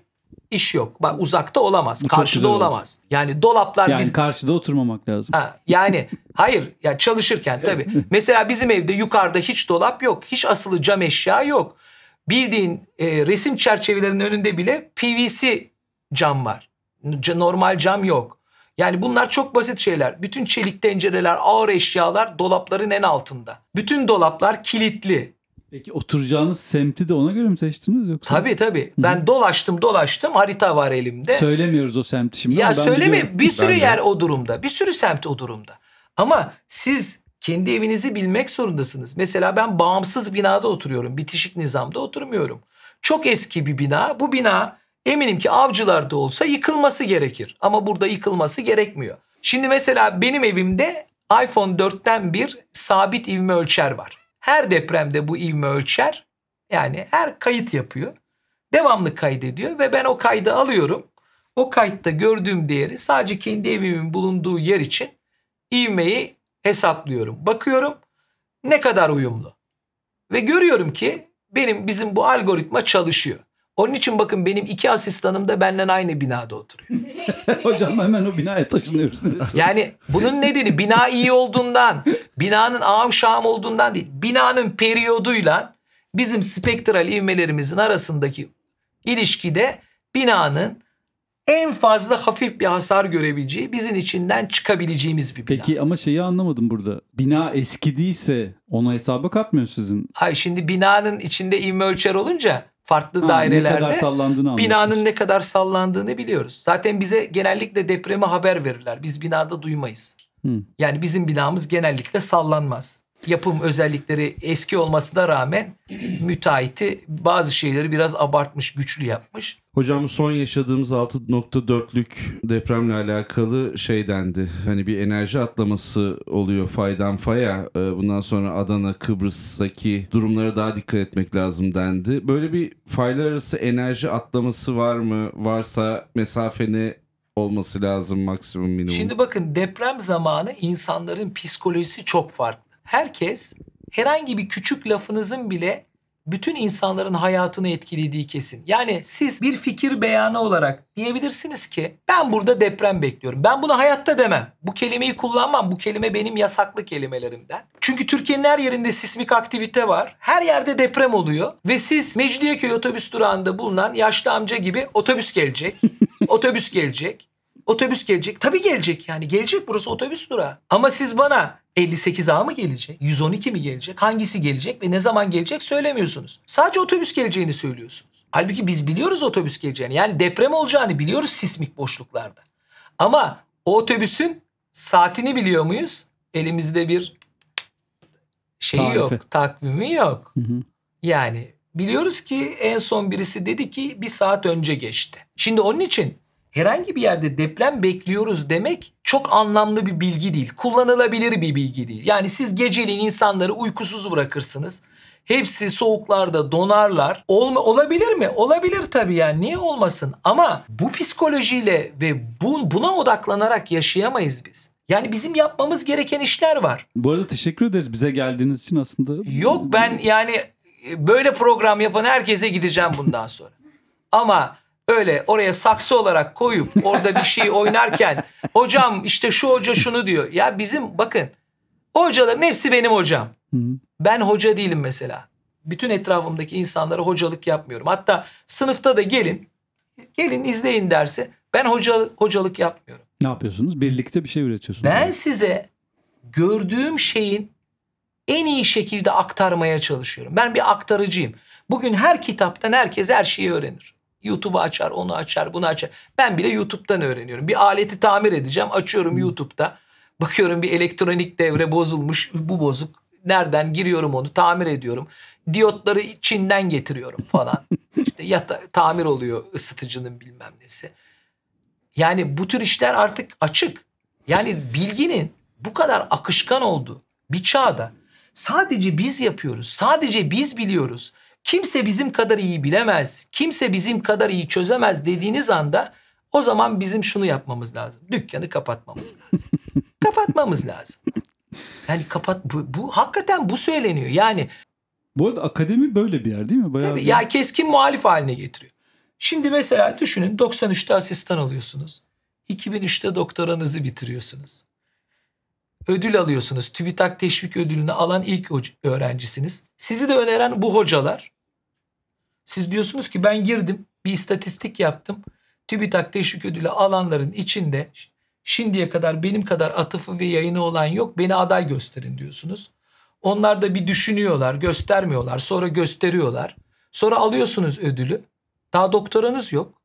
iş yok. Bak uzakta olamaz, Bu karşıda olamaz. Oldu. Yani dolaplar yani biz karşıda oturmamak lazım. Ha, yani hayır ya yani çalışırken tabii. Mesela bizim evde yukarıda hiç dolap yok. Hiç asılı cam eşya yok. Bildiğin e, resim çerçevelerinin önünde bile PVC cam var. normal cam yok. Yani bunlar çok basit şeyler. Bütün çelik tencereler, ağır eşyalar dolapların en altında. Bütün dolaplar kilitli. Peki oturacağınız semti de ona göre mi seçtiniz yoksa? Tabii tabii. Hı-hı. Ben dolaştım dolaştım harita var elimde. Söylemiyoruz o semti şimdi. Ya söyleme bir sürü yer o durumda. Bir sürü semt o durumda. Ama siz kendi evinizi bilmek zorundasınız. Mesela ben bağımsız binada oturuyorum. Bitişik nizamda oturmuyorum. Çok eski bir bina. Bu bina Eminim ki avcılar da olsa yıkılması gerekir. Ama burada yıkılması gerekmiyor. Şimdi mesela benim evimde iPhone 4'ten bir sabit ivme ölçer var. Her depremde bu ivme ölçer. Yani her kayıt yapıyor. Devamlı kaydediyor ve ben o kaydı alıyorum. O kayıtta gördüğüm değeri sadece kendi evimin bulunduğu yer için ivmeyi hesaplıyorum. Bakıyorum ne kadar uyumlu. Ve görüyorum ki benim bizim bu algoritma çalışıyor. Onun için bakın benim iki asistanım da benden aynı binada oturuyor. Hocam hemen o binaya taşınıyoruz. yani bunun nedeni bina iyi olduğundan, binanın ağam şam olduğundan değil. Binanın periyoduyla bizim spektral ivmelerimizin arasındaki ilişkide binanın en fazla hafif bir hasar görebileceği, bizim içinden çıkabileceğimiz bir bina. Peki ama şeyi anlamadım burada. Bina eskidiyse ona hesaba katmıyor sizin. Hayır şimdi binanın içinde ivme ölçer olunca farklı ha, dairelerde ne sallandığını binanın ne kadar sallandığını biliyoruz. Zaten bize genellikle depreme haber verirler. Biz binada duymayız. Hmm. Yani bizim binamız genellikle sallanmaz. Yapım özellikleri eski olmasına rağmen müteahhiti bazı şeyleri biraz abartmış, güçlü yapmış. Hocam son yaşadığımız 6.4'lük depremle alakalı şey dendi. Hani bir enerji atlaması oluyor faydan faya. Ee, bundan sonra Adana, Kıbrıs'taki durumlara daha dikkat etmek lazım dendi. Böyle bir faylar arası enerji atlaması var mı? Varsa mesafeni olması lazım maksimum minimum? Şimdi bakın deprem zamanı insanların psikolojisi çok farklı. Herkes herhangi bir küçük lafınızın bile bütün insanların hayatını etkilediği kesin. Yani siz bir fikir beyanı olarak diyebilirsiniz ki ben burada deprem bekliyorum. Ben bunu hayatta demem. Bu kelimeyi kullanmam. Bu kelime benim yasaklı kelimelerimden. Çünkü Türkiye'nin her yerinde sismik aktivite var. Her yerde deprem oluyor ve siz Mecidiyeköy otobüs durağında bulunan yaşlı amca gibi otobüs gelecek. otobüs gelecek. Otobüs gelecek. Tabii gelecek yani. Gelecek burası otobüs durağı. Ama siz bana 58A mı gelecek? 112 mi gelecek? Hangisi gelecek ve ne zaman gelecek söylemiyorsunuz. Sadece otobüs geleceğini söylüyorsunuz. Halbuki biz biliyoruz otobüs geleceğini. Yani deprem olacağını biliyoruz sismik boşluklarda. Ama o otobüsün saatini biliyor muyuz? Elimizde bir şey yok, takvimi yok. Hı hı. Yani biliyoruz ki en son birisi dedi ki bir saat önce geçti. Şimdi onun için herhangi bir yerde deprem bekliyoruz demek çok anlamlı bir bilgi değil. Kullanılabilir bir bilgi değil. Yani siz geceliğin insanları uykusuz bırakırsınız. Hepsi soğuklarda donarlar. Olma, olabilir mi? Olabilir tabii yani. Niye olmasın? Ama bu psikolojiyle ve bu, buna odaklanarak yaşayamayız biz. Yani bizim yapmamız gereken işler var. Bu arada teşekkür ederiz bize geldiğiniz için aslında. Yok ben yani böyle program yapan herkese gideceğim bundan sonra. Ama öyle oraya saksı olarak koyup orada bir şey oynarken hocam işte şu hoca şunu diyor. Ya bizim bakın o hocaların hepsi benim hocam. Ben hoca değilim mesela. Bütün etrafımdaki insanlara hocalık yapmıyorum. Hatta sınıfta da gelin gelin izleyin derse ben hocalık, hocalık yapmıyorum. Ne yapıyorsunuz? Birlikte bir şey üretiyorsunuz. Ben yani. size gördüğüm şeyin en iyi şekilde aktarmaya çalışıyorum. Ben bir aktarıcıyım. Bugün her kitaptan herkes her şeyi öğrenir. YouTube'u açar, onu açar, bunu açar. Ben bile YouTube'dan öğreniyorum. Bir aleti tamir edeceğim, açıyorum YouTube'da. Bakıyorum bir elektronik devre bozulmuş, bu bozuk. Nereden giriyorum onu, tamir ediyorum. Diyotları Çin'den getiriyorum falan. İşte ya tamir oluyor ısıtıcının bilmem nesi. Yani bu tür işler artık açık. Yani bilginin bu kadar akışkan olduğu bir çağda sadece biz yapıyoruz, sadece biz biliyoruz kimse bizim kadar iyi bilemez, kimse bizim kadar iyi çözemez dediğiniz anda o zaman bizim şunu yapmamız lazım. Dükkanı kapatmamız lazım. kapatmamız lazım. Yani kapat bu, bu hakikaten bu söyleniyor. Yani bu arada akademi böyle bir yer değil mi? Bayağı tabii, bir... ya keskin muhalif haline getiriyor. Şimdi mesela düşünün 93'te asistan alıyorsunuz, 2003'te doktoranızı bitiriyorsunuz. Ödül alıyorsunuz. TÜBİTAK Teşvik Ödülünü alan ilk öğrencisiniz. Sizi de öneren bu hocalar. Siz diyorsunuz ki ben girdim bir istatistik yaptım. TÜBİTAK teşvik ödülü alanların içinde şimdiye kadar benim kadar atıfı ve yayını olan yok. Beni aday gösterin diyorsunuz. Onlar da bir düşünüyorlar, göstermiyorlar. Sonra gösteriyorlar. Sonra alıyorsunuz ödülü. Daha doktoranız yok.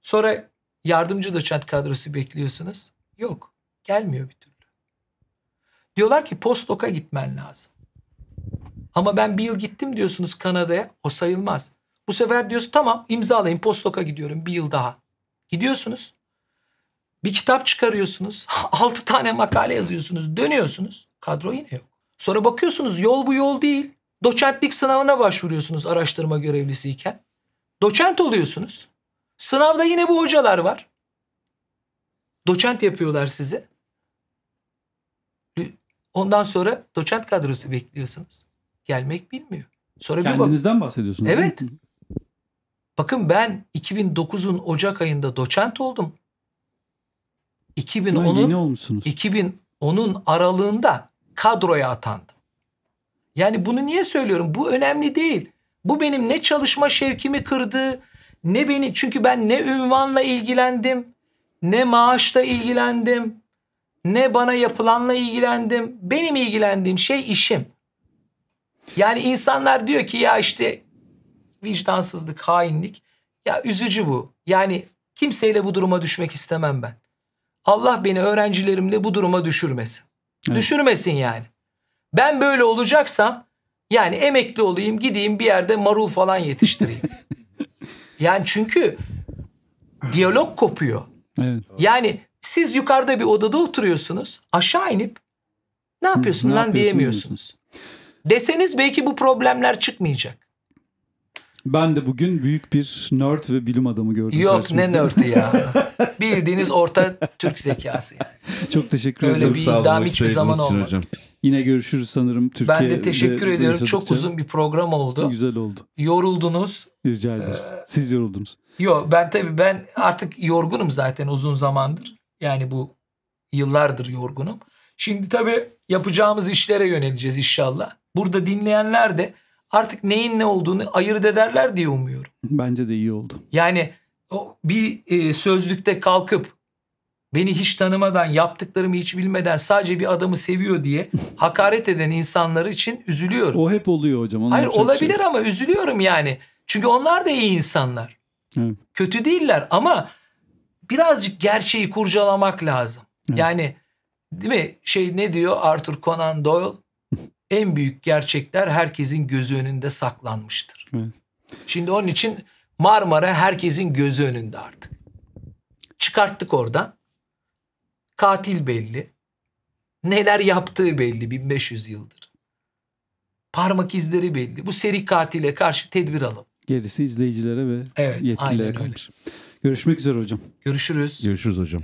Sonra yardımcı doçent kadrosu bekliyorsunuz. Yok. Gelmiyor bir türlü. Diyorlar ki postdoka gitmen lazım. Ama ben bir yıl gittim diyorsunuz Kanada'ya. O sayılmaz. Bu sefer diyorsun tamam imzalayın postoka gidiyorum bir yıl daha. Gidiyorsunuz. Bir kitap çıkarıyorsunuz. altı tane makale yazıyorsunuz. Dönüyorsunuz. Kadro yine yok. Sonra bakıyorsunuz yol bu yol değil. Doçentlik sınavına başvuruyorsunuz araştırma görevlisiyken. Doçent oluyorsunuz. Sınavda yine bu hocalar var. Doçent yapıyorlar sizi. Ondan sonra doçent kadrosu bekliyorsunuz gelmek bilmiyor. Sonra Kendinizden bir bak- bahsediyorsunuz. Evet. Bakın ben 2009'un Ocak ayında doçent oldum. 2010'un ya yeni olmuşsunuz. 2010'un aralığında kadroya atandım. Yani bunu niye söylüyorum? Bu önemli değil. Bu benim ne çalışma şevkimi kırdı, ne beni çünkü ben ne ünvanla ilgilendim, ne maaşla ilgilendim, ne bana yapılanla ilgilendim. Benim ilgilendiğim şey işim. Yani insanlar diyor ki ya işte vicdansızlık, hainlik. Ya üzücü bu. Yani kimseyle bu duruma düşmek istemem ben. Allah beni öğrencilerimle bu duruma düşürmesin. Evet. Düşürmesin yani. Ben böyle olacaksam yani emekli olayım gideyim bir yerde marul falan yetiştireyim. yani çünkü diyalog kopuyor. Evet. Yani siz yukarıda bir odada oturuyorsunuz aşağı inip ne yapıyorsun ne lan yapıyorsun diyemiyorsunuz. Diyorsunuz deseniz belki bu problemler çıkmayacak. Ben de bugün büyük bir nerd ve bilim adamı gördüm. Yok ne nerd'ü ya. Bildiğiniz orta Türk zekası yani. Çok teşekkür Öyle ederim. Öyle bir iddiam hiçbir zaman olmadı. Hocam. Yine görüşürüz sanırım Türkiye. Ben de teşekkür ediyorum. Çok uzun bir program oldu. Güzel oldu. Yoruldunuz. Rica ederiz. Ee, Siz yoruldunuz. Yok ben tabii ben artık yorgunum zaten uzun zamandır. Yani bu yıllardır yorgunum. Şimdi tabii yapacağımız işlere yöneleceğiz inşallah burada dinleyenler de artık neyin ne olduğunu ayırt ederler diye umuyorum. Bence de iyi oldu. Yani bir e, sözlükte kalkıp beni hiç tanımadan yaptıklarımı hiç bilmeden sadece bir adamı seviyor diye hakaret eden insanlar için üzülüyorum. O hep oluyor hocam. Ona Hayır şey olabilir şey. ama üzülüyorum yani. Çünkü onlar da iyi insanlar. Evet. Kötü değiller ama birazcık gerçeği kurcalamak lazım. Evet. Yani değil mi? Şey ne diyor Arthur Conan Doyle? en büyük gerçekler herkesin gözü önünde saklanmıştır. Evet. Şimdi onun için Marmara herkesin gözü önünde artık. Çıkarttık oradan. Katil belli. Neler yaptığı belli 1500 yıldır. Parmak izleri belli. Bu seri katile karşı tedbir alalım. Gerisi izleyicilere ve evet, yetkililere kalır. Görüşmek üzere hocam. Görüşürüz. Görüşürüz hocam.